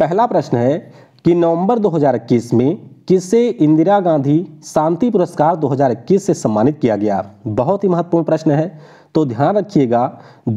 पहला प्रश्न है कि नवंबर 2021 में किसे इंदिरा गांधी शांति पुरस्कार 2021 से सम्मानित किया गया बहुत ही महत्वपूर्ण प्रश्न है तो ध्यान रखिएगा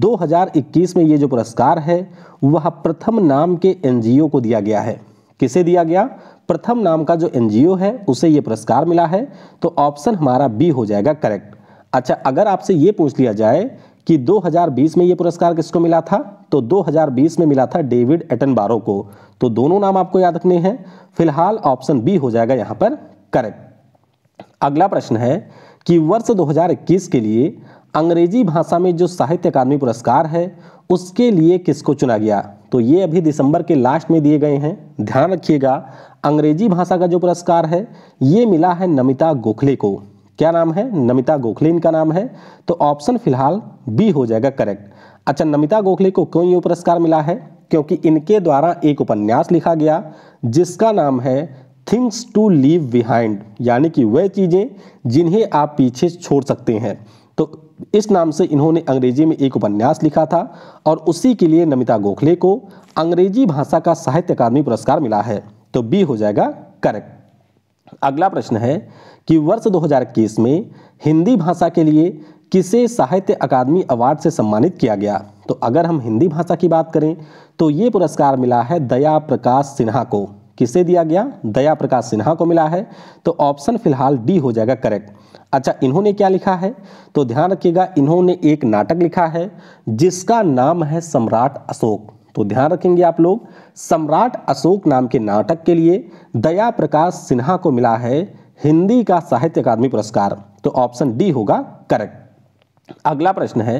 2021 में ये जो पुरस्कार है वह प्रथम नाम के एनजीओ को दिया गया है किसे दिया गया प्रथम नाम का जो एनजीओ है उसे ये पुरस्कार मिला है तो ऑप्शन हमारा बी हो जाएगा करेक्ट अच्छा अगर आपसे ये पूछ लिया जाए कि 2020 में ये पुरस्कार किसको मिला था तो 2020 में मिला था डेविड एटन बारो को तो दोनों नाम आपको याद रखने हैं फिलहाल ऑप्शन बी हो जाएगा यहां पर करेक्ट अगला प्रश्न है कि वर्ष 2021 के लिए अंग्रेजी भाषा में जो साहित्य अकादमी पुरस्कार है उसके लिए किसको चुना गया तो ये अभी दिसंबर के लास्ट में दिए गए हैं ध्यान रखिएगा अंग्रेजी भाषा का जो पुरस्कार है ये मिला है नमिता गोखले को क्या नाम है नमिता गोखले इनका नाम है तो ऑप्शन फिलहाल बी हो जाएगा करेक्ट अच्छा नमिता गोखले को क्यों ये पुरस्कार मिला है क्योंकि इनके द्वारा एक उपन्यास लिखा गया जिसका नाम है थिंग्स टू लीव बिहाइंड यानी कि वह चीज़ें जिन्हें आप पीछे छोड़ सकते हैं तो इस नाम से इन्होंने अंग्रेजी में एक उपन्यास लिखा था और उसी के लिए नमिता गोखले को अंग्रेजी भाषा का साहित्य अकादमी पुरस्कार मिला है तो बी हो जाएगा करेक्ट अगला प्रश्न है कि वर्ष 2021 में हिंदी भाषा के लिए किसे साहित्य अकादमी अवार्ड से सम्मानित किया गया तो अगर हम हिंदी भाषा की बात करें तो ये पुरस्कार मिला है दया प्रकाश सिन्हा को किसे दिया गया दया प्रकाश सिन्हा को मिला है तो ऑप्शन फिलहाल डी हो जाएगा करेक्ट अच्छा इन्होंने क्या लिखा है तो ध्यान रखिएगा इन्होंने एक नाटक लिखा है जिसका नाम है सम्राट अशोक तो ध्यान रखेंगे आप लोग सम्राट अशोक नाम के नाटक के लिए दया प्रकाश सिन्हा को मिला है हिंदी का साहित्य अकादमी पुरस्कार तो ऑप्शन डी होगा करेक्ट अगला प्रश्न है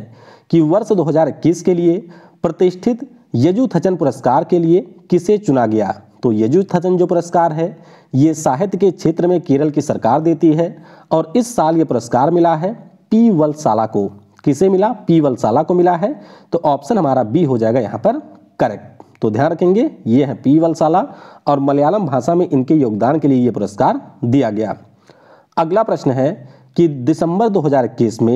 कि वर्ष 2021 के लिए प्रतिष्ठित यजु थचन पुरस्कार के लिए किसे चुना गया तो यजु थचन जो पुरस्कार है ये साहित्य के क्षेत्र में केरल की सरकार देती है और इस साल ये पुरस्कार मिला है पी वलसाला को किसे मिला पी वलशाला को मिला है तो ऑप्शन हमारा बी हो जाएगा यहाँ पर करेक्ट तो ध्यान रखेंगे ये है पी वलसाला और मलयालम भाषा में इनके योगदान के लिए ये पुरस्कार दिया गया अगला प्रश्न है कि दिसंबर 2021 में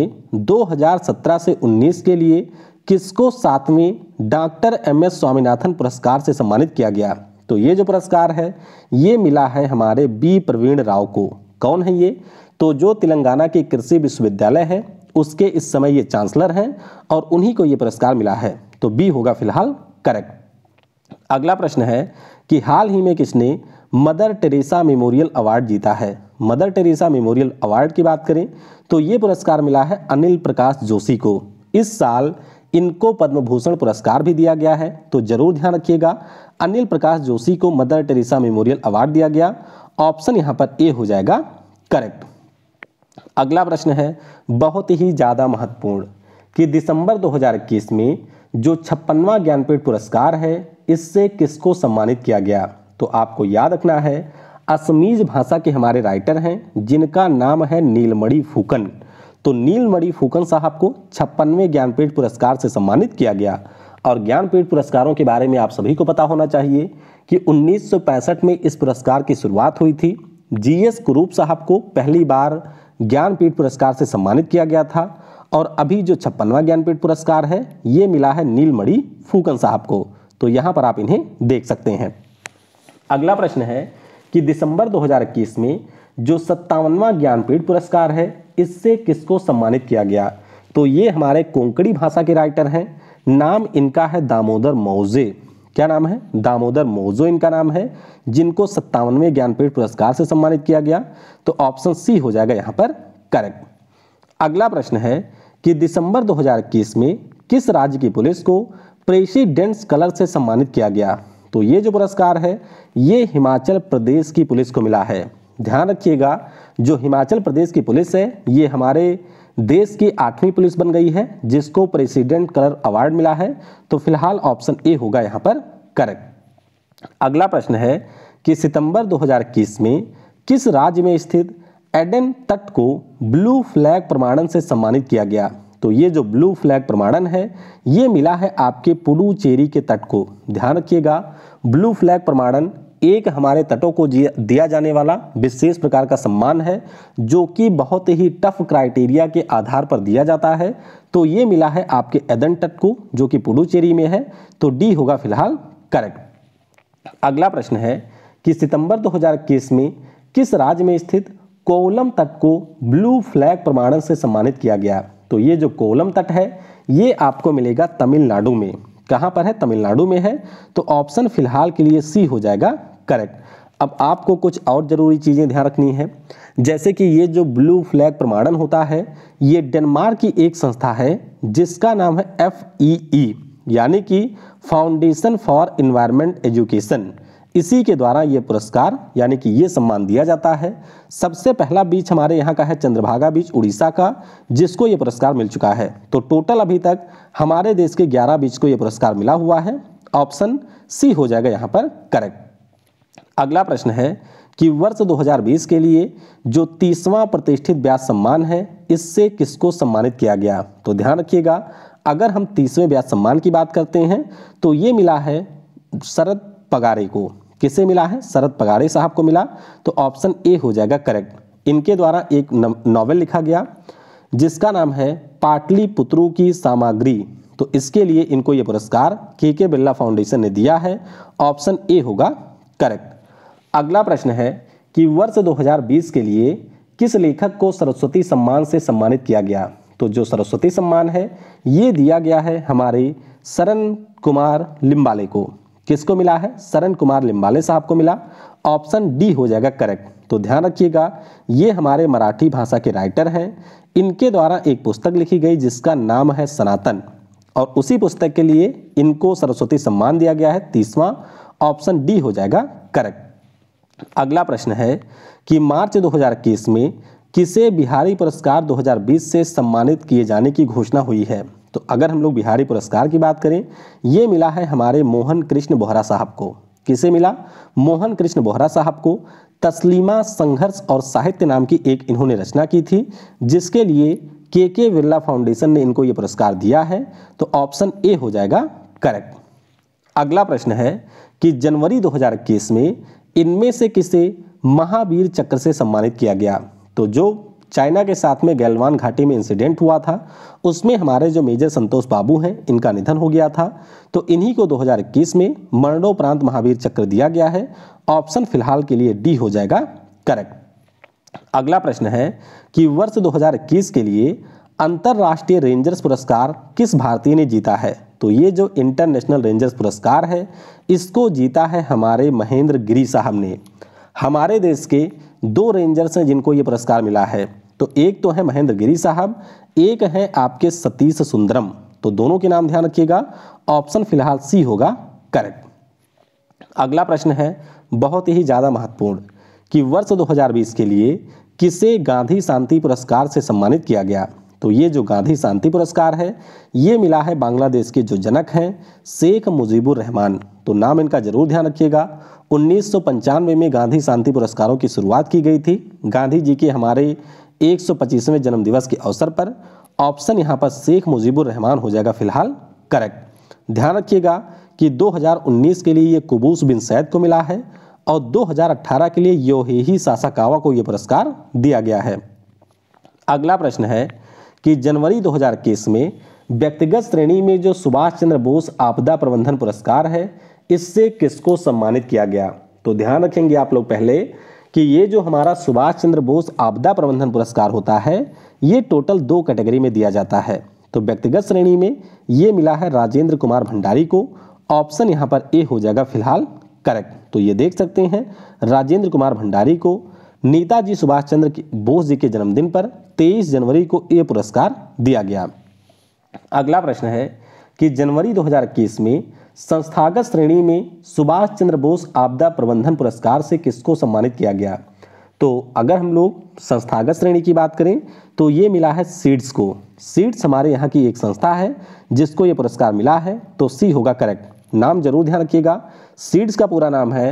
2017 से 19 के लिए किसको सातवें डॉक्टर एम एस स्वामीनाथन पुरस्कार से सम्मानित किया गया तो ये जो पुरस्कार है ये मिला है हमारे बी प्रवीण राव को कौन है ये तो जो तेलंगाना के कृषि विश्वविद्यालय है उसके इस समय ये चांसलर हैं और उन्हीं को ये पुरस्कार मिला है तो बी होगा फिलहाल करेक्ट अगला प्रश्न है कि हाल ही में किसने मदर टेरेसा मेमोरियल अवार्ड जीता है मदर टेरेसा मेमोरियल अवार्ड की बात करें तो ये पुरस्कार मिला है अनिल प्रकाश जोशी को इस साल इनको पद्म भूषण पुरस्कार भी दिया गया है तो जरूर ध्यान रखिएगा अनिल प्रकाश जोशी को मदर टेरेसा मेमोरियल अवार्ड दिया गया ऑप्शन यहां पर ए हो जाएगा करेक्ट अगला प्रश्न है बहुत ही ज़्यादा महत्वपूर्ण कि दिसंबर 2021 में जो छप्पनवा ज्ञानपीठ पुरस्कार है इससे किसको सम्मानित किया गया तो आपको याद रखना है असमीज भाषा के हमारे राइटर हैं जिनका नाम है नीलमणि फूकन तो नीलमणि फूकन साहब को छप्पनवें ज्ञानपीठ पुरस्कार से सम्मानित किया गया और ज्ञानपीठ पुरस्कारों के बारे में आप सभी को पता होना चाहिए कि 1965 में इस पुरस्कार की शुरुआत हुई थी जीएस कुरूप साहब को पहली बार ज्ञानपीठ पुरस्कार से सम्मानित किया गया था और अभी जो छप्पनवा ज्ञानपीठ पुरस्कार है ये मिला है नीलमणि फूकन साहब को तो यहाँ पर आप इन्हें देख सकते हैं अगला प्रश्न है कि दिसंबर 2021 में जो सत्तावनवा ज्ञानपीठ पुरस्कार है इससे किसको सम्मानित किया गया तो ये हमारे कोंकणी भाषा के राइटर हैं नाम इनका है दामोदर मौजे क्या नाम है दामोदर मौजो इनका नाम है जिनको सत्तावनवे ज्ञानपीठ पुरस्कार से सम्मानित किया गया तो ऑप्शन सी हो जाएगा यहाँ पर करेक्ट अगला प्रश्न है कि दिसंबर 2021 में किस राज्य की पुलिस को प्रेसिडेंट्स कलर से सम्मानित किया गया तो ये जो पुरस्कार है ये हिमाचल प्रदेश की पुलिस को मिला है ध्यान रखिएगा जो हिमाचल प्रदेश की पुलिस है ये हमारे देश की आठवीं पुलिस बन गई है जिसको प्रेसिडेंट कलर अवार्ड मिला है तो फिलहाल ऑप्शन ए होगा यहाँ पर करेक्ट अगला प्रश्न है कि सितंबर 2021 में किस राज्य में स्थित एडेन तट को ब्लू फ्लैग प्रमाणन से सम्मानित किया गया तो ये जो ब्लू फ्लैग प्रमाणन है ये मिला है आपके पुडुचेरी के तट को ध्यान रखिएगा ब्लू फ्लैग प्रमाणन एक हमारे तटों को दिया जाने वाला विशेष प्रकार का सम्मान है जो कि बहुत ही टफ क्राइटेरिया के आधार पर दिया जाता है तो ये मिला है आपके एदन तट को जो कि पुडुचेरी में है तो डी होगा फिलहाल करेक्ट अगला प्रश्न है कि सितंबर दो में किस राज्य में स्थित कोवलम तट को ब्लू फ्लैग प्रमाणन से सम्मानित किया गया तो ये जो कोवलम तट है ये आपको मिलेगा तमिलनाडु में कहाँ पर है तमिलनाडु में है तो ऑप्शन फिलहाल के लिए सी हो जाएगा करेक्ट अब आपको कुछ और ज़रूरी चीज़ें ध्यान रखनी है जैसे कि ये जो ब्लू फ्लैग प्रमाणन होता है ये डेनमार्क की एक संस्था है जिसका नाम है एफ ई यानी कि फाउंडेशन फॉर इन्वायरमेंट एजुकेशन इसी के द्वारा ये पुरस्कार यानी कि ये सम्मान दिया जाता है सबसे पहला बीच हमारे यहाँ का है चंद्रभागा बीच उड़ीसा का जिसको ये पुरस्कार मिल चुका है तो टोटल अभी तक हमारे देश के 11 बीच को ये पुरस्कार मिला हुआ है ऑप्शन सी हो जाएगा यहाँ पर करेक्ट अगला प्रश्न है कि वर्ष 2020 के लिए जो तीसवां प्रतिष्ठित ब्यास सम्मान है इससे किसको सम्मानित किया गया तो ध्यान रखिएगा अगर हम तीसवें ब्यास सम्मान की बात करते हैं तो ये मिला है शरद पगारे को किसे मिला है शरद पगारे साहब को मिला तो ऑप्शन ए हो जाएगा करेक्ट इनके द्वारा एक नॉवल लिखा गया जिसका नाम है पाटली पुत्रों की सामग्री तो इसके लिए इनको ये पुरस्कार के के बिरला फाउंडेशन ने दिया है ऑप्शन ए होगा करेक्ट अगला प्रश्न है कि वर्ष 2020 के लिए किस लेखक को सरस्वती सम्मान से सम्मानित किया गया तो जो सरस्वती सम्मान है ये दिया गया है हमारे शरण कुमार लिम्बाले को किसको मिला है शरण कुमार लिम्बाले साहब को मिला ऑप्शन डी हो जाएगा करेक्ट तो ध्यान रखिएगा ये हमारे मराठी भाषा के राइटर हैं इनके द्वारा एक पुस्तक लिखी गई जिसका नाम है सनातन और उसी पुस्तक के लिए इनको सरस्वती सम्मान दिया गया है तीसवा ऑप्शन डी हो जाएगा करेक्ट अगला प्रश्न है कि मार्च 2021 में किसे बिहारी पुरस्कार 2020 से सम्मानित किए जाने की घोषणा हुई है तो अगर हम लोग बिहारी पुरस्कार की बात करें ये मिला है हमारे मोहन कृष्ण बोहरा साहब को किसे मिला मोहन कृष्ण बोहरा साहब को तस्लीमा संघर्ष और साहित्य नाम की एक इन्होंने रचना की थी जिसके लिए के के बिरला फाउंडेशन ने इनको ये पुरस्कार दिया है तो ऑप्शन ए हो जाएगा करेक्ट अगला प्रश्न है कि जनवरी 2021 में इनमें से किसे महावीर चक्र से सम्मानित किया गया तो जो चाइना के साथ में गैलवान घाटी में इंसिडेंट हुआ था उसमें हमारे जो मेजर संतोष बाबू हैं इनका निधन हो गया था तो इन्हीं को 2021 में मरणोपरांत महावीर चक्र दिया गया है ऑप्शन फिलहाल के लिए डी हो जाएगा करेक्ट अगला प्रश्न है कि वर्ष 2021 के लिए अंतर्राष्ट्रीय रेंजर्स पुरस्कार किस भारतीय ने जीता है तो ये जो इंटरनेशनल रेंजर्स पुरस्कार है इसको जीता है हमारे महेंद्र गिरी साहब ने हमारे देश के दो रेंजर्स हैं जिनको ये पुरस्कार मिला है तो एक तो है महेंद्र गिरी साहब एक है आपके सतीश सुंदरम तो दोनों के नाम ध्यान रखिएगा ऑप्शन फिलहाल सी होगा करेक्ट अगला प्रश्न है बहुत ही ज़्यादा महत्वपूर्ण कि वर्ष 2020 के लिए किसे गांधी शांति पुरस्कार से सम्मानित किया गया तो ये जो गांधी शांति पुरस्कार है ये मिला है बांग्लादेश के जो जनक हैं शेख मुजीबुर रहमान तो नाम इनका जरूर ध्यान रखिएगा उन्नीस में गांधी शांति पुरस्कारों की शुरुआत की गई थी गांधी जी के हमारे एक 125वें जन्मदिवस के अवसर पर ऑप्शन यहां पर शेख मुजीबुर रहमान हो जाएगा फिलहाल करेक्ट ध्यान रखिएगा कि 2019 के लिए ये कुबूस बिन सैद को मिला है और 2018 के लिए योहेही सासाकावा को ये पुरस्कार दिया गया है अगला प्रश्न है कि जनवरी 2021 में व्यक्तिगत श्रेणी में जो सुभाष चंद्र बोस आपदा प्रबंधन पुरस्कार है इससे किसको सम्मानित किया गया तो ध्यान रखेंगे आप लोग पहले कि ये जो हमारा सुभाष चंद्र बोस आपदा प्रबंधन पुरस्कार होता है ये टोटल दो कैटेगरी में दिया जाता है तो व्यक्तिगत श्रेणी में ये मिला है राजेंद्र कुमार भंडारी को ऑप्शन यहाँ पर ए हो जाएगा फिलहाल करेक्ट तो ये देख सकते हैं राजेंद्र कुमार भंडारी को नेताजी सुभाष चंद्र बोस जी के जन्मदिन पर 23 जनवरी को ये पुरस्कार दिया गया अगला प्रश्न है कि जनवरी 2021 में संस्थागत श्रेणी में सुभाष चंद्र बोस आपदा प्रबंधन पुरस्कार से किसको सम्मानित किया गया तो अगर हम लोग संस्थागत श्रेणी की बात करें तो ये मिला है सीड्स को सीड्स हमारे यहाँ की एक संस्था है जिसको ये पुरस्कार मिला है तो सी होगा करेक्ट नाम जरूर ध्यान रखिएगा सीड्स का पूरा नाम है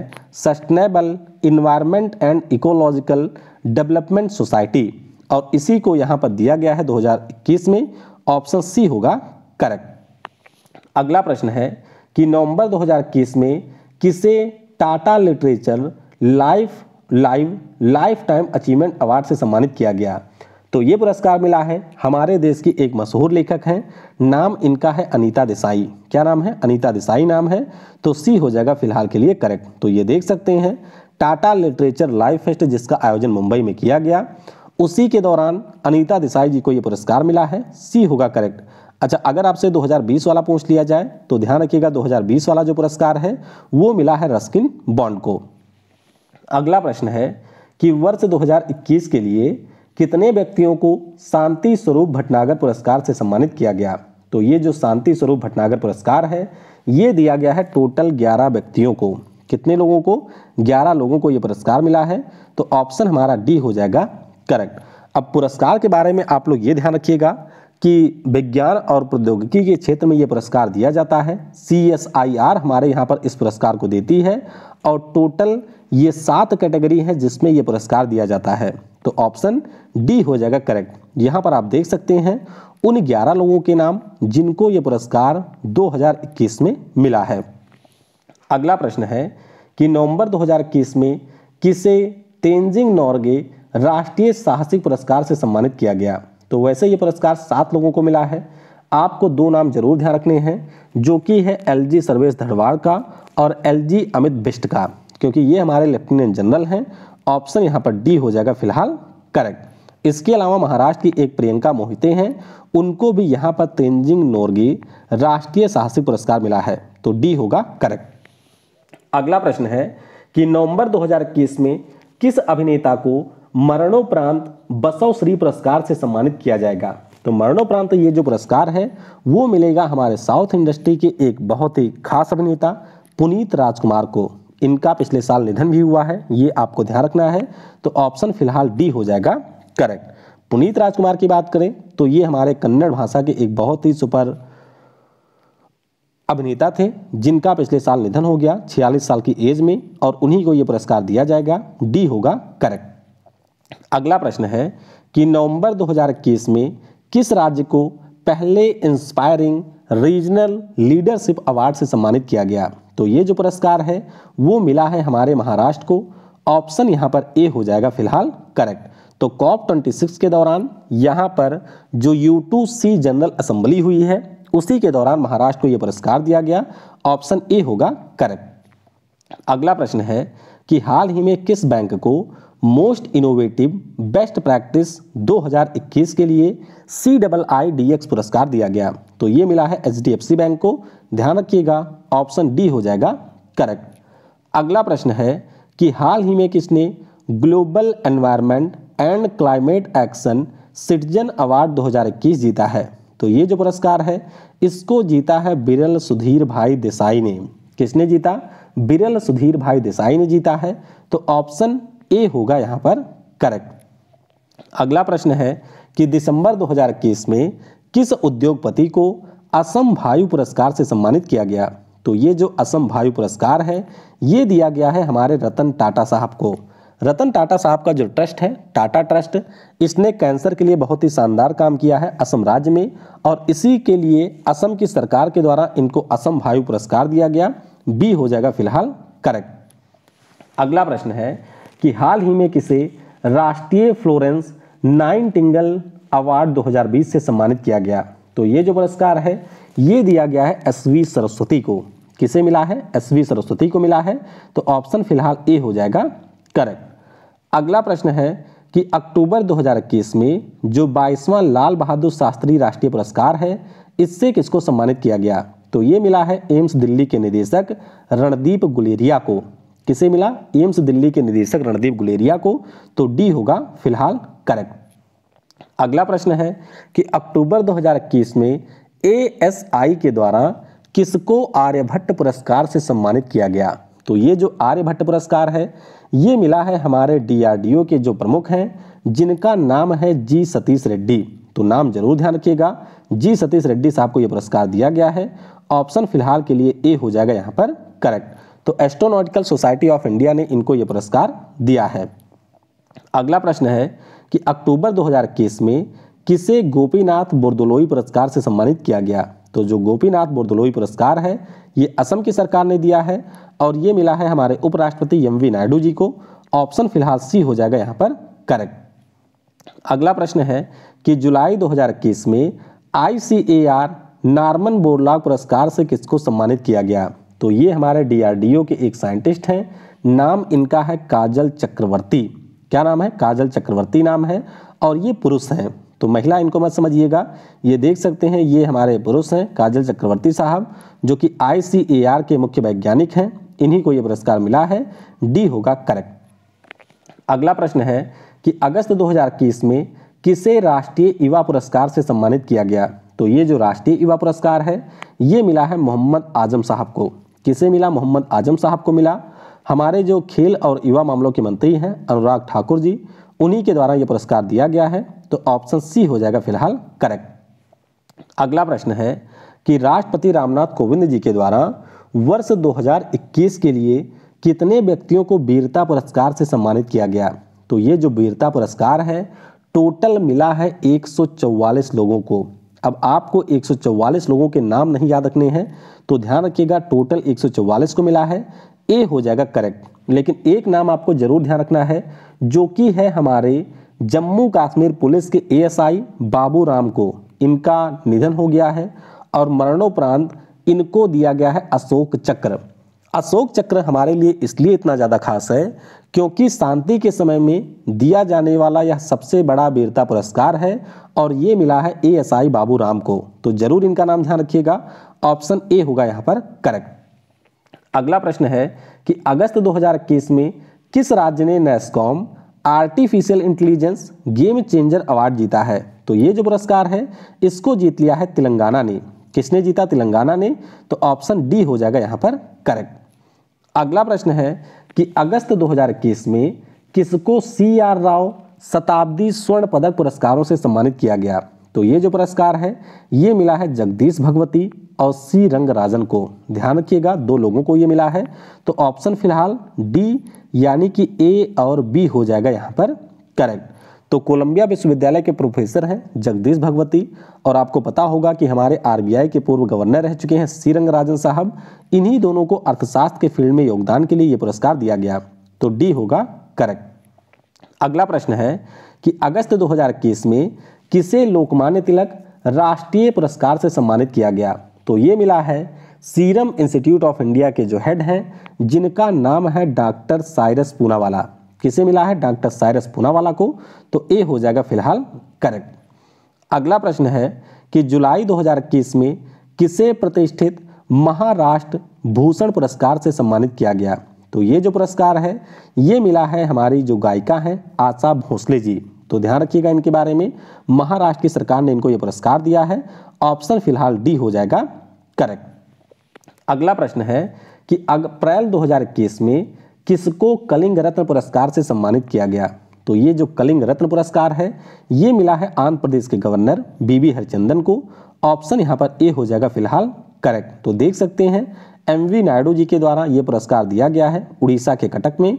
sustainable environment and ecological development society और इसी को यहाँ पर दिया गया है 2021 में ऑप्शन सी होगा करेक्ट अगला प्रश्न है कि नवंबर 2021 में किसे Tata literature life live lifetime achievement award से सम्मानित किया गया तो ये पुरस्कार मिला है हमारे देश की एक मशहूर लेखक हैं नाम इनका है अनीता देसाई क्या नाम है अनीता देसाई नाम है तो सी हो जाएगा फिलहाल के लिए करेक्ट तो ये देख सकते हैं टाटा लिटरेचर लाइव फेस्ट जिसका आयोजन मुंबई में किया गया उसी के दौरान अनीता देसाई जी को ये पुरस्कार मिला है सी होगा करेक्ट अच्छा अगर आपसे 2020 वाला पूछ लिया जाए तो ध्यान रखिएगा 2020 वाला जो पुरस्कार है वो मिला है रस्किन बॉन्ड को अगला प्रश्न है कि वर्ष 2021 के लिए कितने व्यक्तियों को शांति स्वरूप भटनागर पुरस्कार से सम्मानित किया गया तो ये जो शांति स्वरूप भटनागर पुरस्कार है ये दिया गया है टोटल ग्यारह व्यक्तियों को कितने लोगों को ग्यारह लोगों को ये पुरस्कार मिला है तो ऑप्शन हमारा डी हो जाएगा करेक्ट अब पुरस्कार के बारे में आप लोग ये ध्यान रखिएगा कि विज्ञान और प्रौद्योगिकी के क्षेत्र में ये पुरस्कार दिया जाता है सी एस आई आर हमारे यहाँ पर इस पुरस्कार को देती है और टोटल ये सात कैटेगरी है जिसमें ये पुरस्कार दिया जाता है तो ऑप्शन डी हो जाएगा करेक्ट यहाँ पर आप देख सकते हैं उन 11 लोगों के नाम जिनको ये पुरस्कार 2021 में मिला है अगला प्रश्न है कि नवंबर 2021 में किसे तेंजिंग नॉर्गे राष्ट्रीय साहसिक पुरस्कार से सम्मानित किया गया तो वैसे ये पुरस्कार सात लोगों को मिला है आपको दो नाम जरूर ध्यान रखने हैं जो कि है एलजी सर्वेश धड़वाड़ का और एलजी अमित बिष्ट का क्योंकि ये हमारे लेफ्टिनेंट जनरल हैं ऑप्शन यहाँ पर डी हो जाएगा फिलहाल करेक्ट इसके अलावा महाराष्ट्र की एक प्रियंका मोहिते हैं उनको भी यहाँ पर तेंजिंग नोरगी राष्ट्रीय साहसिक पुरस्कार मिला है तो डी होगा करेक्ट अगला प्रश्न है कि नवंबर 2021 में किस अभिनेता को मरणोपरांत बसव श्री पुरस्कार से सम्मानित किया जाएगा तो मरणोपरांत ये जो पुरस्कार है वो मिलेगा हमारे साउथ इंडस्ट्री के एक बहुत ही खास अभिनेता पुनीत राजकुमार को इनका पिछले साल निधन भी हुआ है ये आपको ध्यान रखना है तो ऑप्शन फिलहाल डी हो जाएगा करेक्ट पुनीत राजकुमार की बात करें तो ये हमारे कन्नड़ भाषा के एक बहुत ही सुपर अभिनेता थे जिनका पिछले साल निधन हो गया 46 साल की एज में और उन्हीं को ये पुरस्कार दिया जाएगा डी होगा करेक्ट अगला प्रश्न है कि नवंबर 2021 में किस राज्य को पहले इंस्पायरिंग रीजनल लीडरशिप अवार्ड से सम्मानित किया गया तो ये जो पुरस्कार है वो मिला है हमारे महाराष्ट्र को ऑप्शन यहाँ पर ए हो जाएगा फिलहाल करेक्ट तो कॉप ट्वेंटी सिक्स के दौरान यहाँ पर जो यू टू सी जनरल असेंबली हुई है उसी के दौरान महाराष्ट्र को यह पुरस्कार दिया गया ऑप्शन ए होगा करेक्ट अगला प्रश्न है कि हाल ही में किस बैंक को मोस्ट इनोवेटिव बेस्ट प्रैक्टिस 2021 के लिए C double I D X पुरस्कार दिया गया तो ये मिला है H D F C bank को ध्यान रखिएगा ऑप्शन डी हो जाएगा करेक्ट अगला प्रश्न है कि हाल ही में किसने global environment and climate action citizen award 2021 जीता है तो ये जो पुरस्कार है इसको जीता है बिरल सुधीर भाई देसाई ने किसने जीता बिरल सुधीर भाई देसाई ने जीता है तो ऑप्शन ए होगा यहाँ पर करेक्ट अगला प्रश्न है कि दिसंबर 2021 में किस उद्योगपति को असम भायु पुरस्कार से सम्मानित किया गया तो ये जो असम भायु पुरस्कार है ये दिया गया है हमारे रतन टाटा साहब को रतन टाटा साहब का जो ट्रस्ट है टाटा ट्रस्ट इसने कैंसर के लिए बहुत ही शानदार काम किया है असम राज्य में और इसी के लिए असम की सरकार के द्वारा इनको असम भायु पुरस्कार दिया गया बी हो जाएगा फिलहाल करेक्ट अगला प्रश्न है कि हाल ही में किसे राष्ट्रीय फ्लोरेंस नाइन टिंगल अवार्ड 2020 से सम्मानित किया गया तो ये जो पुरस्कार है ये दिया गया है एस वी सरस्वती को किसे मिला है एस वी सरस्वती को मिला है तो ऑप्शन फिलहाल ए हो जाएगा करेक्ट अगला प्रश्न है कि अक्टूबर 2021 में जो बाईसवां लाल बहादुर शास्त्री राष्ट्रीय पुरस्कार है इससे किसको सम्मानित किया गया तो ये मिला है एम्स दिल्ली के निदेशक रणदीप गुलेरिया को किसे मिला एम्स दिल्ली के निदेशक रणदीप गुलेरिया को तो डी होगा फिलहाल करेक्ट अगला प्रश्न है कि अक्टूबर 2021 में एएसआई के द्वारा किसको आर्यभट्ट पुरस्कार से सम्मानित किया गया तो ये जो आर्यभट्ट पुरस्कार है ये मिला है हमारे डीआरडीओ के जो प्रमुख हैं जिनका नाम है जी सतीश रेड्डी तो नाम जरूर ध्यान रखिएगा जी सतीश रेड्डी साहब को यह पुरस्कार दिया गया है ऑप्शन फिलहाल के लिए ए हो जाएगा यहाँ पर करेक्ट तो एस्ट्रोनॉटिकल सोसाइटी ऑफ इंडिया ने इनको ये पुरस्कार दिया है अगला प्रश्न है कि अक्टूबर 2021 में किसे गोपीनाथ बुरदुलोई पुरस्कार से सम्मानित किया गया तो जो गोपीनाथ बुरदुलोई पुरस्कार है ये असम की सरकार ने दिया है और ये मिला है हमारे उपराष्ट्रपति एम वी नायडू जी को ऑप्शन फिलहाल सी हो जाएगा यहाँ पर करेक्ट अगला प्रश्न है कि जुलाई 2021 में आर नार्मन बोरलाग पुरस्कार से किसको सम्मानित किया गया तो ये हमारे डीआरडीओ के एक साइंटिस्ट हैं नाम इनका है काजल चक्रवर्ती क्या नाम है काजल चक्रवर्ती नाम है और ये पुरुष हैं तो महिला इनको मत समझिएगा ये देख सकते हैं ये हमारे पुरुष हैं काजल चक्रवर्ती साहब जो कि आई के मुख्य वैज्ञानिक हैं इन्हीं को ये पुरस्कार मिला है डी होगा करेक्ट अगला प्रश्न है कि अगस्त 2021 में किसे राष्ट्रीय युवा पुरस्कार से सम्मानित किया गया तो ये जो राष्ट्रीय युवा पुरस्कार है ये मिला है मोहम्मद आजम साहब को किसे मिला मोहम्मद आजम साहब को मिला हमारे जो खेल और युवा मामलों के मंत्री हैं अनुराग ठाकुर जी उन्हीं के द्वारा ये पुरस्कार दिया गया है तो ऑप्शन सी हो जाएगा फिलहाल करेक्ट अगला प्रश्न है कि राष्ट्रपति रामनाथ कोविंद जी के द्वारा वर्ष 2021 के लिए कितने व्यक्तियों को वीरता पुरस्कार से सम्मानित किया गया तो ये जो वीरता पुरस्कार है टोटल मिला है एक लोगों को अब आपको 144 लोगों के नाम नहीं याद रखने हैं तो ध्यान रखिएगा टोटल 144 को मिला है ए हो जाएगा करेक्ट लेकिन एक नाम आपको जरूर ध्यान रखना है जो कि है हमारे जम्मू कश्मीर पुलिस के एएसआई राम को इनका निधन हो गया है और मरणोपरांत इनको दिया गया है अशोक चक्र अशोक चक्र हमारे लिए इसलिए इतना ज़्यादा खास है क्योंकि शांति के समय में दिया जाने वाला यह सबसे बड़ा वीरता पुरस्कार है और ये मिला है ए एस आई बाबू राम को तो जरूर इनका नाम ध्यान रखिएगा ऑप्शन ए होगा यहाँ पर करेक्ट अगला प्रश्न है कि अगस्त 2021 में किस राज्य ने NASSCOM artificial intelligence game changer award जीता है तो ये जो पुरस्कार है इसको जीत लिया है तेलंगाना ने किसने जीता तेलंगाना ने तो ऑप्शन डी हो जाएगा यहाँ पर करेक्ट अगला प्रश्न है कि अगस्त 2021 में किसको सी आर राव शताब्दी स्वर्ण पदक पुरस्कारों से सम्मानित किया गया तो ये जो पुरस्कार है ये मिला है जगदीश भगवती और सी रंगराजन को ध्यान रखिएगा दो लोगों को ये मिला है तो ऑप्शन फिलहाल डी यानी कि ए और बी हो जाएगा यहाँ पर करेक्ट तो कोलंबिया विश्वविद्यालय के प्रोफेसर हैं जगदीश भगवती और आपको पता होगा कि हमारे आरबीआई के पूर्व गवर्नर रह चुके हैं सीरंग राजन साहब इन्हीं दोनों को अर्थशास्त्र के फील्ड में योगदान के लिए ये पुरस्कार दिया गया तो डी होगा करेक्ट अगला प्रश्न है कि अगस्त दो में किसे लोकमान्य तिलक राष्ट्रीय पुरस्कार से सम्मानित किया गया तो ये मिला है सीरम इंस्टीट्यूट ऑफ इंडिया के जो हेड हैं जिनका नाम है डॉक्टर साइरस पूनावाला किसे मिला है डॉक्टर साइरस पूनावाला को तो ए हो जाएगा फिलहाल करेक्ट अगला प्रश्न है कि जुलाई 2021 में किसे प्रतिष्ठित महाराष्ट्र भूषण पुरस्कार से सम्मानित किया गया तो ये जो पुरस्कार है ये मिला है हमारी जो गायिका है आशा भोसले जी तो ध्यान रखिएगा इनके बारे में महाराष्ट्र की सरकार ने इनको ये पुरस्कार दिया है ऑप्शन फिलहाल डी हो जाएगा करेक्ट अगला प्रश्न है कि अप्रैल दो में किसको कलिंग रत्न पुरस्कार से सम्मानित किया गया तो ये जो कलिंग रत्न पुरस्कार है ये मिला है आंध्र प्रदेश के गवर्नर बीबी हरिचंदन को ऑप्शन यहाँ पर ए हो जाएगा फिलहाल करेक्ट तो देख सकते हैं एम वी नायडू जी के द्वारा ये पुरस्कार दिया गया है उड़ीसा के कटक में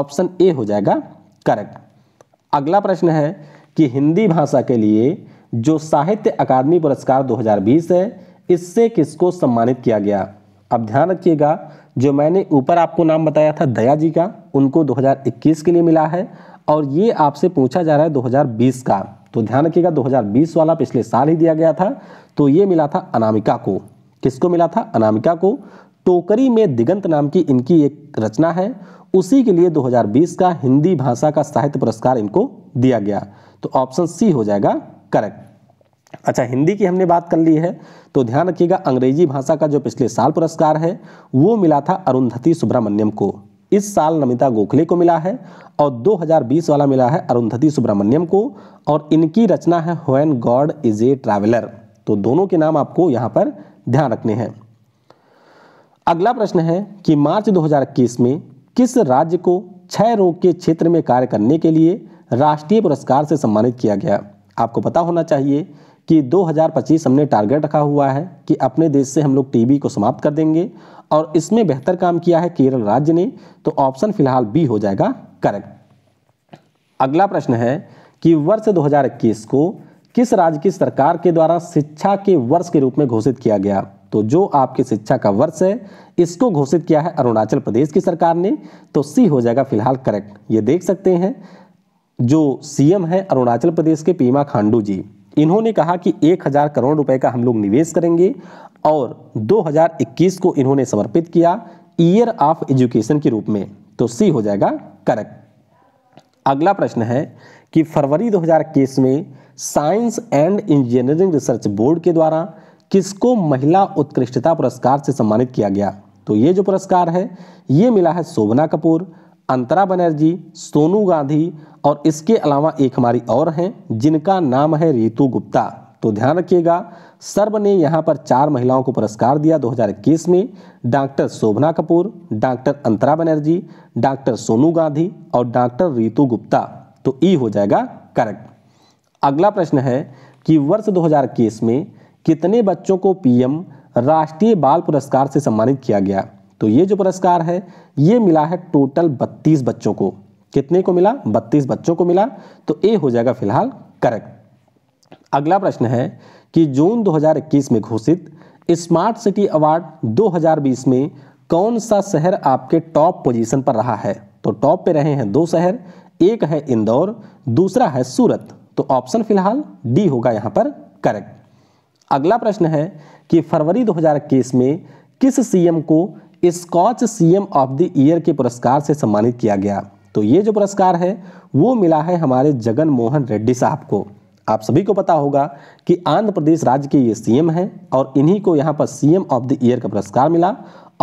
ऑप्शन ए हो जाएगा करेक्ट अगला प्रश्न है कि हिंदी भाषा के लिए जो साहित्य अकादमी पुरस्कार 2020 है इससे किसको सम्मानित किया गया अब ध्यान रखिएगा जो मैंने ऊपर आपको नाम बताया था दया जी का उनको 2021 के लिए मिला है और ये आपसे पूछा जा रहा है 2020 का तो ध्यान रखिएगा 2020 वाला पिछले साल ही दिया गया था तो ये मिला था अनामिका को किसको मिला था अनामिका को टोकरी में दिगंत नाम की इनकी एक रचना है उसी के लिए 2020 का हिंदी भाषा का साहित्य पुरस्कार इनको दिया गया तो ऑप्शन सी हो जाएगा करेक्ट अच्छा हिंदी की हमने बात कर ली है तो ध्यान रखिएगा अंग्रेजी भाषा का जो पिछले साल पुरस्कार है वो मिला था अरुंधति सुब्रमण्यम को इस साल नमिता गोखले को मिला है और 2020 वाला मिला है अरुंधति सुब्रमण्यम को और इनकी रचना है when God is a traveller तो दोनों के नाम आपको यहाँ पर ध्यान रखने हैं अगला प्रश्न है कि मार्च 2021 में किस राज्य को क्षय रोग के क्षेत्र में कार्य करने के लिए राष्ट्रीय पुरस्कार से सम्मानित किया गया आपको पता होना चाहिए कि 2025 हमने टारगेट रखा हुआ है कि अपने देश से हम लोग टीबी को समाप्त कर देंगे और इसमें बेहतर काम किया है केरल राज्य ने तो ऑप्शन फिलहाल बी हो जाएगा करेक्ट अगला प्रश्न है कि वर्ष 2021 को किस राज्य की सरकार के द्वारा शिक्षा के वर्ष के रूप में घोषित किया गया तो जो आपके शिक्षा का वर्ष है इसको घोषित किया है अरुणाचल प्रदेश की सरकार ने तो सी हो जाएगा फिलहाल करेक्ट ये देख सकते हैं जो सीएम है अरुणाचल प्रदेश के पीमा खांडू जी इन्होंने कहा कि एक हज़ार करोड़ रुपए का हम लोग निवेश करेंगे और 2021 को इन्होंने समर्पित किया ईयर ऑफ एजुकेशन के रूप में तो सी हो जाएगा करेक्ट अगला प्रश्न है कि फरवरी 2021 में science and engineering research board के द्वारा किसको महिला उत्कृष्टता पुरस्कार से सम्मानित किया गया तो ये जो पुरस्कार है ये मिला है शोभना कपूर अंतरा बनर्जी सोनू गांधी और इसके अलावा एक हमारी और हैं जिनका नाम है रितु गुप्ता तो ध्यान रखिएगा सर्व ने यहाँ पर चार महिलाओं को पुरस्कार दिया 2021 में doctor Shobhana Kapoor doctor Antara Banerjee doctor Sonu Gandhi और डॉक्टर रितु गुप्ता तो ई हो जाएगा करेक्ट अगला प्रश्न है कि वर्ष दो में कितने बच्चों को पीएम राष्ट्रीय बाल पुरस्कार से सम्मानित किया गया तो ये जो पुरस्कार है ये मिला है टोटल बत्तीस बच्चों को कितने को मिला बत्तीस बच्चों को मिला तो ए हो जाएगा फिलहाल करेक्ट अगला प्रश्न है कि जून 2021 में घोषित स्मार्ट सिटी अवार्ड 2020 में कौन सा शहर आपके टॉप पोजीशन पर रहा है तो टॉप पे रहे हैं दो शहर एक है इंदौर दूसरा है सूरत तो ऑप्शन फिलहाल डी होगा यहां पर करेक्ट अगला प्रश्न है कि फरवरी दो में किस सीएम को Skoch CM of the year के पुरस्कार से सम्मानित किया गया तो ये जो पुरस्कार है वो मिला है हमारे जगन मोहन रेड्डी साहब को आप सभी को पता होगा कि आंध्र प्रदेश राज्य के ये सीएम हैं और इन्हीं को यहाँ पर सीएम ऑफ द ईयर का पुरस्कार मिला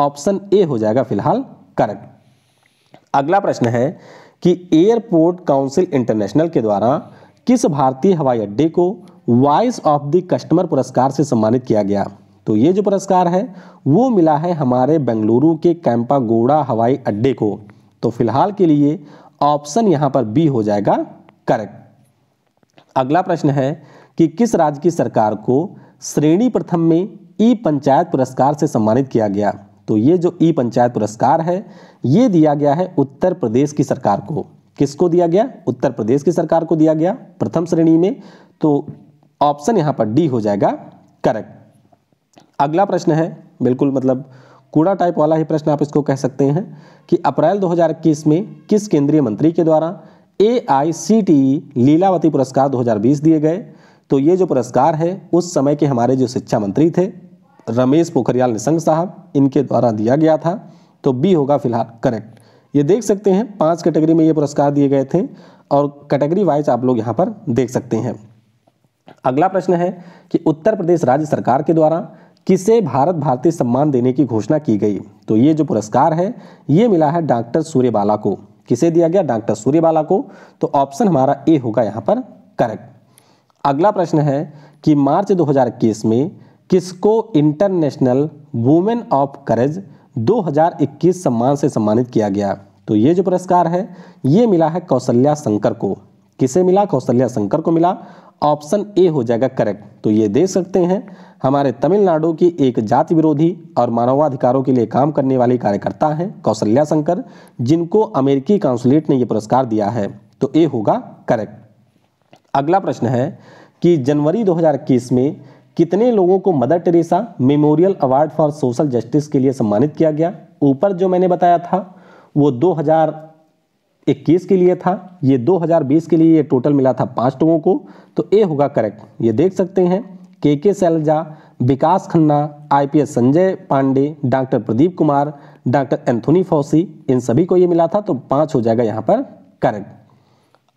ऑप्शन ए हो जाएगा फिलहाल करेक्ट अगला प्रश्न है कि एयरपोर्ट काउंसिल इंटरनेशनल के द्वारा किस भारतीय हवाई अड्डे को वॉइस ऑफ द कस्टमर पुरस्कार से सम्मानित किया गया तो ये जो पुरस्कार है वो मिला है हमारे बेंगलुरु के कैंपागोड़ा हवाई अड्डे को तो फिलहाल के लिए ऑप्शन यहां पर बी हो जाएगा करेक्ट अगला प्रश्न है कि किस राज्य की सरकार को श्रेणी प्रथम में ई पंचायत पुरस्कार से सम्मानित किया गया तो ये जो ई पंचायत पुरस्कार है ये दिया गया है उत्तर प्रदेश की सरकार को किसको दिया गया उत्तर प्रदेश की सरकार को दिया गया प्रथम श्रेणी में तो ऑप्शन यहां पर डी हो जाएगा करेक्ट अगला प्रश्न है बिल्कुल मतलब कूड़ा टाइप वाला ही प्रश्न आप इसको कह सकते हैं कि अप्रैल 2021 में किस केंद्रीय मंत्री के द्वारा ए आई सी टी ई लीलावती पुरस्कार 2020 दिए गए तो ये जो पुरस्कार है उस समय के हमारे जो शिक्षा मंत्री थे रमेश पोखरियाल निशंक साहब इनके द्वारा दिया गया था तो बी होगा फिलहाल करेक्ट ये देख सकते हैं पांच कैटेगरी में ये पुरस्कार दिए गए थे और कैटेगरी वाइज आप लोग यहाँ पर देख सकते हैं अगला प्रश्न है कि उत्तर प्रदेश राज्य सरकार के द्वारा किसे भारत भारती सम्मान देने की घोषणा की गई तो ये जो पुरस्कार है ये मिला है डॉक्टर सूर्यबाला को किसे दिया गया डॉक्टर सूर्यबाला को तो ऑप्शन हमारा ए होगा यहाँ पर करेक्ट अगला प्रश्न है कि मार्च 2021 में किसको इंटरनेशनल वुमेन ऑफ करेज 2021 सम्मान से सम्मानित किया गया तो ये जो पुरस्कार है ये मिला है कौशल्या शंकर को किसे मिला कौशल्या शंकर को मिला ऑप्शन ए हो जाएगा करेक्ट तो ये दे सकते हैं हमारे तमिलनाडु की एक जाति विरोधी और मानवाधिकारों के लिए काम करने वाली कार्यकर्ता हैं कौशल्या शंकर जिनको अमेरिकी काउंसुलेट ने ये पुरस्कार दिया है तो ए होगा करेक्ट अगला प्रश्न है कि जनवरी 2021 में कितने लोगों को Mother Teresa memorial award for social justice के लिए सम्मानित किया गया ऊपर जो मैंने बताया था वो इक्कीस के लिए था ये 2020 के लिए ये टोटल मिला था पांच लोगों को तो ए होगा करेक्ट ये देख सकते हैं K K Shailaja Vikas Khanna IPS Sanjay Pandey doctor Pradeep Kumar doctor Anthony Fauci इन सभी को ये मिला था तो पांच हो जाएगा यहाँ पर करेक्ट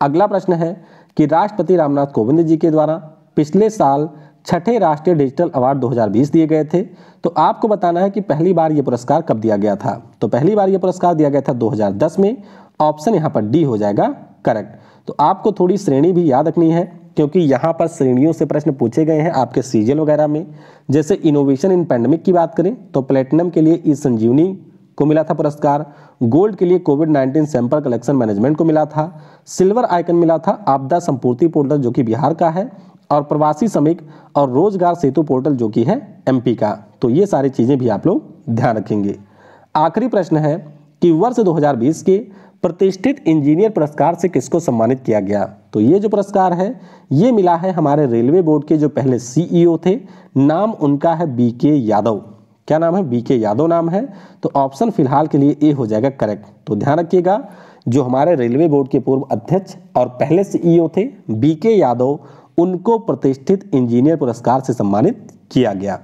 अगला प्रश्न है कि राष्ट्रपति रामनाथ कोविंद जी के द्वारा पिछले साल छठे राष्ट्रीय डिजिटल अवार्ड 2020 दिए गए थे तो आपको बताना है कि पहली बार ये पुरस्कार कब दिया गया था तो पहली बार ये पुरस्कार दिया गया था 2010 में ऑप्शन यहाँ पर डी हो जाएगा करेक्ट तो आपको थोड़ी श्रेणी भी याद रखनी है क्योंकि यहाँ पर श्रेणियों से प्रश्न पूछे गए हैं आपके सीजल वगैरह में जैसे इनोवेशन इन पैंडमिक की बात करें तो प्लेटिनम के लिए ई संजीवनी को मिला था पुरस्कार गोल्ड के लिए कोविड 19 सैंपल कलेक्शन मैनेजमेंट को मिला था सिल्वर आइकन मिला था आपदा संपूर्ति पोर्टल जो कि बिहार का है और प्रवासी श्रमिक और रोजगार सेतु पोर्टल जो कि है एम का तो ये सारी चीज़ें भी आप लोग ध्यान रखेंगे आखिरी प्रश्न है कि वर्ष दो के प्रतिष्ठित इंजीनियर पुरस्कार से किसको सम्मानित किया गया तो ये जो पुरस्कार है ये मिला है हमारे रेलवे बोर्ड के जो पहले सीईओ e थे नाम उनका है बी के यादव क्या नाम है बी के यादव नाम है तो ऑप्शन फिलहाल के लिए ए हो जाएगा करेक्ट तो ध्यान रखिएगा जो हमारे रेलवे बोर्ड के पूर्व अध्यक्ष और पहले सीईओ e थे बी के यादव उनको प्रतिष्ठित इंजीनियर पुरस्कार से सम्मानित किया गया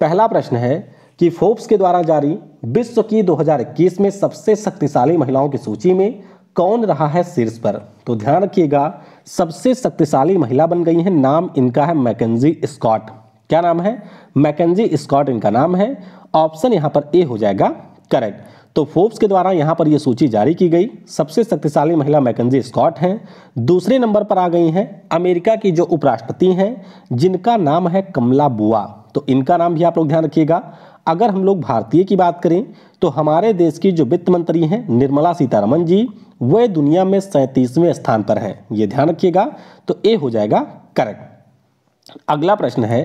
पहला प्रश्न है कि फोर्ब्स के द्वारा जारी विश्व की 2021 में सबसे शक्तिशाली महिलाओं की सूची में कौन रहा है शीर्ष पर तो ध्यान रखिएगा सबसे शक्तिशाली महिला बन गई है नाम इनका है मैकेजी स्कॉट क्या नाम है मैकेजी स्कॉट इनका नाम है ऑप्शन यहां पर ए हो जाएगा करेक्ट तो फोर्ब्स के द्वारा यहाँ पर यह सूची जारी की गई सबसे शक्तिशाली महिला मैकेजी स्कॉट हैं दूसरे नंबर पर आ गई हैं अमेरिका की जो उपराष्ट्रपति हैं जिनका नाम है कमला बुआ तो इनका नाम भी आप लोग ध्यान रखिएगा अगर हम लोग भारतीय की बात करें तो हमारे देश की जो वित्त मंत्री हैं निर्मला सीतारमन जी वह दुनिया में सैंतीसवें स्थान पर हैं ये ध्यान रखिएगा तो ए हो जाएगा करेक्ट अगला प्रश्न है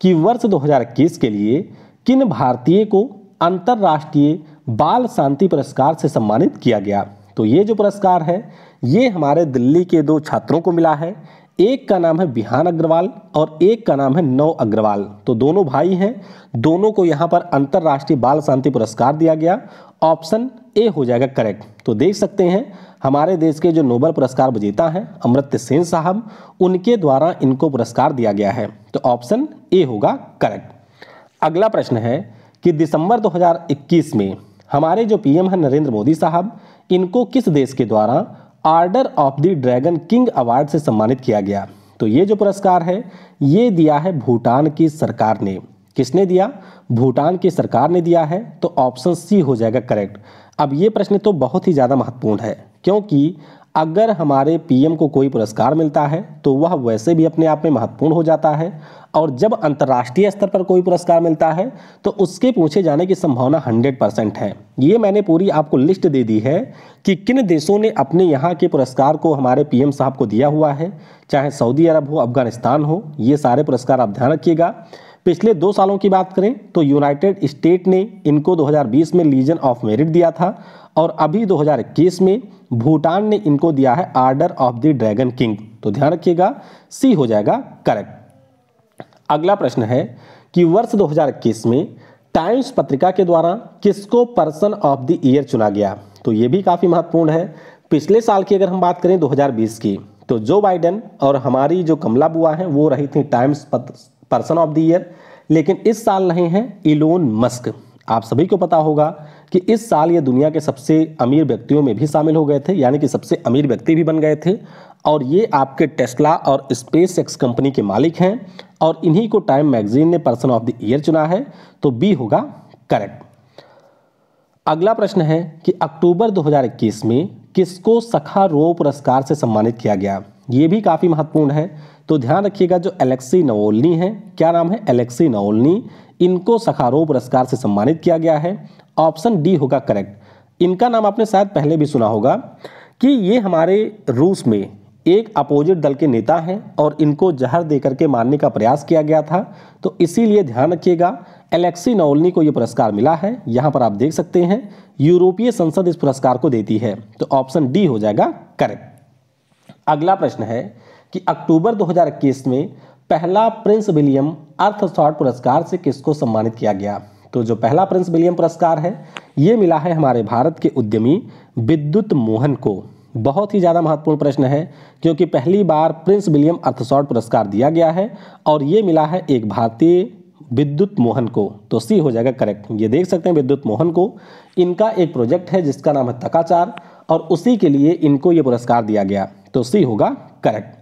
कि वर्ष 2021 के लिए किन भारतीय को अंतर्राष्ट्रीय बाल शांति पुरस्कार से सम्मानित किया गया तो ये जो पुरस्कार है ये हमारे दिल्ली के दो छात्रों को मिला है एक का नाम है बिहान अग्रवाल और एक का नाम है नव अग्रवाल तो दोनों भाई हैं दोनों को यहाँ पर अंतर्राष्ट्रीय बाल शांति पुरस्कार दिया गया ऑप्शन ए हो जाएगा करेक्ट तो देख सकते हैं हमारे देश के जो नोबल पुरस्कार विजेता हैं अमृत्य सेन साहब उनके द्वारा इनको पुरस्कार दिया गया है तो ऑप्शन ए होगा करेक्ट अगला प्रश्न है कि दिसंबर 2021 में हमारे जो पीएम हैं नरेंद्र मोदी साहब इनको किस देश के द्वारा order of the dragon king award से सम्मानित किया गया तो ये जो पुरस्कार है ये दिया है भूटान की सरकार ने किसने दिया भूटान की सरकार ने दिया है तो ऑप्शन सी हो जाएगा करेक्ट अब ये प्रश्न तो बहुत ही ज़्यादा महत्वपूर्ण है क्योंकि अगर हमारे पीएम को कोई पुरस्कार मिलता है तो वह वैसे भी अपने आप में महत्वपूर्ण हो जाता है और जब अंतर्राष्ट्रीय स्तर पर कोई पुरस्कार मिलता है तो उसके पूछे जाने की संभावना 100 परसेंट है ये मैंने पूरी आपको लिस्ट दे दी है कि किन देशों ने अपने यहाँ के पुरस्कार को हमारे पीएम साहब को दिया हुआ है चाहे सऊदी अरब हो अफगानिस्तान हो ये सारे पुरस्कार आप ध्यान रखिएगा पिछले दो सालों की बात करें तो यूनाइटेड स्टेट ने इनको 2020 में लीजन ऑफ मेरिट दिया था और अभी 2021 में भूटान ने इनको दिया है order of the dragon king तो ध्यान रखिएगा सी हो जाएगा करेक्ट अगला प्रश्न है कि वर्ष 2021 में टाइम्स पत्रिका के द्वारा किसको पर्सन ऑफ द ईयर चुना गया तो ये भी काफ़ी महत्वपूर्ण है पिछले साल की अगर हम बात करें 2020 की तो जो बाइडेन और हमारी जो कमला बुआ हैं वो रही थी Times person of the year लेकिन इस साल रहे हैं इलोन मस्क आप सभी को पता होगा कि इस साल ये दुनिया के सबसे अमीर व्यक्तियों में भी शामिल हो गए थे यानी कि सबसे अमीर व्यक्ति भी बन गए थे और ये आपके टेस्ला और स्पेस एक्स कंपनी के मालिक हैं और इन्हीं को टाइम मैगजीन ने पर्सन ऑफ द ईयर चुना है तो बी होगा करेक्ट अगला प्रश्न है कि अक्टूबर 2021 में किसको सखा रो पुरस्कार से सम्मानित किया गया ये भी काफ़ी महत्वपूर्ण है तो ध्यान रखिएगा जो एलेक्सी नवोलनी है क्या नाम है एलेक्सी नवोलनी इनको सखारो पुरस्कार से सम्मानित किया गया है ऑप्शन डी होगा करेक्ट इनका नाम आपने शायद पहले भी सुना होगा कि ये हमारे रूस में एक अपोजिट दल के नेता हैं और इनको जहर दे करके मारने का प्रयास किया गया था तो इसीलिए ध्यान रखिएगा एलेक्सी नवलनी को ये पुरस्कार मिला है यहाँ पर आप देख सकते हैं यूरोपीय संसद इस पुरस्कार को देती है तो ऑप्शन डी हो जाएगा करेक्ट अगला प्रश्न है कि अक्टूबर 2021 में पहला प्रिंस विलियम अर्थशॉट पुरस्कार से किसको सम्मानित किया गया तो जो पहला प्रिंस विलियम पुरस्कार है ये मिला है हमारे भारत के उद्यमी विद्युत मोहन को बहुत ही ज़्यादा महत्वपूर्ण प्रश्न है क्योंकि पहली बार प्रिंस विलियम अर्थशॉट पुरस्कार दिया गया है और ये मिला है एक भारतीय विद्युत मोहन को तो सी हो जाएगा करेक्ट ये देख सकते हैं विद्युत मोहन को इनका एक प्रोजेक्ट है जिसका नाम है तकाचार और उसी के लिए इनको ये पुरस्कार दिया गया तो सी होगा करेक्ट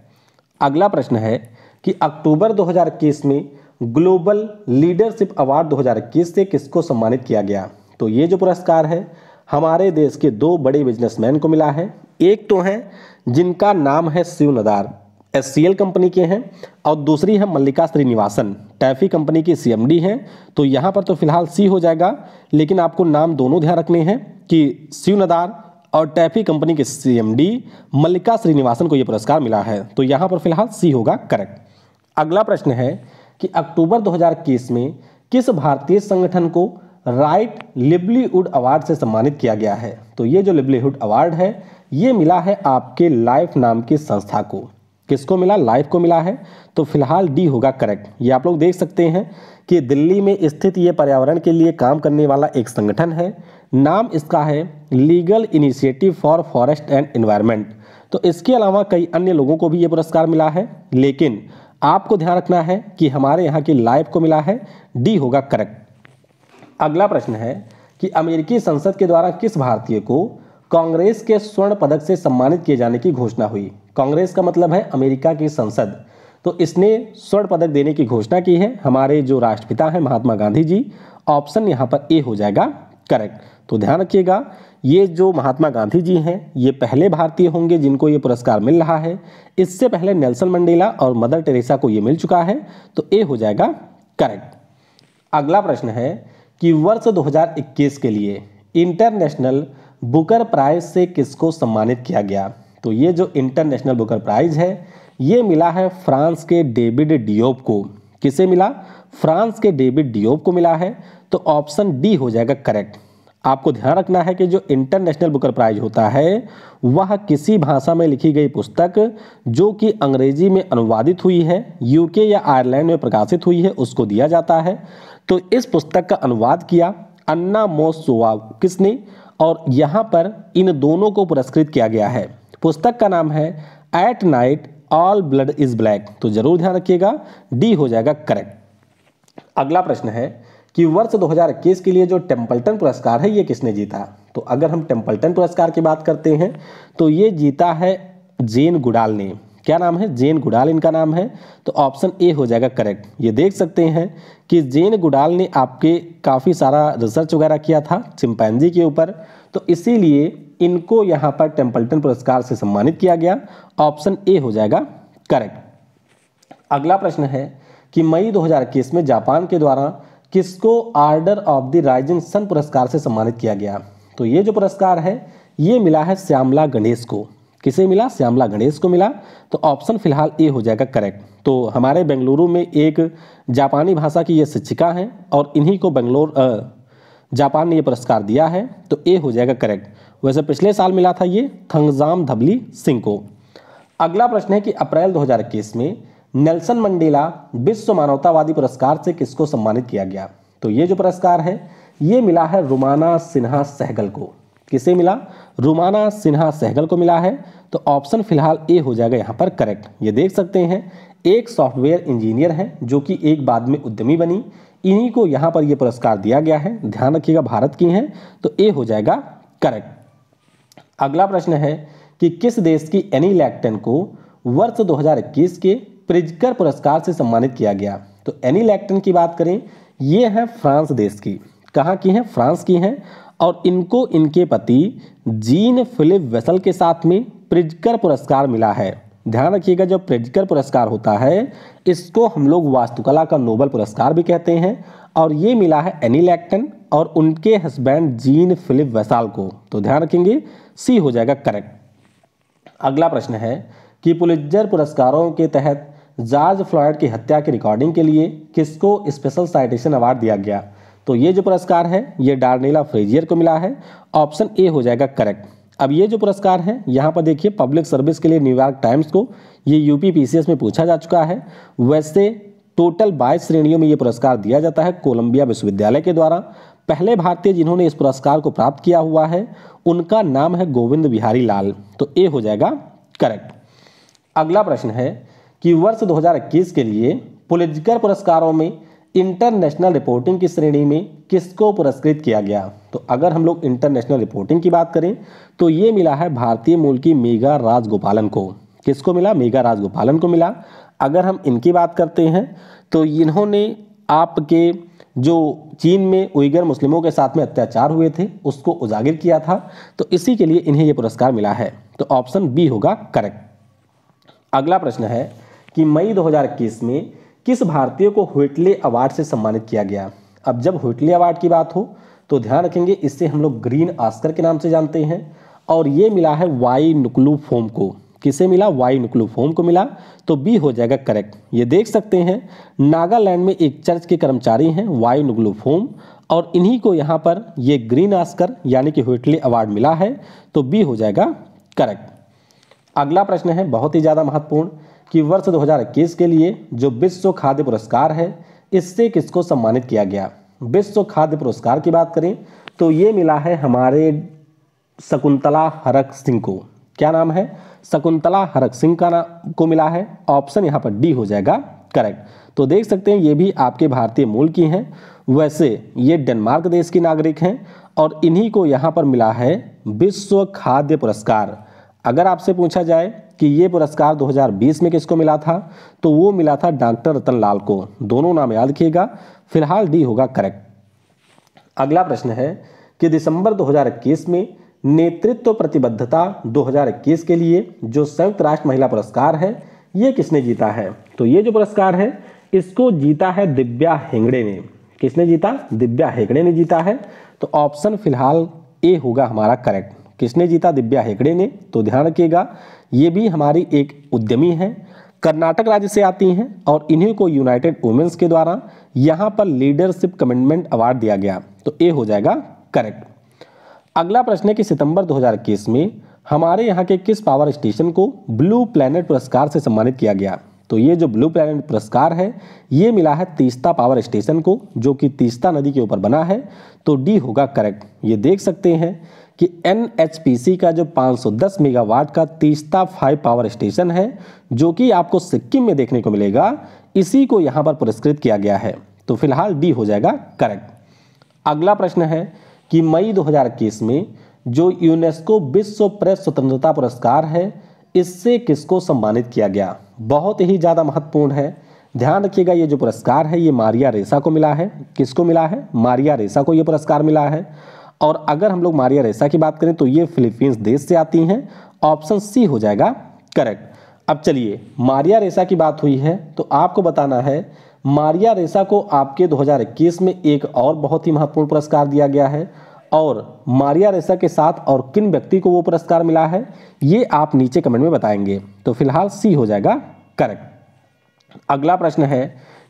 अगला प्रश्न है कि अक्टूबर 2021 में ग्लोबल लीडरशिप अवार्ड 2021 से किसको सम्मानित किया गया तो ये जो पुरस्कार है हमारे देश के दो बड़े बिजनेसमैन को मिला है एक तो है जिनका नाम है शिव नदार एस कंपनी के हैं और दूसरी है मल्लिका श्रीनिवासन टैफी कंपनी की सी हैं तो यहाँ पर तो फिलहाल सी हो जाएगा लेकिन आपको नाम दोनों ध्यान रखने हैं कि शिव नदार और टैफी कंपनी के सीएमडी मल्लिका श्रीनिवासन को यह पुरस्कार मिला है तो यहाँ पर फिलहाल सी होगा करेक्ट अगला प्रश्न है कि अक्टूबर 2021 में किस भारतीय संगठन को राइट लिबलीवुड अवार्ड से सम्मानित किया गया है तो ये जो लिबलीवुड अवार्ड है ये मिला है आपके लाइफ नाम की संस्था को किसको मिला लाइफ को मिला है तो फिलहाल डी होगा करेक्ट ये आप लोग देख सकते हैं कि दिल्ली में स्थित ये पर्यावरण के लिए काम करने वाला एक संगठन है नाम इसका है legal initiative for forest and environment तो इसके अलावा कई अन्य लोगों को भी ये पुरस्कार मिला है लेकिन आपको ध्यान रखना है कि हमारे यहाँ की लाइव को मिला है डी होगा करेक्ट अगला प्रश्न है कि अमेरिकी संसद के द्वारा किस भारतीय को कांग्रेस के स्वर्ण पदक से सम्मानित किए जाने की घोषणा हुई कांग्रेस का मतलब है अमेरिका की संसद तो इसने स्वर्ण पदक देने की घोषणा की है हमारे जो राष्ट्रपिता हैं महात्मा गांधी जी ऑप्शन यहाँ पर ए हो जाएगा करेक्ट तो ध्यान रखिएगा ये जो महात्मा गांधी जी हैं ये पहले भारतीय होंगे जिनको ये पुरस्कार मिल रहा है इससे पहले नेल्सन मंडेला और मदर टेरेसा को ये मिल चुका है तो ए हो जाएगा करेक्ट अगला प्रश्न है कि वर्ष 2021 के लिए इंटरनेशनल बुकर प्राइज से किसको सम्मानित किया गया तो ये जो इंटरनेशनल बुकर प्राइज है ये मिला है फ्रांस के डेविड डियोप को किसे मिला फ्रांस के डेविड डियोप को मिला है तो ऑप्शन डी हो जाएगा करेक्ट आपको ध्यान रखना है कि जो इंटरनेशनल बुकर प्राइज होता है वह किसी भाषा में लिखी गई पुस्तक जो कि अंग्रेजी में अनुवादित हुई है यूके या आयरलैंड में प्रकाशित हुई है उसको दिया जाता है तो इस पुस्तक का अनुवाद किया अन्ना मोसोवा किसने और यहाँ पर इन दोनों को पुरस्कृत किया गया है पुस्तक का नाम है at night all blood is black तो जरूर ध्यान रखिएगा डी हो जाएगा करेक्ट अगला प्रश्न है कि वर्ष 2021 के लिए जो टेम्पल्टन पुरस्कार है ये किसने जीता तो अगर हम टेम्पल्टन पुरस्कार की बात करते हैं तो ये जीता है जेन गुडाल ने क्या नाम है जेन गुडाल इनका नाम है तो ऑप्शन ए हो जाएगा करेक्ट ये देख सकते हैं कि जेन गुडाल ने आपके काफ़ी सारा रिसर्च वगैरह किया था चिंपैनजी के ऊपर तो इसीलिए इनको यहाँ पर टेम्पल्टन पुरस्कार से सम्मानित किया गया ऑप्शन ए हो जाएगा करेक्ट अगला प्रश्न है कि मई 2021 में जापान के द्वारा किसको order of the rising sun पुरस्कार से सम्मानित किया गया तो ये जो पुरस्कार है ये मिला है श्यामला गणेश को किसे मिला श्यामला गणेश को मिला तो ऑप्शन फिलहाल ए हो जाएगा करेक्ट तो हमारे बेंगलुरु में एक जापानी भाषा की ये शिक्षिका हैं और इन्हीं को बेंगलोर जापान ने ये पुरस्कार दिया है तो ए हो जाएगा करेक्ट वैसे पिछले साल मिला था ये थंगजाम धबली सिंह को अगला प्रश्न है कि अप्रैल दो में नेल्सन मंडेला विश्व मानवतावादी पुरस्कार से किसको सम्मानित किया गया तो ये जो पुरस्कार है ये मिला है रुमाना सिन्हा सहगल को किसे मिला रुमाना सिन्हा सहगल को मिला है तो ऑप्शन फिलहाल ए हो जाएगा यहाँ पर करेक्ट ये देख सकते हैं एक सॉफ्टवेयर इंजीनियर हैं जो कि एक बाद में उद्यमी बनी इन्हीं को यहाँ पर यह पुरस्कार दिया गया है ध्यान रखिएगा भारत की हैं तो ए हो जाएगा करेक्ट अगला प्रश्न है कि किस देश की एनी लैक्टन को वर्ष 2021 के प्रिजकर पुरस्कार से सम्मानित किया गया तो एनी लैक्टन की बात करें ये हैं फ्रांस देश की कहाँ की हैं फ्रांस की हैं और इनको इनके पति जीन फिलिप वेसल के साथ में प्रिजकर पुरस्कार मिला है ध्यान रखिएगा जब प्रिजकर पुरस्कार होता है इसको हम लोग वास्तुकला का नोबल पुरस्कार भी कहते हैं और ये मिला है एनी लैक्टन और उनके हस्बैंड जीन फिलिप वसाल को तो ध्यान रखेंगे सी हो जाएगा करेक्ट अगला प्रश्न है कि पुलिजर पुरस्कारों के तहत जॉर्ज फ्लॉयड की हत्या की रिकॉर्डिंग के लिए किसको स्पेशल साइटेशन अवार्ड दिया गया तो ये जो पुरस्कार है ये डारनेला फ्रेजियर को मिला है ऑप्शन ए हो जाएगा करेक्ट अब ये जो पुरस्कार है यहाँ पर देखिए पब्लिक सर्विस के लिए न्यूयॉर्क टाइम्स को ये यूपी में पूछा जा चुका है वैसे टोटल बाईस श्रेणियों में ये पुरस्कार दिया जाता है कोलंबिया विश्वविद्यालय के द्वारा पहले भारतीय जिन्होंने इस पुरस्कार को प्राप्त किया हुआ है उनका नाम है गोविंद बिहारी लाल तो ए हो जाएगा करेक्ट अगला प्रश्न है कि वर्ष 2021 के लिए पुलिजकर पुरस्कारों में इंटरनेशनल रिपोर्टिंग की श्रेणी में किसको पुरस्कृत किया गया तो अगर हम लोग इंटरनेशनल रिपोर्टिंग की बात करें तो ये मिला है भारतीय मूल की मेघा राजगोपालन को किसको मिला मेघा राजगोपालन को मिला अगर हम इनकी बात करते हैं तो इन्होंने आपके जो चीन में उइगर मुस्लिमों के साथ में अत्याचार हुए थे उसको उजागर किया था तो इसी के लिए इन्हें यह पुरस्कार मिला है तो ऑप्शन बी होगा करेक्ट अगला प्रश्न है कि मई 2021 में किस भारतीय को हुटले अवार्ड से सम्मानित किया गया अब जब हुटले अवार्ड की बात हो तो ध्यान रखेंगे इससे हम लोग ग्रीन आस्कर के नाम से जानते हैं और ये मिला है वाई नुकलू फोम को किसे मिला वाई नुकलू फोम को मिला तो बी हो जाएगा करेक्ट ये देख सकते हैं नागालैंड में एक चर्च के कर्मचारी हैं वाई नुकलू फोम और इन्हीं को यहाँ पर ये ग्रीन आस्कर यानी कि हुटले अवार्ड मिला है तो बी हो जाएगा करेक्ट अगला प्रश्न है बहुत ही ज़्यादा महत्वपूर्ण कि वर्ष 2021 के लिए जो विश्व खाद्य पुरस्कार है इससे किसको सम्मानित किया गया विश्व खाद्य पुरस्कार की बात करें तो ये मिला है हमारे शकुंतला हरक सिंह को क्या नाम है शकुंतला हरक सिंह का नाम को मिला है ऑप्शन यहाँ पर डी हो जाएगा करेक्ट तो देख सकते हैं ये भी आपके भारतीय मूल की हैं वैसे ये डेनमार्क देश की नागरिक हैं और इन्हीं को यहाँ पर मिला है विश्व खाद्य पुरस्कार अगर आपसे पूछा जाए कि ये पुरस्कार 2020 में किसको मिला था तो वो मिला था डॉक्टर रतन लाल को दोनों नाम याद रखिएगा फिलहाल डी होगा करेक्ट अगला प्रश्न है कि दिसंबर 2021 में नेतृत्व प्रतिबद्धता 2021 के लिए जो संयुक्त राष्ट्र महिला पुरस्कार है ये किसने जीता है तो ये जो पुरस्कार है इसको जीता है दिव्या हेंगड़े ने किसने जीता दिव्या हेगड़े ने जीता है तो ऑप्शन फिलहाल ए होगा हमारा करेक्ट किसने जीता दिव्या हेगड़े ने तो ध्यान रखिएगा ये भी हमारी एक उद्यमी है कर्नाटक राज्य से आती हैं और इन्हीं को यूनाइटेड वुमेन्स के द्वारा यहाँ पर लीडरशिप कमिटमेंट अवार्ड दिया गया तो ए हो जाएगा करेक्ट अगला प्रश्न है कि सितंबर 2021 में हमारे यहाँ के किस पावर स्टेशन को ब्लू प्लैनेट पुरस्कार से सम्मानित किया गया तो ये जो ब्लू प्लैनेट पुरस्कार है ये मिला है तीस्ता पावर स्टेशन को जो कि तीस्ता नदी के ऊपर बना है तो डी होगा करेक्ट ये देख सकते हैं कि एन का जो 510 मेगावाट का तीसता फाइव पावर स्टेशन है जो कि आपको सिक्किम में देखने को मिलेगा इसी को यहां पर पुरस्कृत किया गया है तो फिलहाल डी हो जाएगा करेक्ट अगला प्रश्न है कि मई 2021 में जो यूनेस्को विश्व प्रेस स्वतंत्रता पुरस्कार है इससे किसको सम्मानित किया गया बहुत ही ज़्यादा महत्वपूर्ण है ध्यान रखिएगा ये जो पुरस्कार है ये मारिया रेसा को मिला है किसको मिला है मारिया रेसा को ये पुरस्कार मिला है और अगर हम लोग मारिया रेसा की बात करें तो ये फिलीपींस देश से आती हैं ऑप्शन सी हो जाएगा करेक्ट अब चलिए मारिया रेसा की बात हुई है तो आपको बताना है मारिया रेसा को आपके 2021 में एक और बहुत ही महत्वपूर्ण पुरस्कार दिया गया है और मारिया रेसा के साथ और किन व्यक्ति को वो पुरस्कार मिला है ये आप नीचे कमेंट में बताएंगे तो फिलहाल सी हो जाएगा करेक्ट अगला प्रश्न है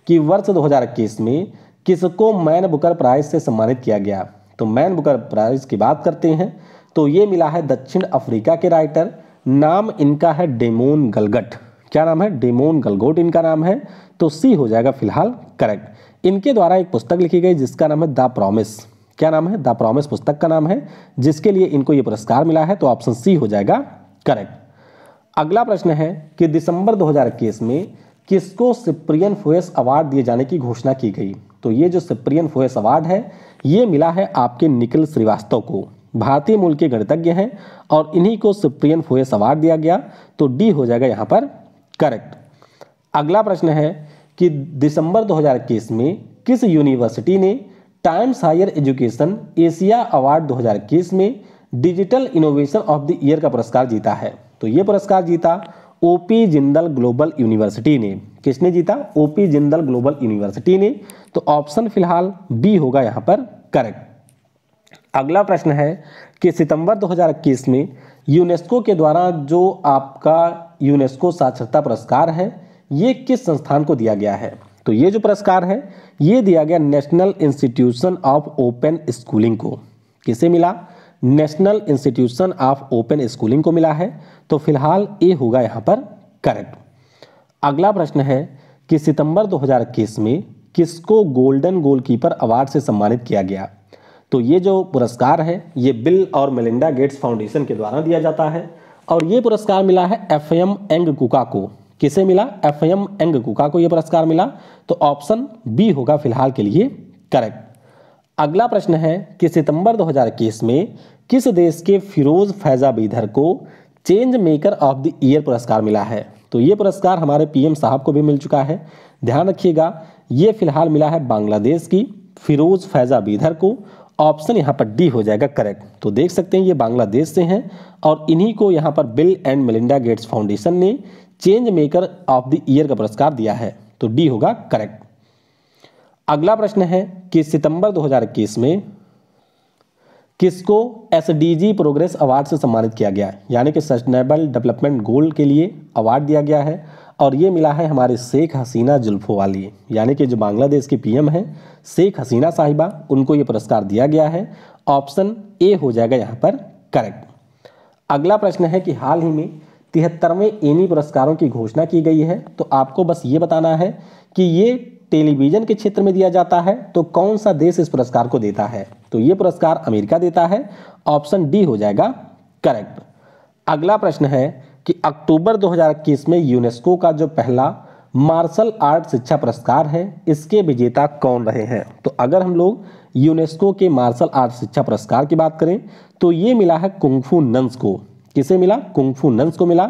कि वर्ष 2021 में किसको मैन बुकर प्राइज से सम्मानित किया गया तो मैन बुकर प्राइज की बात करते हैं तो ये मिला है दक्षिण अफ्रीका के राइटर नाम इनका है डेमोन गलगट क्या नाम है डेमोन गलगोट इनका नाम है तो सी हो जाएगा फिलहाल करेक्ट इनके द्वारा एक पुस्तक लिखी गई जिसका नाम है द प्रॉमिस क्या नाम है द प्रॉमिस पुस्तक का नाम है जिसके लिए इनको ये पुरस्कार मिला है तो ऑप्शन सी हो जाएगा करेक्ट अगला प्रश्न है कि दिसंबर 2021 में किसको सिप्रियन फुएस अवार्ड दिए जाने की घोषणा की गई तो ये जो सिप्रियन फोएस अवार्ड है ये मिला है आपके निखिल श्रीवास्तव को भारतीय मूल के गणितज्ञ हैं और इन्हीं को सिप्रियन फोएस अवार्ड दिया गया तो डी हो जाएगा यहाँ पर करेक्ट अगला प्रश्न है कि दिसंबर 2021 में किस यूनिवर्सिटी ने Times higher education Asia award 2021 में digital innovation of the year का पुरस्कार जीता है तो ये पुरस्कार जीता ओपी जिंदल ग्लोबल यूनिवर्सिटी ने किसने जीता ओपी जिंदल ग्लोबल यूनिवर्सिटी ने तो ऑप्शन फिलहाल बी होगा यहाँ पर करेक्ट अगला प्रश्न है कि सितंबर 2021 में यूनेस्को के द्वारा जो आपका यूनेस्को साक्षरता पुरस्कार है ये किस संस्थान को दिया गया है तो ये जो पुरस्कार है ये दिया गया national institution of open schooling को किसे मिला national institution of open schooling को मिला है तो फिलहाल ए होगा यहाँ पर करेक्ट अगला प्रश्न है कि सितंबर 2021 में किसको गोल्डन गोलकीपर अवार्ड से सम्मानित किया गया तो ये जो पुरस्कार है ये बिल और मेलिंडा गेट्स फाउंडेशन के द्वारा दिया जाता है और ये पुरस्कार मिला है एफ एम एंग कुका को किसे मिला एफ एम एंग कुका को ये पुरस्कार मिला तो ऑप्शन बी होगा फिलहाल के लिए करेक्ट अगला प्रश्न है कि सितंबर 2021 में किस देश के फिरोज फैजा बीधर को change maker of the year पुरस्कार मिला है तो ये पुरस्कार हमारे पीएम साहब को भी मिल चुका है ध्यान रखिएगा ये फिलहाल मिला है बांग्लादेश की फिरोज फैज़ा बीधर को ऑप्शन यहाँ पर डी हो जाएगा करेक्ट तो देख सकते हैं ये बांग्लादेश से हैं और इन्हीं को यहाँ पर Bill and Melinda Gates foundation ने change maker of the year का पुरस्कार दिया है तो डी होगा करेक्ट अगला प्रश्न है कि सितंबर 2021 में किसको एस प्रोग्रेस अवार्ड से सम्मानित किया गया है यानी कि सस्टेनेबल डेवलपमेंट गोल के लिए अवार्ड दिया गया है और ये मिला है हमारे शेख हसीना जुल्फो वाली यानी कि जो बांग्लादेश के पीएम हैं शेख हसीना साहिबा उनको ये पुरस्कार दिया गया है ऑप्शन ए हो जाएगा यहाँ पर करेक्ट अगला प्रश्न है कि हाल ही में तिहत्तरवें एनी पुरस्कारों की घोषणा की गई है तो आपको बस ये बताना है कि ये टेलीविज़न के क्षेत्र में दिया जाता है तो कौन सा देश इस पुरस्कार को देता है तो ये पुरस्कार अमेरिका देता है ऑप्शन डी हो जाएगा करेक्ट अगला प्रश्न है कि अक्टूबर 2021 में यूनेस्को का जो पहला मार्शल आर्ट शिक्षा पुरस्कार है इसके विजेता कौन रहे हैं तो अगर हम लोग यूनेस्को के मार्शल आर्ट शिक्षा पुरस्कार की बात करें तो ये मिला है कुंगफू नंस को किसे मिला कुंगफू नंस को मिला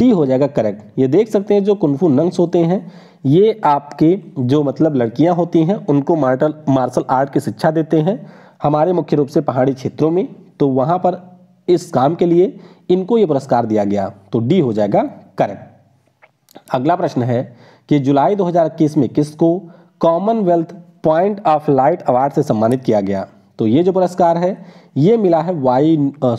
डी हो जाएगा करेक्ट ये देख सकते हैं जो कुंगफू नंस होते हैं ये आपके जो मतलब लड़कियां होती हैं उनको मार्टल मार्शल आर्ट की शिक्षा देते हैं हमारे मुख्य रूप से पहाड़ी क्षेत्रों में तो वहाँ पर इस काम के लिए इनको ये पुरस्कार दिया गया तो डी हो जाएगा करेक्ट अगला प्रश्न है कि जुलाई 2021 में किसको Commonwealth point of light award से सम्मानित किया गया तो ये जो पुरस्कार है ये मिला है वाई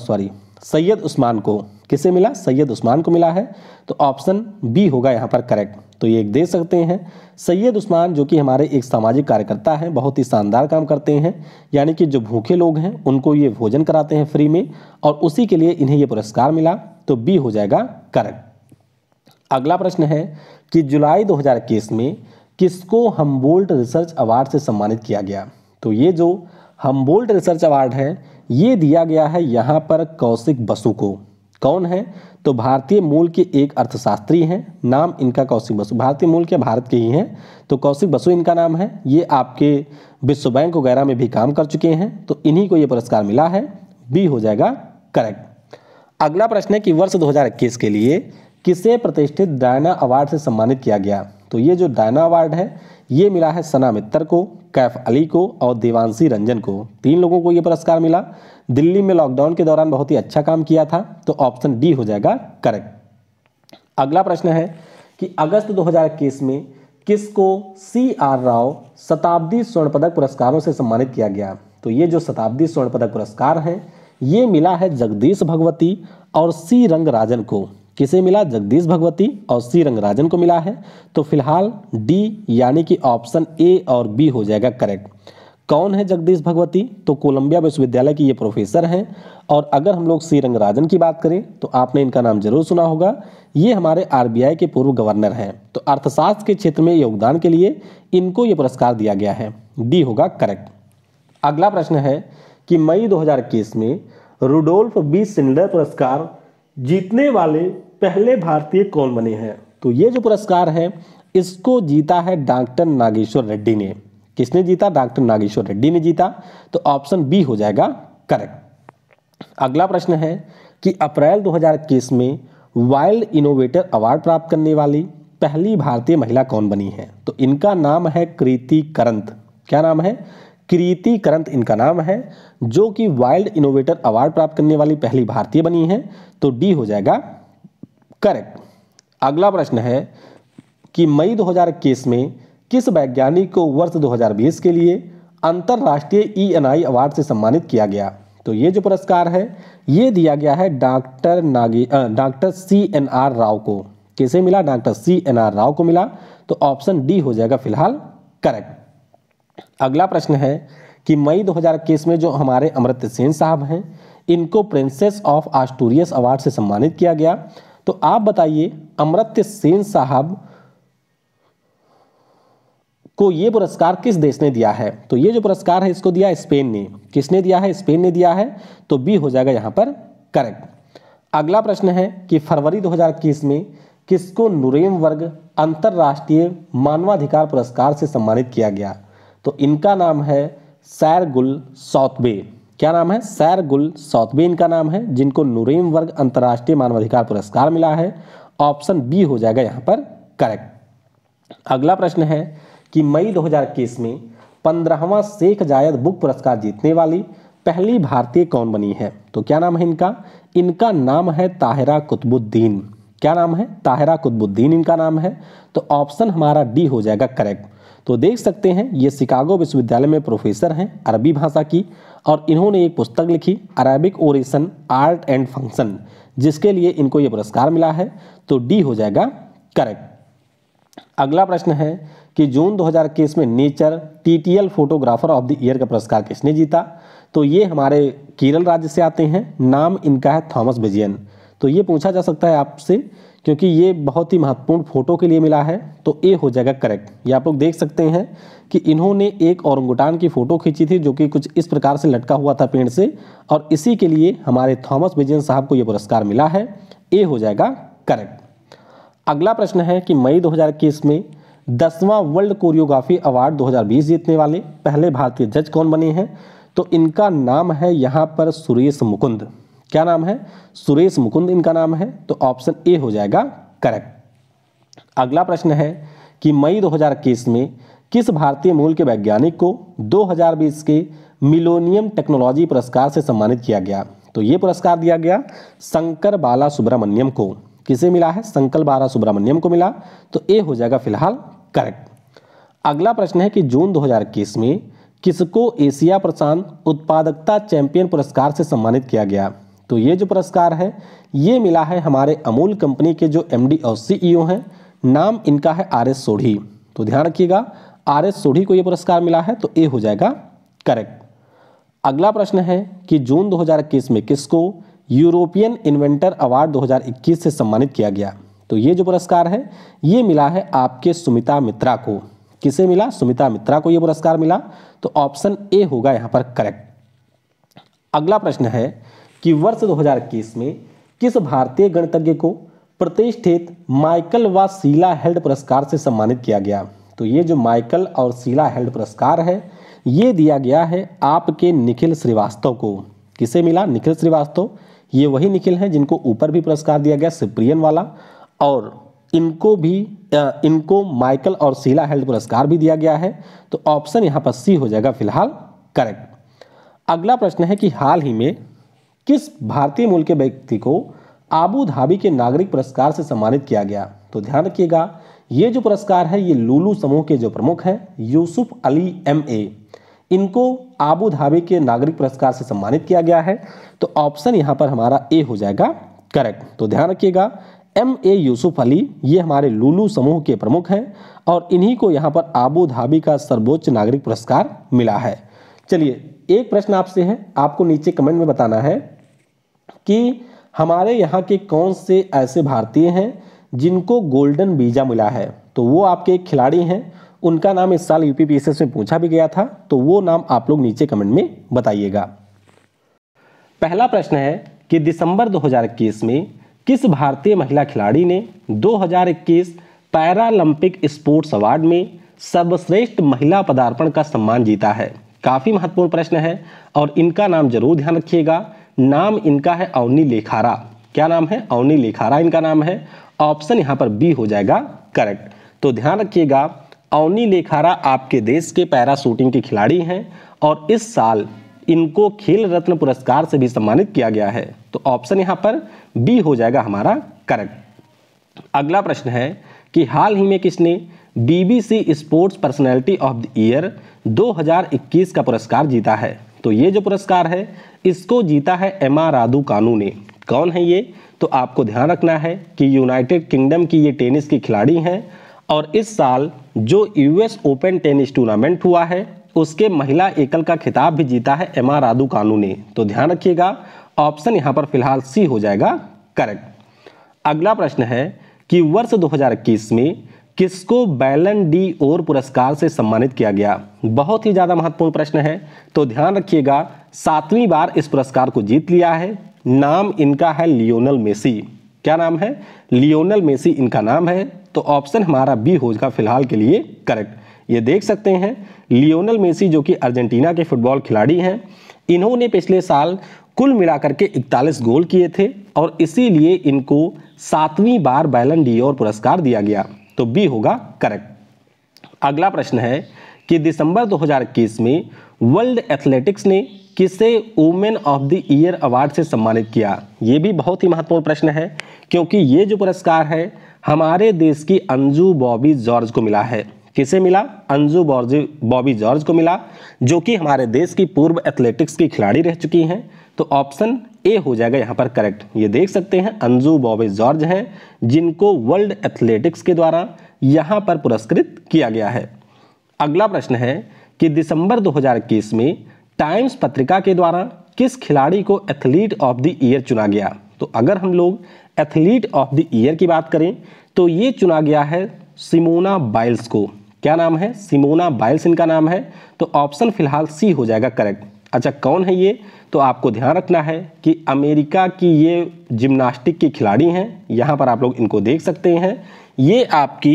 सॉरी सैयद उस्मान को किसे मिला सैयद उस्मान को मिला है तो ऑप्शन बी होगा यहाँ पर करेक्ट तो ये एक दे सकते हैं सैयद उस्मान जो कि हमारे एक सामाजिक कार्यकर्ता हैं बहुत ही शानदार काम करते हैं यानी कि जो भूखे लोग हैं उनको ये भोजन कराते हैं फ्री में और उसी के लिए इन्हें ये पुरस्कार मिला तो बी हो जाएगा करेक्ट अगला प्रश्न है कि जुलाई दो में किसको हम्बोल्ट रिसर्च अवार्ड से सम्मानित किया गया तो ये जो हम्बोल्ट रिसर्च अवार्ड है ये दिया गया है यहाँ पर कौशिक बसु को कौन है तो भारतीय मूल के एक अर्थशास्त्री हैं नाम इनका कौशिक बसु भारतीय मूल के भारत के ही हैं तो कौशिक बसु इनका नाम है ये आपके विश्व बैंक वगैरह में भी काम कर चुके हैं तो इन्हीं को ये पुरस्कार मिला है बी हो जाएगा करेक्ट अगला प्रश्न है कि वर्ष दो के लिए किसे प्रतिष्ठित डायना अवार्ड से सम्मानित किया गया तो ये जो डायना अवार्ड है ये मिला है सना मित्तर को कैफ अली को और देवांशी रंजन को तीन लोगों को ये पुरस्कार मिला दिल्ली में लॉकडाउन के दौरान बहुत ही अच्छा काम किया था तो ऑप्शन डी हो जाएगा करेक्ट अगला प्रश्न है कि अगस्त 2021 में किसको सी आर राव शताब्दी स्वर्ण पदक पुरस्कारों से सम्मानित किया गया तो ये जो शताब्दी स्वर्ण पदक पुरस्कार हैं ये मिला है जगदीश भगवती और सी रंगराजन को किसे मिला जगदीश भगवती और सी रंगराजन को मिला है तो फिलहाल डी यानी कि ऑप्शन ए और बी हो जाएगा करेक्ट कौन है जगदीश भगवती तो कोलंबिया विश्वविद्यालय की ये प्रोफेसर हैं और अगर हम लोग सी रंगराजन की बात करें तो आपने इनका नाम जरूर सुना होगा ये हमारे आरबीआई के पूर्व गवर्नर हैं तो अर्थशास्त्र के क्षेत्र में योगदान के लिए इनको ये पुरस्कार दिया गया है डी होगा करेक्ट अगला प्रश्न है कि मई दो में रुडोल्फ बी सिंडर पुरस्कार जीतने वाले पहले भारतीय कौन बने हैं तो ये जो पुरस्कार है इसको जीता है डॉक्टर नागेश्वर रेड्डी ने किसने जीता डॉक्टर नागेश्वर रेड्डी ने जीता तो ऑप्शन बी हो जाएगा करेक्ट अगला प्रश्न है कि अप्रैल 2021 में वाइल्ड इनोवेटर अवार्ड प्राप्त करने वाली पहली भारतीय महिला कौन बनी है तो इनका नाम है कृति करंत क्या नाम है कृति करंत इनका नाम है जो कि वाइल्ड इनोवेटर अवार्ड प्राप्त करने वाली पहली भारतीय बनी है तो डी हो जाएगा करेक्ट अगला प्रश्न है कि मई 2021 में किस वैज्ञानिक को वर्ष 2020 के लिए अंतर्राष्ट्रीय E e N I award से सम्मानित किया गया तो ये जो पुरस्कार है ये दिया गया है doctor Nagi doctor C N R Rao को किसे मिला doctor C N R Rao को मिला तो ऑप्शन डी हो जाएगा फिलहाल करेक्ट अगला प्रश्न है कि मई 2021 में जो हमारे अमृत सेन साहब हैं इनको प्रिंसेस ऑफ आस्टूरियस अवार्ड से सम्मानित किया गया तो आप बताइए अमृत सेन साहब को ये पुरस्कार किस देश ने दिया है तो ये जो पुरस्कार है इसको दिया स्पेन ने किसने दिया है स्पेन ने दिया है तो बी हो जाएगा यहां पर करेक्ट अगला प्रश्न है कि फरवरी 2021 में किसको नुरेम वर्ग अंतर्राष्ट्रीय मानवाधिकार पुरस्कार से सम्मानित किया गया तो इनका नाम है सैरगुल सौतबे क्या नाम है सैर गुल सौतबे इनका नाम है जिनको नूरीम वर्ग अंतर्राष्ट्रीय मानवाधिकार पुरस्कार मिला है ऑप्शन बी हो जाएगा यहाँ पर करेक्ट अगला प्रश्न है कि मई 2021 में पंद्रहवा शेख जायद बुक पुरस्कार जीतने वाली पहली भारतीय कौन बनी है तो क्या नाम है इनका इनका नाम है ताहिरा कुतुबुद्दीन क्या नाम है ताहिरा कुतुबुद्दीन इनका नाम है तो ऑप्शन हमारा डी हो जाएगा करेक्ट तो देख सकते हैं ये शिकागो विश्वविद्यालय में प्रोफेसर हैं अरबी भाषा की और इन्होंने एक पुस्तक लिखी Arabic oration art and function जिसके लिए इनको ये पुरस्कार मिला है तो डी हो जाएगा करेक्ट अगला प्रश्न है कि जून 2021 में nature TTL photographer of the year का पुरस्कार किसने जीता तो ये हमारे केरल राज्य से आते हैं नाम इनका है थॉमस बिजियन तो ये पूछा जा सकता है आपसे क्योंकि ये बहुत ही महत्वपूर्ण फोटो के लिए मिला है तो ए हो जाएगा करेक्ट ये आप लोग देख सकते हैं कि इन्होंने एक औरंगुटान की फ़ोटो खींची थी जो कि कुछ इस प्रकार से लटका हुआ था पेड़ से और इसी के लिए हमारे थॉमस बिजन साहब को ये पुरस्कार मिला है ए हो जाएगा करेक्ट अगला प्रश्न है कि मई 2021 में दसवां वर्ल्ड कोरियोग्राफी अवार्ड 2020 जीतने वाले पहले भारतीय जज कौन बने हैं तो इनका नाम है यहाँ पर सुरेश मुकुंद क्या नाम है सुरेश मुकुंद इनका नाम है तो ऑप्शन ए हो जाएगा करेक्ट अगला प्रश्न है कि मई 2021 में किस भारतीय मूल के वैज्ञानिक को 2020 के मिलोनियम टेक्नोलॉजी पुरस्कार से सम्मानित किया गया तो ये पुरस्कार दिया गया शंकर बाला सुब्रमण्यम को किसे मिला है संकल बाला सुब्रमण्यम को मिला तो ए हो जाएगा फिलहाल करेक्ट अगला प्रश्न है कि जून 2021 में किसको एशिया प्रशांत उत्पादकता चैंपियन पुरस्कार से सम्मानित किया गया तो ये जो पुरस्कार है ये मिला है हमारे अमूल कंपनी के जो एमडी और सीईओ e हैं नाम इनका है आर एस सोढ़ी तो ध्यान रखिएगा आर एस सोढ़ी को ये पुरस्कार मिला है तो ए हो जाएगा करेक्ट अगला प्रश्न है कि जून 2021 में किसको यूरोपियन इन्वेंटर अवार्ड 2021 से सम्मानित किया गया तो ये जो पुरस्कार है ये मिला है आपके सुमिता मित्रा को किसे मिला सुमिता मित्रा को ये पुरस्कार मिला तो ऑप्शन ए होगा यहाँ पर करेक्ट अगला प्रश्न है कि वर्ष 2021 में किस भारतीय गणितज्ञ को प्रतिष्ठित माइकल व शीला हेल्ड पुरस्कार से सम्मानित किया गया तो ये जो माइकल और शीला हेल्ड पुरस्कार है ये दिया गया है आपके निखिल श्रीवास्तव को किसे मिला निखिल श्रीवास्तव ये वही निखिल हैं जिनको ऊपर भी पुरस्कार दिया गया सिप्रियन वाला और इनको भी इनको माइकल और शीला हेल्ड पुरस्कार भी दिया गया है तो ऑप्शन यहाँ पर सी हो जाएगा फिलहाल करेक्ट अगला प्रश्न है कि हाल ही में किस भारतीय मूल के व्यक्ति को आबू धाबी के नागरिक पुरस्कार से सम्मानित किया गया तो ध्यान रखिएगा ये जो पुरस्कार है ये लूलू समूह के जो प्रमुख हैं यूसुफ अली एम ए इनको आबू धाबी के नागरिक पुरस्कार से सम्मानित किया गया है तो ऑप्शन यहाँ पर हमारा ए हो जाएगा करेक्ट तो ध्यान रखिएगा एम ए यूसुफ अली ये हमारे लुलू समूह के प्रमुख हैं और इन्हीं को यहाँ पर आबू धाबी का सर्वोच्च नागरिक पुरस्कार मिला है चलिए एक प्रश्न आपसे है आपको नीचे कमेंट में बताना है कि हमारे यहाँ के कौन से ऐसे भारतीय हैं जिनको गोल्डन वीज़ा मिला है तो वो आपके एक खिलाड़ी हैं उनका नाम इस साल यूपी में पूछा भी गया था तो वो नाम आप लोग नीचे कमेंट में बताइएगा पहला प्रश्न है कि दिसंबर 2021 में किस भारतीय महिला खिलाड़ी ने 2021 पैरालंपिक स्पोर्ट्स अवार्ड में सर्वश्रेष्ठ महिला पदार्पण का सम्मान जीता है काफ़ी महत्वपूर्ण प्रश्न है और इनका नाम जरूर ध्यान रखिएगा नाम इनका है अवनी लेखारा क्या नाम है अवनी लेखारा इनका नाम है ऑप्शन यहाँ पर बी हो जाएगा करेक्ट तो ध्यान रखिएगा अवनी लेखारा आपके देश के पैरा शूटिंग के खिलाड़ी हैं और इस साल इनको खेल रत्न पुरस्कार से भी सम्मानित किया गया है तो ऑप्शन यहाँ पर बी हो जाएगा हमारा करेक्ट अगला प्रश्न है कि हाल ही में किसने BBC sports personality of the year 2021 का पुरस्कार जीता है तो ये जो पुरस्कार है इसको जीता है एम आर राधू कानू ने कौन है ये तो आपको ध्यान रखना है कि यूनाइटेड किंगडम की ये टेनिस की खिलाड़ी हैं और इस साल जो यूएस ओपन टेनिस टूर्नामेंट हुआ है उसके महिला एकल का खिताब भी जीता है एम आर राधू कानू ने तो ध्यान रखिएगा ऑप्शन यहाँ पर फिलहाल सी हो जाएगा करेक्ट अगला प्रश्न है कि वर्ष 2021 में किसको बैलन डी ओर पुरस्कार से सम्मानित किया गया बहुत ही ज़्यादा महत्वपूर्ण प्रश्न है तो ध्यान रखिएगा सातवीं बार इस पुरस्कार को जीत लिया है नाम इनका है लियोनल मेसी क्या नाम है लियोनल मेसी इनका नाम है तो ऑप्शन हमारा बी होगा फिलहाल के लिए करेक्ट ये देख सकते हैं लियोनल मेसी जो कि अर्जेंटीना के फुटबॉल खिलाड़ी हैं इन्होंने पिछले साल कुल मिलाकर के 41 गोल किए थे और इसीलिए इनको सातवीं बार बैलन डी ओर पुरस्कार दिया गया तो बी होगा करेक्ट अगला प्रश्न है कि दिसंबर 2021 में वर्ल्ड एथलेटिक्स ने किसे women of the year award से सम्मानित किया ये भी बहुत ही महत्वपूर्ण प्रश्न है क्योंकि ये जो पुरस्कार है हमारे देश की अंजू बॉबी जॉर्ज को मिला है किसे मिला अंजू बॉर्जी बॉबी जॉर्ज को मिला जो कि हमारे देश की पूर्व एथलेटिक्स की खिलाड़ी रह चुकी हैं तो ऑप्शन ए हो जाएगा यहाँ पर करेक्ट ये देख सकते हैं अंजू बॉबे जॉर्ज हैं जिनको वर्ल्ड एथलेटिक्स के द्वारा यहाँ पर पुरस्कृत किया गया है अगला प्रश्न है कि दिसंबर 2021 में टाइम्स पत्रिका के द्वारा किस खिलाड़ी को एथलीट ऑफ द ईयर चुना गया तो अगर हम लोग एथलीट ऑफ द ईयर की बात करें तो ये चुना गया है सिमोना बाइल्स को क्या नाम है सिमोना बाइल्स इनका नाम है तो ऑप्शन फिलहाल सी हो जाएगा करेक्ट अच्छा कौन है ये तो आपको ध्यान रखना है कि अमेरिका की ये जिम्नास्टिक की खिलाड़ी हैं यहाँ पर आप लोग इनको देख सकते हैं ये आपकी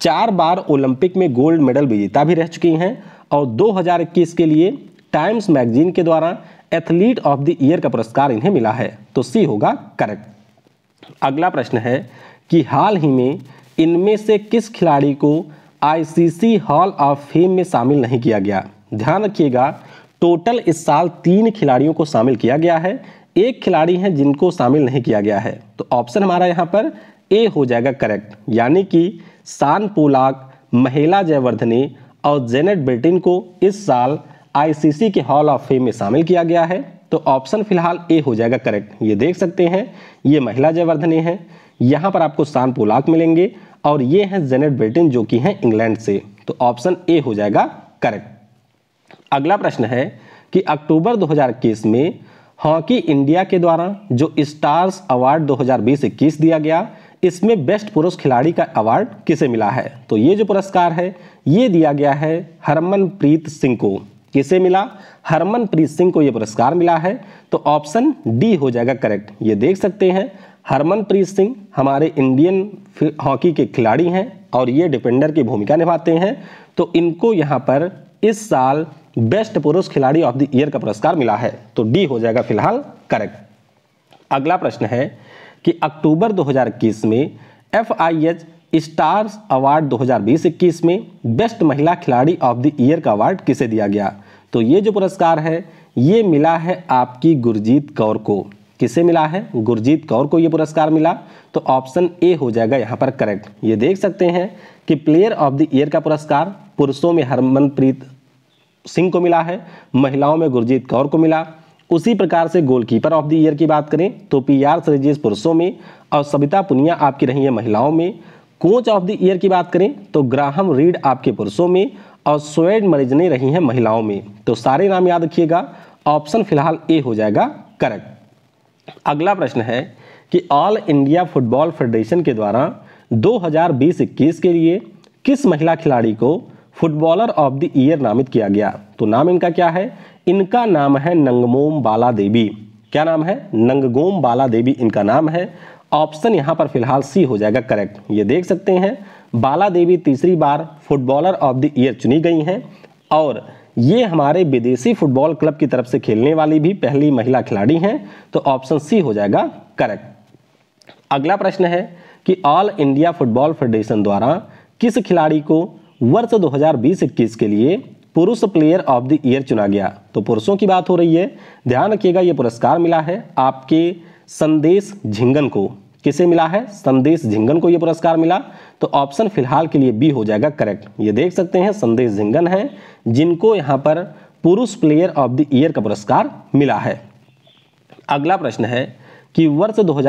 चार बार ओलंपिक में गोल्ड मेडल विजेता भी रह चुकी हैं और 2021 के लिए टाइम्स मैगजीन के द्वारा एथलीट ऑफ द ईयर का पुरस्कार इन्हें मिला है तो सी होगा करेक्ट अगला प्रश्न है कि हाल ही में इनमें से किस खिलाड़ी को आईसीसी हॉल ऑफ फेम में शामिल नहीं किया गया ध्यान रखिएगा टोटल इस साल तीन खिलाड़ियों को शामिल किया गया है एक खिलाड़ी हैं जिनको शामिल नहीं किया गया है तो ऑप्शन हमारा यहाँ पर ए हो जाएगा करेक्ट यानी कि शान पोलाक महिला जयवर्धने और जेनेट बेटिन को इस साल आईसीसी के हॉल ऑफ फेम में शामिल किया गया है तो ऑप्शन फिलहाल ए हो जाएगा करेक्ट ये देख सकते हैं ये महिला जयवर्धने हैं यहाँ पर आपको शान पोलाक मिलेंगे और ये हैं जेनेट बेटिन जो कि हैं इंग्लैंड से तो ऑप्शन ए हो जाएगा करेक्ट अगला प्रश्न है कि अक्टूबर 2021 में हॉकी इंडिया के द्वारा जो स्टार्स अवार्ड 2020-21 दिया गया इसमें बेस्ट पुरुष खिलाड़ी का अवार्ड किसे मिला है तो ये जो पुरस्कार है ये दिया गया है हरमनप्रीत सिंह को किसे मिला हरमनप्रीत सिंह को ये पुरस्कार मिला है तो ऑप्शन डी हो जाएगा करेक्ट ये देख सकते हैं हरमनप्रीत सिंह हमारे इंडियन हॉकी के खिलाड़ी हैं और ये डिफेंडर की भूमिका निभाते हैं तो इनको यहाँ पर इस साल बेस्ट पुरुष खिलाड़ी ऑफ द ईयर का पुरस्कार मिला है तो डी हो जाएगा फिलहाल करेक्ट अगला प्रश्न है कि अक्टूबर 2021 में F I H stars award 2020-21 में बेस्ट महिला खिलाड़ी ऑफ द ईयर का अवार्ड किसे दिया गया तो ये जो पुरस्कार है ये मिला है आपकी गुरजीत कौर को किसे मिला है गुरजीत कौर को ये पुरस्कार मिला तो ऑप्शन ए हो जाएगा यहाँ पर करेक्ट ये देख सकते हैं कि प्लेयर ऑफ द ईयर का पुरस्कार पुरुषों में हरमनप्रीत सिंह को मिला है महिलाओं में गुरजीत कौर को मिला उसी प्रकार से गोलकीपर ऑफ द ईयर की बात करें तो पी आर सरजेश पुरुषों में और सविता पुनिया आपकी रही है महिलाओं में कोच ऑफ द ईयर की बात करें तो ग्राहम रीड आपके पुरुषों में और स्वेड मरिजने रही हैं महिलाओं में तो सारे नाम याद रखिएगा ऑप्शन फिलहाल ए हो जाएगा करेक्ट अगला प्रश्न है कि ऑल इंडिया फुटबॉल फेडरेशन के द्वारा दो हजार के लिए किस महिला खिलाड़ी को फुटबॉलर ऑफ द ईयर नामित किया गया तो नाम इनका क्या है इनका नाम है नंगमोम बाला देवी क्या नाम है नंगगोम बाला देवी इनका नाम है ऑप्शन यहां पर फिलहाल सी हो जाएगा करेक्ट ये देख सकते हैं बाला देवी तीसरी बार फुटबॉलर ऑफ द ईयर चुनी गई हैं और ये हमारे विदेशी फुटबॉल क्लब की तरफ से खेलने वाली भी पहली महिला खिलाड़ी हैं तो ऑप्शन सी हो जाएगा करेक्ट अगला प्रश्न है कि ऑल इंडिया फुटबॉल फेडरेशन द्वारा किस खिलाड़ी को वर्ष 2020-21 के लिए पुरुष प्लेयर ऑफ द ईयर चुना गया तो पुरुषों की बात हो रही है ध्यान रखिएगा ये पुरस्कार मिला है आपके संदेश झिंगन को किसे मिला है संदेश झिंगन को यह पुरस्कार मिला तो ऑप्शन फिलहाल के लिए बी हो जाएगा करेक्ट ये देख सकते हैं संदेश झिंगन है जिनको यहाँ पर पुरुष प्लेयर ऑफ द ईयर का पुरस्कार मिला है अगला प्रश्न है कि वर्ष दो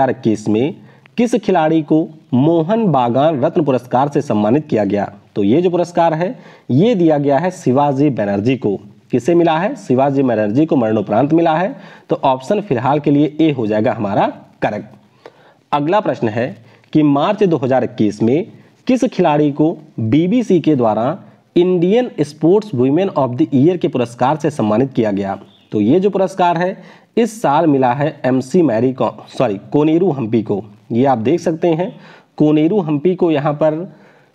में किस खिलाड़ी को मोहन बागान रत्न पुरस्कार से सम्मानित किया गया तो ये जो पुरस्कार है ये दिया गया है शिवाजी बनर्जी को किसे मिला है शिवाजी बनर्जी को मरणोपरांत मिला है तो ऑप्शन फिलहाल के लिए ए हो जाएगा हमारा करेक्ट अगला प्रश्न है कि मार्च 2021 में किस खिलाड़ी को बीबीसी के द्वारा Indian sports women of the year के पुरस्कार से सम्मानित किया गया तो ये जो पुरस्कार है इस साल मिला है सी मैरी कॉम सॉरी कोनेरू हम्पी को ये आप देख सकते हैं कोनेरू हम्पी को यहाँ पर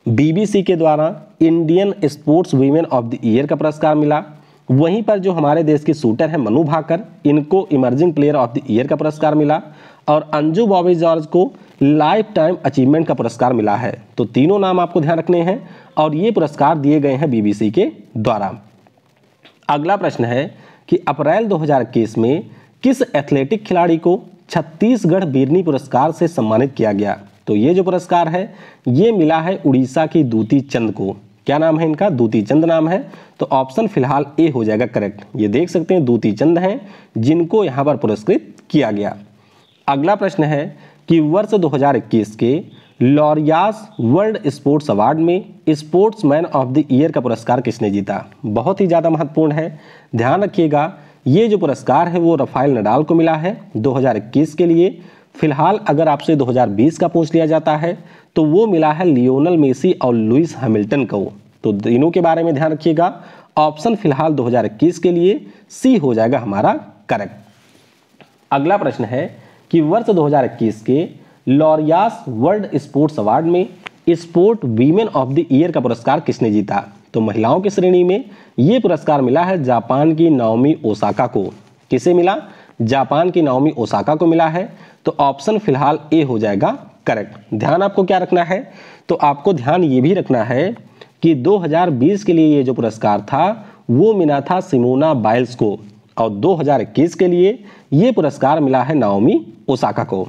बीबीसी के द्वारा Indian sports women of the year का पुरस्कार मिला वहीं पर जो हमारे देश की शूटर हैं मनु भाकर इनको emerging player of the year का पुरस्कार मिला और अंजू बॉबी जॉर्ज को लाइफ टाइम अचीवमेंट का पुरस्कार मिला है तो तीनों नाम आपको ध्यान रखने हैं और ये पुरस्कार दिए गए हैं बीबीसी के द्वारा अगला प्रश्न है कि अप्रैल 2021 में किस एथलेटिक खिलाड़ी को छत्तीसगढ़ बिरनी पुरस्कार से सम्मानित किया गया तो ये जो पुरस्कार है ये मिला है उड़ीसा की दूती चंद को क्या नाम है इनका दूती चंद नाम है तो ऑप्शन फिलहाल ए हो जाएगा करेक्ट ये देख सकते हैं दूती चंद हैं जिनको यहाँ पर पुरस्कृत किया गया अगला प्रश्न है कि वर्ष 2021 के लॉरियास वर्ल्ड स्पोर्ट्स अवार्ड में स्पोर्ट्समैन ऑफ द ईयर का पुरस्कार किसने जीता बहुत ही ज़्यादा महत्वपूर्ण है ध्यान रखिएगा ये जो पुरस्कार है वो रफाइल नडाल को मिला है 2021 के लिए फिलहाल अगर आपसे 2020 का पूछ लिया जाता है तो वो मिला है लियोनल मेसी और लुइस हैमिल्टन को तो इनों के बारे में ध्यान रखिएगा ऑप्शन फिलहाल 2021 के लिए सी हो जाएगा हमारा करेक्ट अगला प्रश्न है कि वर्ष 2021 के लॉरियास वर्ल्ड स्पोर्ट्स अवार्ड में sport women of the year का पुरस्कार किसने जीता तो महिलाओं की श्रेणी में ये पुरस्कार मिला है जापान की नौमी ओसाका को किसे मिला जापान की नाओमी ओसाका को मिला है तो ऑप्शन फिलहाल ए हो जाएगा करेक्ट ध्यान आपको क्या रखना है तो आपको ध्यान ये भी रखना है कि 2020 के लिए ये जो पुरस्कार था वो मिला था सिमोना बाइल्स को और 2021 के लिए ये पुरस्कार मिला है नाओमी ओसाका को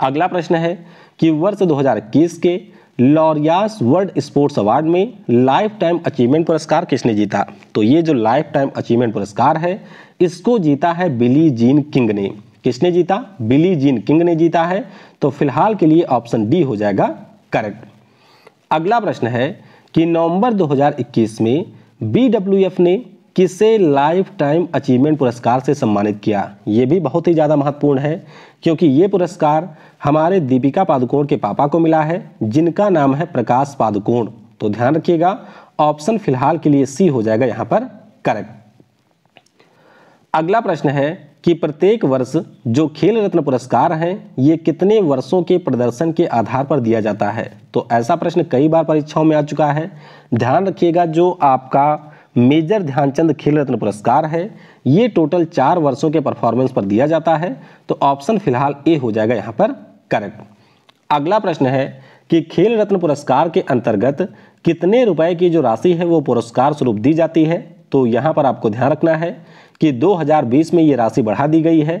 अगला प्रश्न है कि वर्ष 2021 के लॉरियास वर्ल्ड स्पोर्ट्स अवार्ड में लाइफ टाइम अचीवमेंट पुरस्कार किसने जीता तो ये जो लाइफ टाइम अचीवमेंट पुरस्कार है इसको जीता है बिली जीन किंग ने किसने जीता बिली जीन किंग ने जीता है तो फिलहाल के लिए ऑप्शन डी हो जाएगा करेक्ट अगला प्रश्न है कि नवंबर 2021 में बी ने किसे लाइफ टाइम अचीवमेंट पुरस्कार से सम्मानित किया ये भी बहुत ही ज़्यादा महत्वपूर्ण है क्योंकि ये पुरस्कार हमारे दीपिका पादुकोण के पापा को मिला है जिनका नाम है प्रकाश पादुकोण तो ध्यान रखिएगा ऑप्शन फिलहाल के लिए सी हो जाएगा यहाँ पर करेक्ट अगला प्रश्न है कि प्रत्येक वर्ष जो खेल रत्न पुरस्कार है ये कितने वर्षों के प्रदर्शन के आधार पर दिया जाता है तो ऐसा प्रश्न कई बार परीक्षाओं में आ चुका है ध्यान रखिएगा जो आपका मेजर ध्यानचंद खेल रत्न पुरस्कार है ये टोटल चार वर्षों के परफॉर्मेंस पर दिया जाता है तो ऑप्शन फिलहाल ए हो जाएगा यहाँ पर करेक्ट अगला प्रश्न है कि खेल रत्न पुरस्कार के अंतर्गत कितने रुपए की जो राशि है वो पुरस्कार स्वरूप दी जाती है तो यहाँ पर आपको ध्यान रखना है कि 2020 में ये राशि बढ़ा दी गई है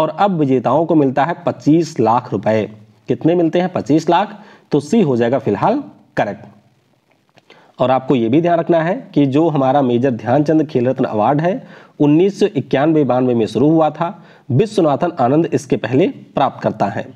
और अब विजेताओं को मिलता है 25 लाख रुपए कितने मिलते हैं 25 लाख तो सी हो जाएगा फिलहाल करेक्ट और आपको ये भी ध्यान रखना है कि जो हमारा मेजर ध्यानचंद खेल रत्न अवार्ड है उन्नीस सौ में शुरू हुआ था विश्वनाथन आनंद इसके पहले प्राप्त करता है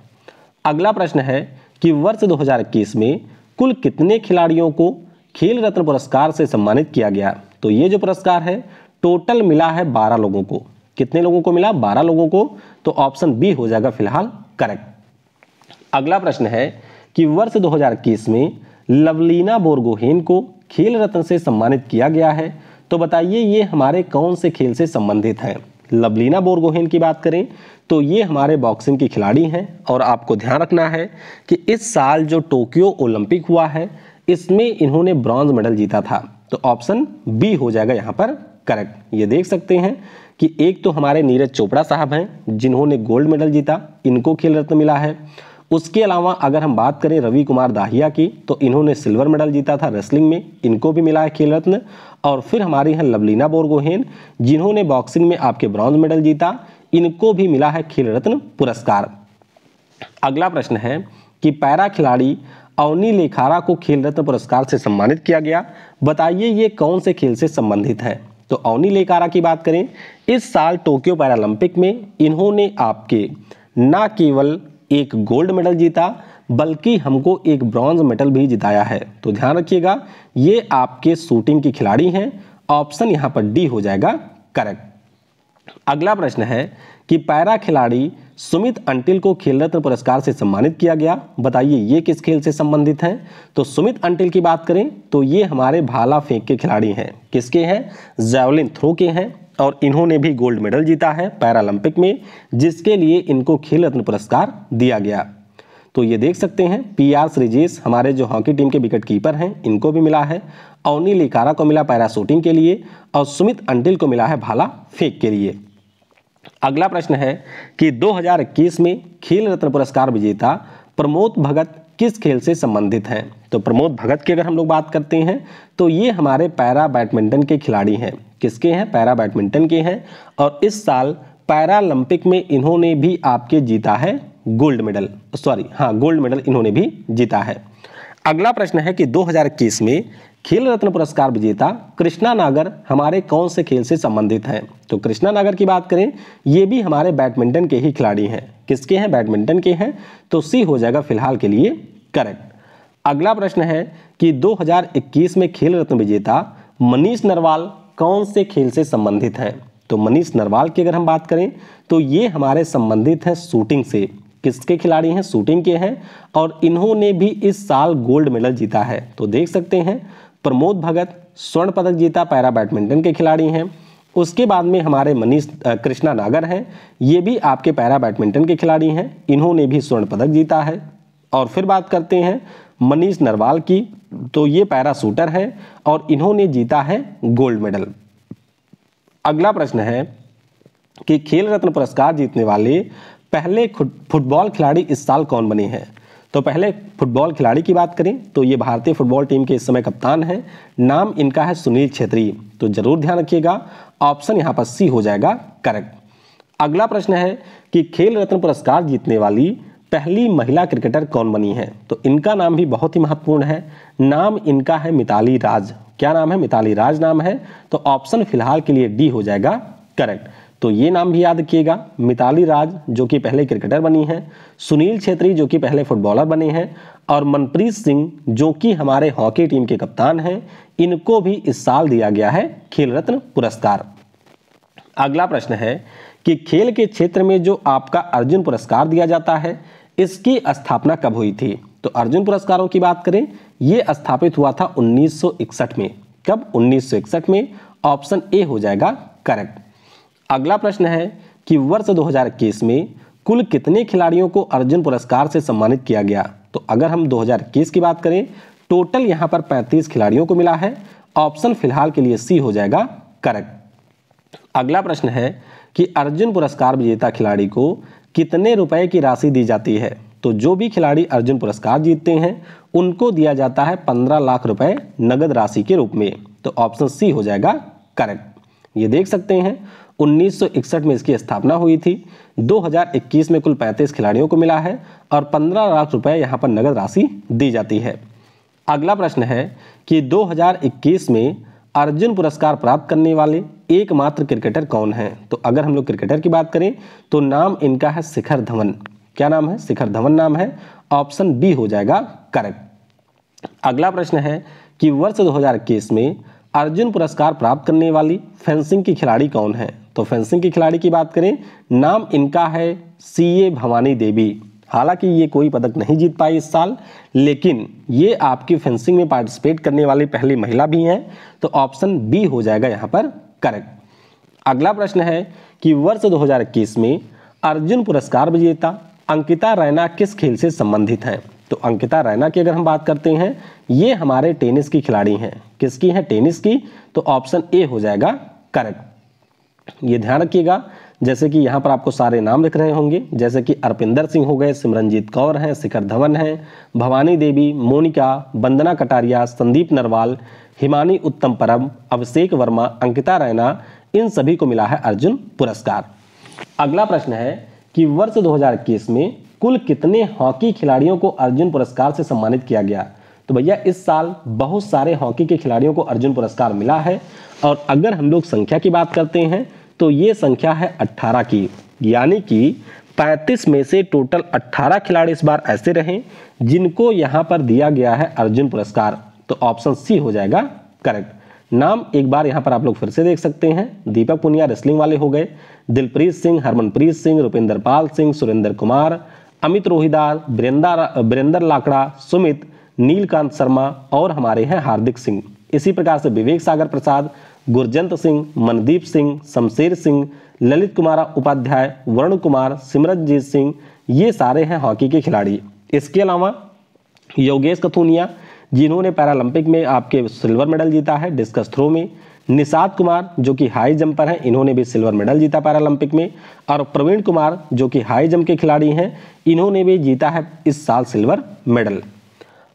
अगला प्रश्न है कि वर्ष 2021 में कुल कितने खिलाड़ियों को खेल रत्न पुरस्कार से सम्मानित किया गया तो ये जो पुरस्कार है टोटल मिला है बारह लोगों को कितने लोगों को मिला बारह लोगों को तो ऑप्शन बी हो जाएगा फिलहाल करेक्ट अगला प्रश्न है कि वर्ष 2021 में लवलीना बोरगोहेन को खेल रत्न से सम्मानित किया गया है तो बताइए ये हमारे कौन से खेल से संबंधित हैं लवलीना बोरगोहेन की बात करें तो ये हमारे बॉक्सिंग की खिलाड़ी हैं और आपको ध्यान रखना है कि इस साल जो टोक्यो ओलंपिक हुआ है इसमें इन्होंने ब्रॉन्ज मेडल जीता था तो ऑप्शन बी हो जाएगा यहाँ पर करेक्ट ये देख सकते हैं कि एक तो हमारे नीरज चोपड़ा साहब हैं जिन्होंने गोल्ड मेडल जीता इनको खेल रत्न मिला है उसके अलावा अगर हम बात करें रवि कुमार दाहिया की तो इन्होंने सिल्वर मेडल जीता था रेसलिंग में इनको भी मिला है खेल रत्न और फिर हमारे यहाँ लवलीना बोरगोहेन जिन्होंने बॉक्सिंग में आपके ब्रॉन्ज मेडल जीता इनको भी मिला है खेल रत्न पुरस्कार अगला प्रश्न है कि पैरा खिलाड़ी अवनी लेखारा को खेल रत्न पुरस्कार से सम्मानित किया गया बताइए ये कौन से खेल से संबंधित है तो अवनी लेखारा की बात करें इस साल टोक्यो पैरालंपिक में इन्होंने आपके ना केवल एक गोल्ड मेडल जीता बल्कि हमको एक ब्रॉन्ज मेडल भी जिताया है तो ध्यान रखिएगा ये आपके शूटिंग के खिलाड़ी हैं ऑप्शन यहाँ पर डी हो जाएगा करेक्ट अगला प्रश्न है कि पैरा खिलाड़ी सुमित अंटिल को खेल रत्न पुरस्कार से सम्मानित किया गया बताइए ये किस खेल से संबंधित हैं तो सुमित अंटिल की बात करें तो ये हमारे भाला फेंक के खिलाड़ी हैं किसके हैं जैवलिन थ्रो के हैं और इन्होंने भी गोल्ड मेडल जीता है पैरालंपिक में जिसके लिए इनको खेल रत्न पुरस्कार दिया गया तो ये देख सकते हैं पी आर सृजेश हमारे जो हॉकी टीम के विकेट कीपर हैं इनको भी मिला है अवनी लिकारा को मिला पैराशूटिंग के लिए और सुमित अंटिल को मिला है भाला फेंक के लिए अगला प्रश्न है कि 2021 में खेल रत्न पुरस्कार विजेता प्रमोद भगत किस खेल से संबंधित हैं तो प्रमोद भगत की अगर हम लोग बात करते हैं तो ये हमारे पैरा बैडमिंटन के खिलाड़ी हैं किसके हैं पैरा बैडमिंटन के हैं और इस साल पैरालंपिक में इन्होंने भी आपके जीता है गोल्ड मेडल सॉरी हाँ गोल्ड मेडल इन्होंने भी जीता है अगला प्रश्न है कि 2021 में खेल रत्न पुरस्कार विजेता कृष्णा नागर हमारे कौन से खेल से संबंधित हैं तो कृष्णा नागर की बात करें ये भी हमारे बैडमिंटन के ही खिलाड़ी हैं किसके हैं बैडमिंटन के हैं तो सी हो जाएगा फिलहाल के लिए करेक्ट अगला प्रश्न है कि 2021 में खेल रत्न विजेता मनीष नरवाल कौन से खेल से संबंधित हैं तो मनीष नरवाल की अगर हम बात करें तो ये हमारे संबंधित हैं शूटिंग से किसके खिलाड़ी हैं शूटिंग के हैं और इन्होंने भी इस साल गोल्ड मेडल जीता है तो देख सकते हैं प्रमोद भगत स्वर्ण पदक जीता पैरा बैडमिंटन के खिलाड़ी हैं उसके बाद में हमारे मनीष कृष्णा नागर हैं ये भी आपके पैरा बैडमिंटन के खिलाड़ी हैं इन्होंने भी स्वर्ण पदक जीता है और फिर बात करते हैं मनीष नरवाल की तो ये पैरा शूटर हैं और इन्होंने जीता है गोल्ड मेडल अगला प्रश्न है कि खेल रत्न पुरस्कार जीतने वाले पहले फुटबॉल खिलाड़ी इस साल कौन बने हैं तो पहले फुटबॉल खिलाड़ी की बात करें तो ये भारतीय फुटबॉल टीम के इस समय कप्तान हैं नाम इनका है सुनील छेत्री तो ज़रूर ध्यान रखिएगा ऑप्शन यहाँ पर सी हो जाएगा करेक्ट अगला प्रश्न है कि खेल रत्न पुरस्कार जीतने वाली पहली महिला क्रिकेटर कौन बनी है तो इनका नाम भी बहुत ही महत्वपूर्ण है नाम इनका है मिताली राज क्या नाम है मिताली राज नाम है तो ऑप्शन फिलहाल के लिए डी हो जाएगा करेक्ट तो ये नाम भी याद रखिएगा मिताली राज जो कि पहले क्रिकेटर बनी हैं सुनील छेत्री जो कि पहले फुटबॉलर बने हैं और मनप्रीत सिंह जो कि हमारे हॉकी टीम के कप्तान हैं इनको भी इस साल दिया गया है खेल रत्न पुरस्कार अगला प्रश्न है कि खेल के क्षेत्र में जो आपका अर्जुन पुरस्कार दिया जाता है इसकी स्थापना कब हुई थी तो अर्जुन पुरस्कारों की बात करें ये स्थापित हुआ था 1961 में कब 1961 में ऑप्शन ए हो जाएगा करेक्ट अगला प्रश्न है कि वर्ष 2021 में कुल कितने खिलाड़ियों को अर्जुन पुरस्कार से सम्मानित किया गया तो अगर हम 2021 की बात करें टोटल यहां पर 35 खिलाड़ियों को मिला है ऑप्शन फिलहाल के लिए सी हो जाएगा करेक्ट अगला प्रश्न है कि अर्जुन पुरस्कार विजेता खिलाड़ी को कितने रुपए की राशि दी जाती है तो जो भी खिलाड़ी अर्जुन पुरस्कार जीतते हैं उनको दिया जाता है पंद्रह लाख रुपए नगद राशि के रूप में तो ऑप्शन सी हो जाएगा करेक्ट ये देख सकते हैं 1961 में इसकी स्थापना हुई थी 2021 में कुल 35 खिलाड़ियों को मिला है और 15 लाख रुपए यहाँ पर नगद राशि दी जाती है अगला प्रश्न है कि 2021 में अर्जुन पुरस्कार प्राप्त करने वाले एकमात्र क्रिकेटर कौन हैं तो अगर हम लोग क्रिकेटर की बात करें तो नाम इनका है शिखर धवन क्या नाम है शिखर धवन नाम है ऑप्शन बी हो जाएगा करेक्ट अगला प्रश्न है कि वर्ष 2021 में अर्जुन पुरस्कार प्राप्त करने वाली फेंसिंग की खिलाड़ी कौन है तो फेंसिंग के खिलाड़ी की बात करें नाम इनका है सी ए भवानी देवी हालांकि ये कोई पदक नहीं जीत पाई इस साल लेकिन ये आपकी फेंसिंग में पार्टिसिपेट करने वाली पहली महिला भी हैं तो ऑप्शन बी हो जाएगा यहाँ पर करेक्ट अगला प्रश्न है कि वर्ष 2021 में अर्जुन पुरस्कार विजेता अंकिता रैना किस खेल से संबंधित हैं तो अंकिता रैना की अगर हम बात करते हैं ये हमारे टेनिस की खिलाड़ी हैं किसकी हैं टेनिस की तो ऑप्शन ए हो जाएगा करेक्ट ये ध्यान रखिएगा जैसे कि यहाँ पर आपको सारे नाम लिख रहे होंगे जैसे कि अरपिंदर सिंह हो गए सिमरनजीत कौर हैं शिखर धवन हैं भवानी देवी मोनिका वंदना कटारिया संदीप नरवाल हिमानी उत्तम परम अभिषेक वर्मा अंकिता रैना इन सभी को मिला है अर्जुन पुरस्कार अगला प्रश्न है कि वर्ष 2021 में कुल कितने हॉकी खिलाड़ियों को अर्जुन पुरस्कार से सम्मानित किया गया तो भैया इस साल बहुत सारे हॉकी के खिलाड़ियों को अर्जुन पुरस्कार मिला है और अगर हम लोग संख्या की बात करते हैं तो ये संख्या है अट्ठारह की यानी कि 35 में से टोटल 18 खिलाड़ी इस बार ऐसे रहे जिनको यहाँ पर दिया गया है अर्जुन पुरस्कार तो ऑप्शन सी हो जाएगा करेक्ट नाम एक बार यहाँ पर आप लोग फिर से देख सकते हैं दीपक पुनिया रेसलिंग वाले हो गए दिलप्रीत सिंह हरमनप्रीत सिंह रुपिंदर पाल सिंह सुरेंद्र कुमार अमित रोहिदार बिरेंदा बिरेंदर लाकड़ा सुमित नीलकांत शर्मा और हमारे हैं हार्दिक सिंह इसी प्रकार से विवेक सागर प्रसाद गुरजंत सिंह मनदीप सिंह शमशेर सिंह ललित कुमार उपाध्याय वरुण कुमार सिमरनजीत सिंह ये सारे हैं हॉकी के खिलाड़ी इसके अलावा योगेश कथूनिया जिन्होंने पैरालंपिक में आपके सिल्वर मेडल जीता है डिस्कस थ्रो में निषाद कुमार जो कि हाई जंपर हैं इन्होंने भी सिल्वर मेडल जीता पैरालंपिक में और प्रवीण कुमार जो कि हाई जंप के खिलाड़ी हैं इन्होंने भी जीता है इस साल सिल्वर मेडल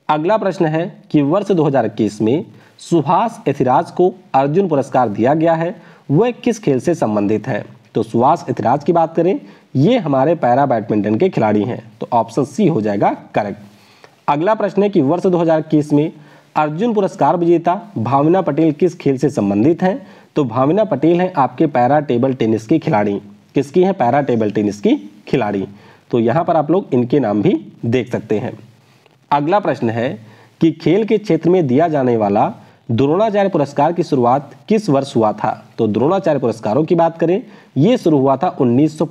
अगला प्रश्न है कि वर्ष 2021 में सुभाष एथिराज को अर्जुन पुरस्कार दिया गया है वह किस खेल से संबंधित है तो सुभाष एथिराज की बात करें ये हमारे पैरा बैडमिंटन के खिलाड़ी हैं तो ऑप्शन सी हो जाएगा करेक्ट अगला प्रश्न है कि वर्ष 2021 में अर्जुन पुरस्कार विजेता भावना पटेल किस खेल से संबंधित हैं तो भावना पटेल हैं आपके पैरा टेबल टेनिस की खिलाड़ी किसकी हैं पैरा टेबल टेनिस की खिलाड़ी तो यहाँ पर आप लोग इनके नाम भी देख सकते हैं अगला प्रश्न है कि खेल के क्षेत्र में दिया जाने वाला द्रोणाचार्य पुरस्कार की शुरुआत किस वर्ष हुआ था तो द्रोणाचार्य पुरस्कारों की बात करें यह शुरू हुआ था उन्नीस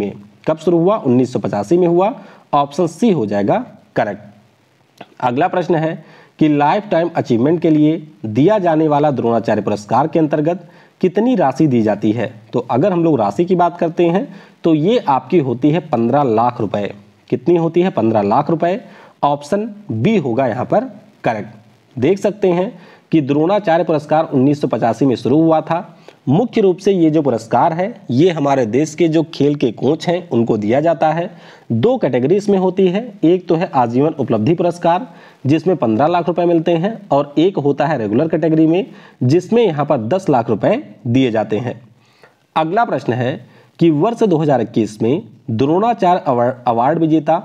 में कब शुरू हुआ उन्नीस में हुआ ऑप्शन सी हो जाएगा करेक्ट अगला प्रश्न है कि लाइफ टाइम अचीवमेंट के लिए दिया जाने वाला द्रोणाचार्य पुरस्कार के अंतर्गत कितनी राशि दी जाती है तो अगर हम लोग राशि की बात करते हैं तो ये आपकी होती है पंद्रह लाख रुपए कितनी होती है पंद्रह लाख रुपए ऑप्शन बी होगा यहाँ पर करेक्ट देख सकते हैं कि द्रोणाचार्य पुरस्कार उन्नीस में शुरू हुआ था मुख्य रूप से ये जो पुरस्कार है ये हमारे देश के जो खेल के कोच हैं उनको दिया जाता है दो कैटेगरी इसमें होती है एक तो है आजीवन उपलब्धि पुरस्कार जिसमें पंद्रह लाख रुपए मिलते हैं और एक होता है रेगुलर कैटेगरी में जिसमें यहाँ पर दस लाख रुपए दिए जाते हैं अगला प्रश्न है कि वर्ष दो में द्रोणाचार्य अवार्ड विजेता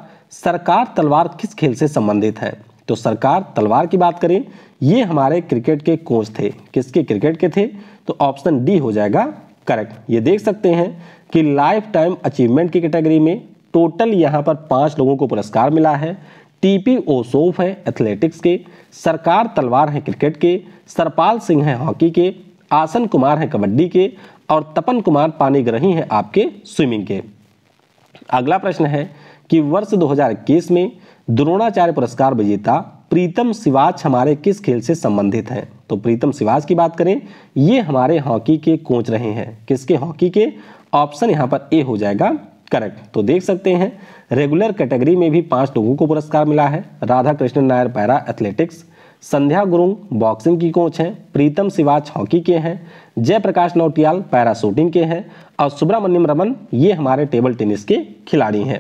सरकार तलवार किस खेल से संबंधित है तो सरकार तलवार की बात करें ये हमारे क्रिकेट के कोच थे किसके क्रिकेट के थे तो ऑप्शन डी हो जाएगा करेक्ट ये देख सकते हैं कि लाइफ टाइम अचीवमेंट की कैटेगरी में टोटल यहाँ पर पाँच लोगों को पुरस्कार मिला है टीपी ओसोफ है एथलेटिक्स के सरकार तलवार हैं क्रिकेट के सरपाल सिंह हैं हॉकी के आसन कुमार हैं कबड्डी के और तपन कुमार पानीग्रही हैं आपके स्विमिंग के अगला प्रश्न है कि वर्ष 2021 में द्रोणाचार्य पुरस्कार विजेता प्रीतम सिवाच हमारे किस खेल से संबंधित हैं तो प्रीतम सिवाच की बात करें ये हमारे हॉकी के कोच रहे हैं किसके हॉकी के ऑप्शन यहाँ पर ए हो जाएगा करेक्ट तो देख सकते हैं रेगुलर कैटेगरी में भी पांच लोगों को पुरस्कार मिला है Radhakrishnan Nair para athletics Sandhya Gurung boxing की कोच हैं प्रीतम सिवाच हॉकी के हैं जयप्रकाश नौटियाल पैरा शूटिंग के हैं और सुब्रमण्यम रमन ये हमारे टेबल टेनिस के खिलाड़ी हैं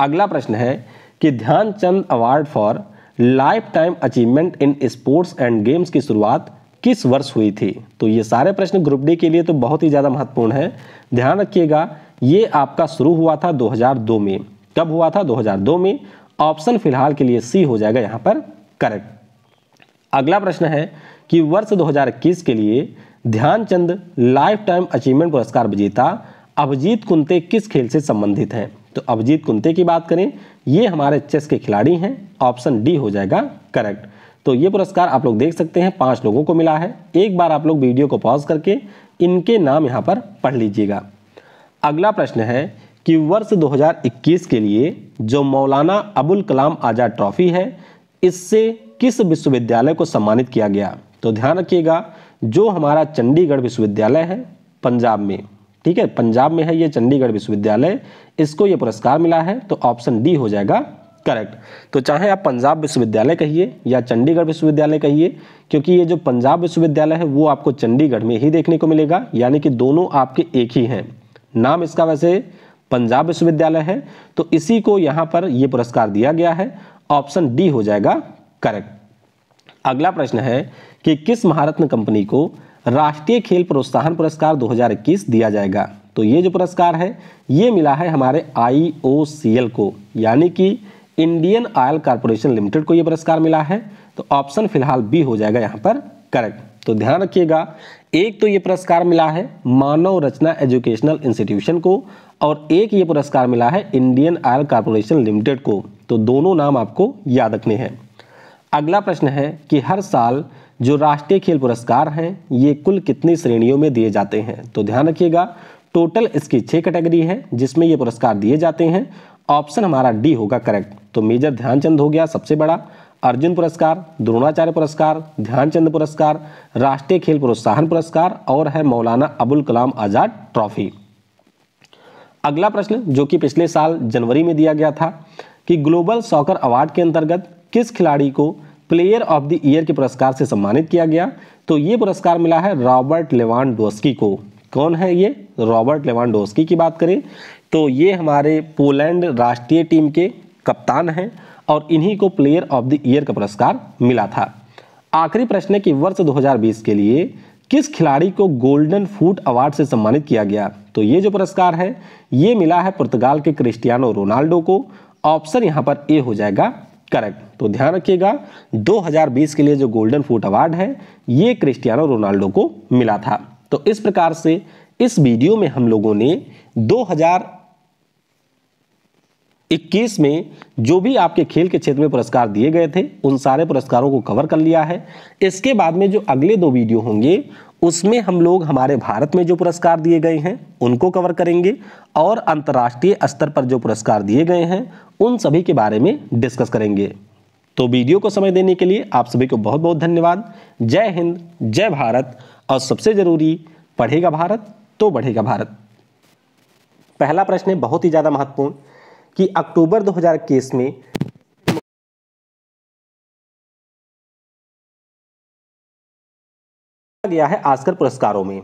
अगला प्रश्न है कि Dhyan Chand award for lifetime achievement in sports and games की शुरुआत किस वर्ष हुई थी तो ये सारे प्रश्न ग्रुप डी के लिए तो बहुत ही ज़्यादा महत्वपूर्ण है ध्यान रखिएगा ये आपका शुरू हुआ था 2002 में कब हुआ था 2002 में ऑप्शन फिलहाल के लिए सी हो जाएगा यहाँ पर करेक्ट अगला प्रश्न है कि वर्ष 2021 के लिए ध्यानचंद लाइफ टाइम अचीवमेंट पुरस्कार विजेता अभिजीत कुंते किस खेल से संबंधित हैं तो अभिजीत कुंते की बात करें ये हमारे चेस के खिलाड़ी हैं ऑप्शन डी हो जाएगा करेक्ट तो ये पुरस्कार आप लोग देख सकते हैं पांच लोगों को मिला है एक बार आप लोग वीडियो को पॉज करके इनके नाम यहाँ पर पढ़ लीजिएगा अगला प्रश्न है कि वर्ष 2021 के लिए जो मौलाना अबुल कलाम आज़ाद ट्रॉफी है इससे किस विश्वविद्यालय को सम्मानित किया गया तो ध्यान रखिएगा जो हमारा चंडीगढ़ विश्वविद्यालय है पंजाब में ठीक है पंजाब में है ये चंडीगढ़ विश्वविद्यालय इसको ये पुरस्कार मिला है तो ऑप्शन डी हो जाएगा करेक्ट तो चाहे आप पंजाब विश्वविद्यालय कहिए या चंडीगढ़ विश्वविद्यालय कहिए क्योंकि ये जो पंजाब विश्वविद्यालय है वो आपको चंडीगढ़ में ही देखने को मिलेगा यानी कि दोनों आपके एक ही हैं नाम इसका वैसे पंजाब विश्वविद्यालय है तो इसी को यहाँ पर यह पुरस्कार दिया गया है ऑप्शन डी हो जाएगा करेक्ट अगला प्रश्न है कि किस महारत्न कंपनी को राष्ट्रीय खेल प्रोत्साहन पुरस्कार 2021 दिया जाएगा तो ये जो पुरस्कार है ये मिला है हमारे आई को यानी कि इंडियन ऑयल कॉरपोरेशन लिमिटेड को ये पुरस्कार मिला है तो ऑप्शन फिलहाल बी हो जाएगा यहाँ पर करेक्ट तो ध्यान रखिएगा एक तो ये पुरस्कार मिला है मानव रचना एजुकेशनल इंस्टीट्यूशन को और एक ये पुरस्कार मिला है इंडियन ऑयल कॉरपोरेशन लिमिटेड को तो दोनों नाम आपको याद रखने हैं अगला प्रश्न है कि हर साल जो राष्ट्रीय खेल पुरस्कार हैं ये कुल कितनी श्रेणियों में दिए जाते हैं तो ध्यान रखिएगा टोटल इसकी छः कैटेगरी है जिसमें ये पुरस्कार दिए जाते हैं ऑप्शन हमारा डी होगा करेक्ट तो मेजर ध्यानचंद हो गया सबसे बड़ा अर्जुन पुरस्कार द्रोणाचार्य पुरस्कार ध्यानचंद पुरस्कार राष्ट्रीय खेल प्रोत्साहन पुरस्कार और है मौलाना अबुल कलाम आज़ाद ट्रॉफी अगला प्रश्न जो कि पिछले साल जनवरी में दिया गया था कि ग्लोबल सॉकर अवार्ड के अंतर्गत किस खिलाड़ी को प्लेयर ऑफ द ईयर के पुरस्कार से सम्मानित किया गया तो ये पुरस्कार मिला है रॉबर्ट लेवान को कौन है ये रॉबर्ट लेवान की बात करें तो ये हमारे पोलैंड राष्ट्रीय टीम के कप्तान हैं और इन्हीं को प्लेयर ऑफ द ईयर का पुरस्कार मिला था आखिरी प्रश्न है कि वर्ष 2020 के लिए किस खिलाड़ी को गोल्डन फूट अवार्ड से सम्मानित किया गया तो ये जो पुरस्कार है ये मिला है पुर्तगाल के क्रिस्टियानो रोनाल्डो को ऑप्शन यहाँ पर ए हो जाएगा करेक्ट तो ध्यान रखिएगा 2020 के लिए जो गोल्डन फूट अवार्ड है ये क्रिस्टियानो रोनाल्डो को मिला था तो इस प्रकार से इस वीडियो में हम लोगों ने 2021 में जो भी आपके खेल के क्षेत्र में पुरस्कार दिए गए थे उन सारे पुरस्कारों को कवर कर लिया है इसके बाद में जो अगले दो वीडियो होंगे उसमें हम लोग हमारे भारत में जो पुरस्कार दिए गए हैं उनको कवर करेंगे और अंतर्राष्ट्रीय स्तर पर जो पुरस्कार दिए गए हैं उन सभी के बारे में डिस्कस करेंगे तो वीडियो को समय देने के लिए आप सभी को बहुत बहुत धन्यवाद जय हिंद जय भारत और सबसे ज़रूरी पढ़ेगा भारत तो बढ़ेगा भारत पहला प्रश्न है बहुत ही ज़्यादा महत्वपूर्ण कि अक्टूबर 2021 में गया है आस्कर पुरस्कारों में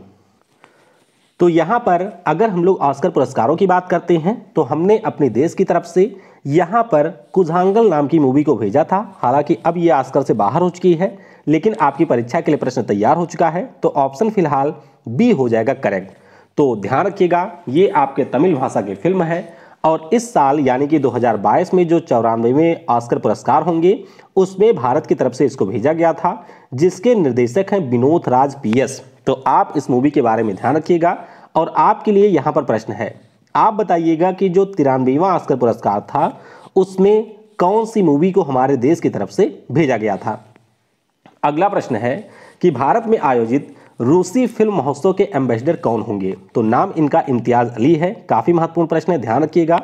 तो यहाँ पर अगर हम लोग ऑस्कर पुरस्कारों की बात करते हैं तो हमने अपने देश की तरफ से यहाँ पर कुजांगल नाम की मूवी को भेजा था हालांकि अब ये ऑस्कर से बाहर हो चुकी है लेकिन आपकी परीक्षा के लिए प्रश्न तैयार हो चुका है तो ऑप्शन फिलहाल बी हो जाएगा करेक्ट तो ध्यान रखिएगा ये आपके तमिल भाषा की फिल्म है और इस साल यानी कि 2022 में जो चौरानवेवें ऑस्कर पुरस्कार होंगे उसमें भारत की तरफ से इसको भेजा गया था जिसके निर्देशक हैं विनोद राज पीएस तो आप इस मूवी के बारे में ध्यान रखिएगा और आपके लिए यहाँ पर प्रश्न है आप बताइएगा कि जो तिरानवेवा ऑस्कर पुरस्कार था उसमें कौन सी मूवी को हमारे देश की तरफ से भेजा गया था अगला प्रश्न है कि भारत में आयोजित रूसी फिल्म महोत्सव के एम्बेसडर कौन होंगे तो नाम इनका इम्तियाज़ अली है काफ़ी महत्वपूर्ण प्रश्न है ध्यान रखिएगा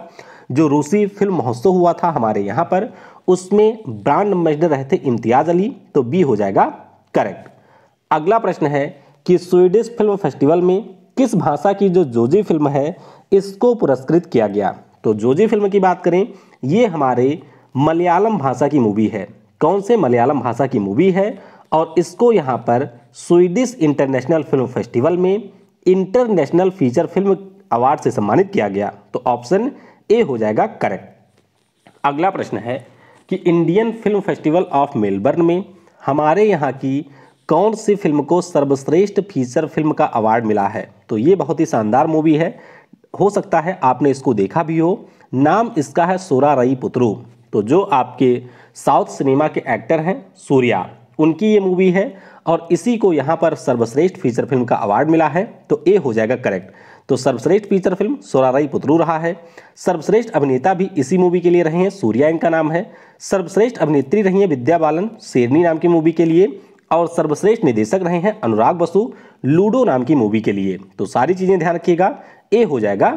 जो रूसी फिल्म महोत्सव हुआ था हमारे यहाँ पर उसमें ब्रांड एम्बेसडर रहे थे इम्तियाज़ अली तो बी हो जाएगा करेक्ट अगला प्रश्न है कि स्वीडिश फिल्म फेस्टिवल में किस भाषा की जो जोजी फिल्म है इसको पुरस्कृत किया गया तो जोजी फिल्म की बात करें ये हमारे मलयालम भाषा की मूवी है कौन से मलयालम भाषा की मूवी है और इसको यहाँ पर स्वीडिश इंटरनेशनल फिल्म फेस्टिवल में इंटरनेशनल फीचर फिल्म अवार्ड से सम्मानित किया गया तो ऑप्शन ए हो जाएगा करेक्ट अगला प्रश्न है कि Indian film festival of Melbourne में हमारे यहाँ की कौन सी फिल्म को सर्वश्रेष्ठ फीचर फिल्म का अवार्ड मिला है तो ये बहुत ही शानदार मूवी है हो सकता है आपने इसको देखा भी हो नाम इसका है सोरा रई पुत्रु तो जो आपके साउथ सिनेमा के एक्टर हैं सूर्या उनकी ये मूवी है और इसी को यहाँ पर सर्वश्रेष्ठ फीचर फिल्म का अवार्ड मिला है तो ए हो जाएगा करेक्ट तो सर्वश्रेष्ठ फीचर फिल्म सोराराई पुतरू रहा है सर्वश्रेष्ठ अभिनेता भी इसी मूवी के लिए रहे हैं सूर्या इनका नाम है सर्वश्रेष्ठ अभिनेत्री रही है विद्या बालन शेरनी नाम की मूवी के लिए और सर्वश्रेष्ठ निदेशक रहे हैं अनुराग बसु लूडो नाम की मूवी के लिए तो सारी चीज़ें ध्यान रखिएगा ए हो जाएगा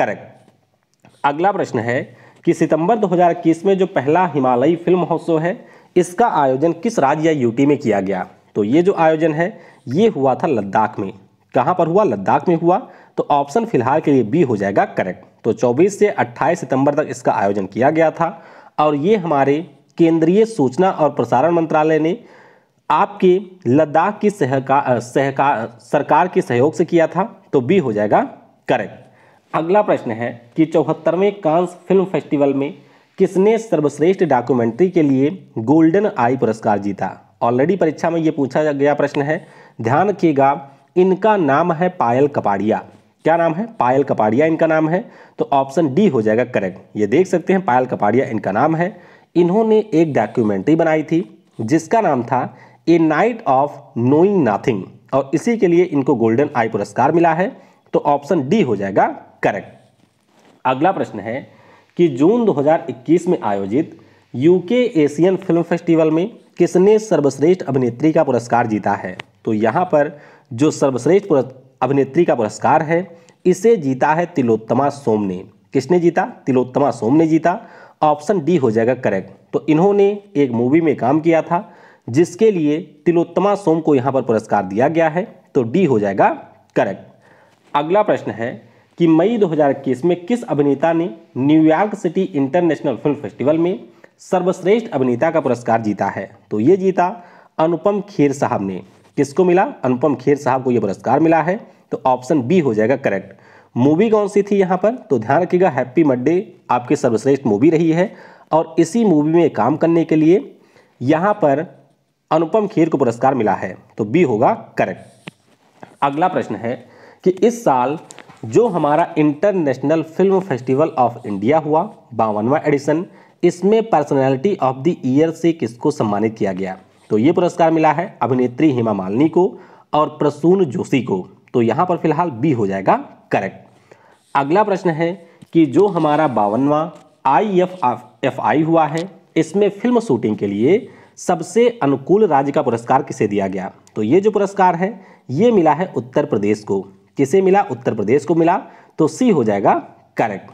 करेक्ट अगला प्रश्न है कि सितंबर 2021 में जो पहला हिमालयी फिल्म महोत्सव है इसका आयोजन किस राज्य या यूटी में किया गया तो ये जो आयोजन है ये हुआ था लद्दाख में कहाँ पर हुआ लद्दाख में हुआ तो ऑप्शन फिलहाल के लिए बी हो जाएगा करेक्ट तो 24 से 28 सितंबर तक इसका आयोजन किया गया था और ये हमारे केंद्रीय सूचना और प्रसारण मंत्रालय ने आपके लद्दाख की सहकार सहकार सरकार के सहयोग से किया था तो बी हो जाएगा करेक्ट अगला प्रश्न है कि चौहत्तरवें कांस फिल्म फेस्टिवल में किसने सर्वश्रेष्ठ डॉक्यूमेंट्री के लिए गोल्डन आई पुरस्कार जीता ऑलरेडी परीक्षा में ये पूछा गया प्रश्न है ध्यान रखिएगा इनका नाम है पायल कपाड़िया क्या नाम है पायल कपाड़िया इनका नाम है तो ऑप्शन डी हो जाएगा करेक्ट ये देख सकते हैं पायल कपाड़िया इनका नाम है इन्होंने एक डॉक्यूमेंट्री बनाई थी जिसका नाम था a night of knowing nothing और इसी के लिए इनको गोल्डन आई पुरस्कार मिला है तो ऑप्शन डी हो जाएगा करेक्ट अगला प्रश्न है कि जून 2021 में आयोजित यूके एशियन फिल्म फेस्टिवल में किसने सर्वश्रेष्ठ अभिनेत्री का पुरस्कार जीता है तो यहाँ पर जो सर्वश्रेष्ठ अभिनेत्री का पुरस्कार है इसे जीता है तिलोत्तमा सोम ने किसने जीता तिलोत्तमा सोम ने जीता ऑप्शन डी हो जाएगा करेक्ट तो इन्होंने एक मूवी में काम किया था जिसके लिए तिलोत्तमा सोम को यहाँ पर पुरस्कार दिया गया है तो डी हो जाएगा करेक्ट अगला प्रश्न है कि मई 2021 में किस अभिनेता ने New York city international film festival में सर्वश्रेष्ठ अभिनेता का पुरस्कार जीता है तो ये जीता अनुपम खेर साहब ने किसको मिला अनुपम खेर साहब को यह पुरस्कार मिला है तो ऑप्शन बी हो जाएगा करेक्ट मूवी कौन सी थी यहाँ पर तो ध्यान रखिएगा हैप्पी मंडे आपकी सर्वश्रेष्ठ मूवी रही है और इसी मूवी में काम करने के लिए यहाँ पर अनुपम खेर को पुरस्कार मिला है तो बी होगा करेक्ट अगला प्रश्न है कि इस साल जो हमारा international film festival of India हुआ बावनवा एडिशन इसमें पर्सनैलिटी ऑफ द ईयर से किसको सम्मानित किया गया तो ये पुरस्कार मिला है अभिनेत्री हेमा मालिनी को और प्रसून जोशी को तो यहाँ पर फिलहाल बी हो जाएगा करेक्ट अगला प्रश्न है कि जो हमारा बावनवा आई एफ एफ आई हुआ है इसमें फिल्म शूटिंग के लिए सबसे अनुकूल राज्य का पुरस्कार किसे दिया गया तो ये जो पुरस्कार है ये मिला है उत्तर प्रदेश को किसे मिला उत्तर प्रदेश को मिला तो सी हो जाएगा करेक्ट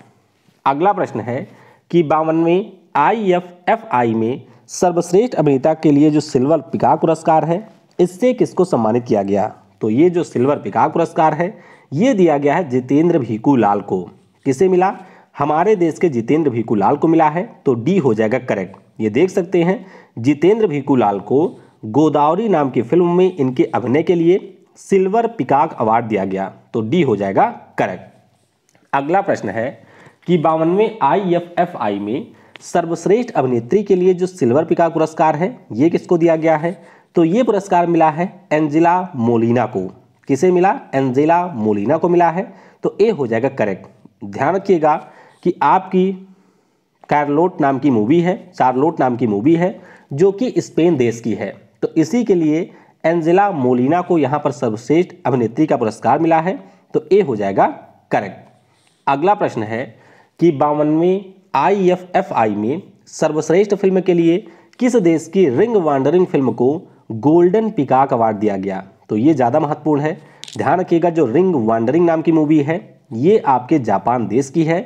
अगला प्रश्न है कि बावनवीं आई में सर्वश्रेष्ठ अभिनेता के लिए जो सिल्वर पिकाक पुरस्कार है इससे किसको सम्मानित किया गया तो ये जो सिल्वर पिकाक पुरस्कार है ये दिया गया है जितेंद्र भीकू लाल को किसे मिला हमारे देश के जितेंद्र भीकू लाल को मिला है तो डी हो जाएगा करेक्ट ये देख सकते हैं जितेंद्र भीकू लाल को गोदावरी नाम की फिल्म में इनके अभिनय के लिए सिल्वर पिकाक अवार्ड दिया गया तो डी हो जाएगा करेक्ट अगला प्रश्न है कि बावनवे आई एफ एफ आई में सर्वश्रेष्ठ अभिनेत्री के लिए जो सिल्वर पिका पुरस्कार है ये किसको दिया गया है तो ये पुरस्कार मिला है एंजिला मोलिना को किसे मिला एंजिला मोलिना को मिला है तो ए हो जाएगा करेक्ट ध्यान रखिएगा कि आपकी कार्लोट नाम की मूवी है चार्लोट नाम की मूवी है जो कि स्पेन देश की है तो इसी के लिए एंजिला मोलिना को यहाँ पर सर्वश्रेष्ठ अभिनेत्री का पुरस्कार मिला है तो ए हो जाएगा करेक्ट अगला प्रश्न है कि बावनवें आईएफएफआई में सर्वश्रेष्ठ फिल्म के लिए किस देश की रिंग वांडरिंग फिल्म को गोल्डन पिकाक अवार्ड दिया गया तो ये ज़्यादा महत्वपूर्ण है ध्यान रखिएगा जो रिंग वांडरिंग नाम की मूवी है ये आपके जापान देश की है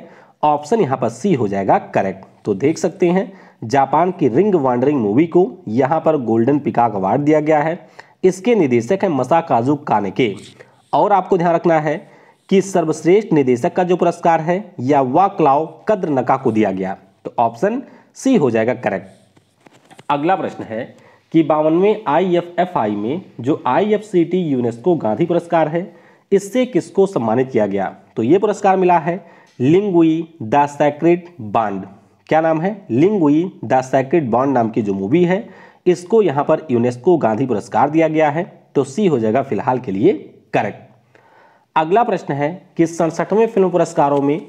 ऑप्शन यहाँ पर सी हो जाएगा करेक्ट तो देख सकते हैं जापान की रिंग वांडरिंग मूवी को यहाँ पर गोल्डन पिकाक अवार्ड दिया गया है इसके निदेशक हैं मसाकाजू कानेके और आपको ध्यान रखना है कि सर्वश्रेष्ठ निदेशक का जो पुरस्कार है या वा क्लाव कद्र नका को दिया गया तो ऑप्शन सी हो जाएगा करेक्ट अगला प्रश्न है कि बावनवें आई में जो आई यूनेस्को गांधी पुरस्कार है इससे किसको सम्मानित किया गया तो ये पुरस्कार मिला है लिंगुई द सैक्रेट बॉन्ड क्या नाम है लिंगुई द सैक्रेट बॉन्ड नाम की जो मूवी है इसको यहां पर यूनेस्को गांधी पुरस्कार दिया गया है तो सी हो जाएगा फिलहाल के लिए करेक्ट अगला प्रश्न है कि सड़सठवें फिल्म पुरस्कारों में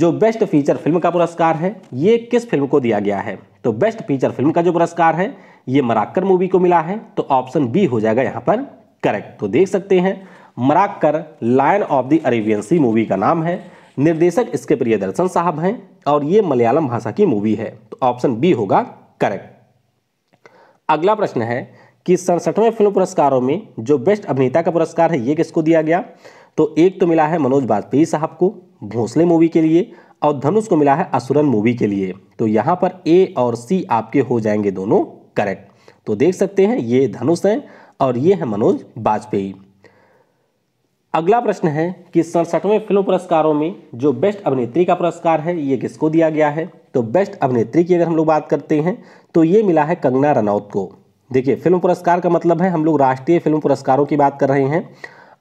जो बेस्ट फीचर फिल्म का पुरस्कार है ये किस फिल्म को दिया गया है तो बेस्ट फीचर फिल्म का जो पुरस्कार है ये मराक्कर मूवी को मिला है तो ऑप्शन बी हो जाएगा यहाँ पर करेक्ट तो देख सकते हैं Marakkar lion of the Arabian sea movie का नाम है निर्देशक इसके दर्शन साहब हैं और ये मलयालम भाषा की मूवी है तो ऑप्शन बी होगा करेक्ट अगला प्रश्न है कि सड़सठवें फिल्म पुरस्कारों में जो बेस्ट अभिनेता का पुरस्कार है ये किसको दिया गया तो एक तो मिला है मनोज वाजपेयी साहब को भोसले मूवी के लिए और धनुष को मिला है असुरन मूवी के लिए तो यहाँ पर ए और सी आपके हो जाएंगे दोनों करेक्ट तो देख सकते हैं ये धनुष है और ये है मनोज वाजपेयी अगला प्रश्न है कि सड़सठवें फिल्म पुरस्कारों में जो बेस्ट अभिनेत्री का पुरस्कार है ये किसको दिया गया है तो बेस्ट अभिनेत्री की अगर हम लोग बात करते हैं तो ये मिला है कंगना रनौत को देखिए फिल्म पुरस्कार का मतलब है हम लोग राष्ट्रीय फिल्म पुरस्कारों की बात कर रहे हैं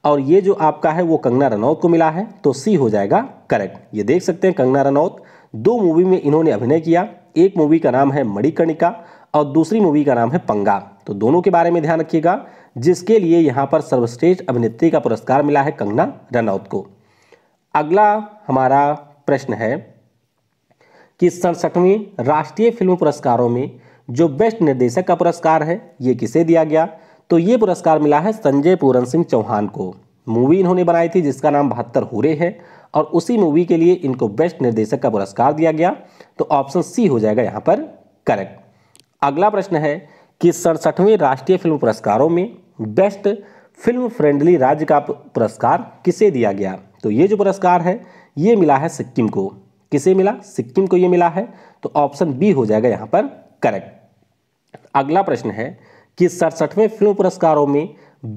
और ये जो आपका है वो कंगना रनौत को मिला है तो सी हो जाएगा करेक्ट ये देख सकते हैं कंगना रनौत दो मूवी में इन्होंने अभिनय किया एक मूवी का नाम है मणिकर्णिका और दूसरी मूवी का नाम है पंगा तो दोनों के बारे में ध्यान रखिएगा जिसके लिए यहाँ पर सर्वश्रेष्ठ अभिनेत्री का पुरस्कार मिला है कंगना रनौत को अगला हमारा प्रश्न है कि सड़सठवें राष्ट्रीय फिल्म पुरस्कारों में जो बेस्ट निर्देशक का पुरस्कार है ये किसे दिया गया तो ये पुरस्कार मिला है संजय पूरन सिंह चौहान को मूवी इन्होंने बनाई थी जिसका नाम बहत्तर हुरे है और उसी मूवी के लिए इनको बेस्ट निर्देशक का पुरस्कार दिया गया तो ऑप्शन सी हो जाएगा यहाँ पर करेक्ट अगला प्रश्न है कि सड़सठवें राष्ट्रीय फिल्म पुरस्कारों में बेस्ट फिल्म फ्रेंडली राज्य का पुरस्कार किसे दिया गया तो ये जो पुरस्कार है ये मिला है सिक्किम को किसे मिला सिक्किम को ये मिला है तो ऑप्शन बी हो जाएगा यहाँ पर करेक्ट अगला प्रश्न है कि सड़सठवें फिल्म पुरस्कारों में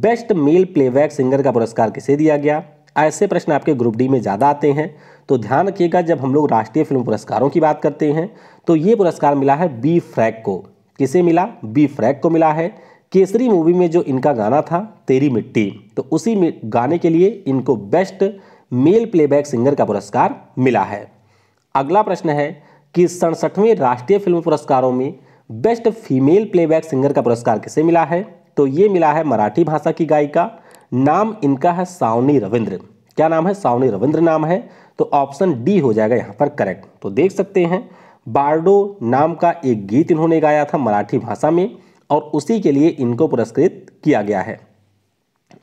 बेस्ट मेल प्लेबैक सिंगर का पुरस्कार किसे दिया गया ऐसे प्रश्न आपके ग्रुप डी में ज़्यादा आते हैं तो ध्यान रखिएगा जब हम लोग राष्ट्रीय फिल्म पुरस्कारों की बात करते हैं तो ये पुरस्कार मिला है बी फ्रैक को किसे मिला बी फ्रैक को मिला है केसरी मूवी में जो इनका गाना था तेरी मिट्टी तो उसी गाने के लिए इनको बेस्ट मेल प्लेबैक सिंगर का पुरस्कार मिला है अगला प्रश्न है कि सड़सठवें राष्ट्रीय फिल्म पुरस्कारों में बेस्ट फीमेल प्लेबैक सिंगर का पुरस्कार किसे मिला है तो ये मिला है मराठी भाषा की गायिका नाम इनका है सावनी रविंद्र क्या नाम है सावनी रविंद्र नाम है तो ऑप्शन डी हो जाएगा यहाँ पर करेक्ट तो देख सकते हैं बार्डो नाम का एक गीत इन्होंने गाया था मराठी भाषा में और उसी के लिए इनको पुरस्कृत किया गया है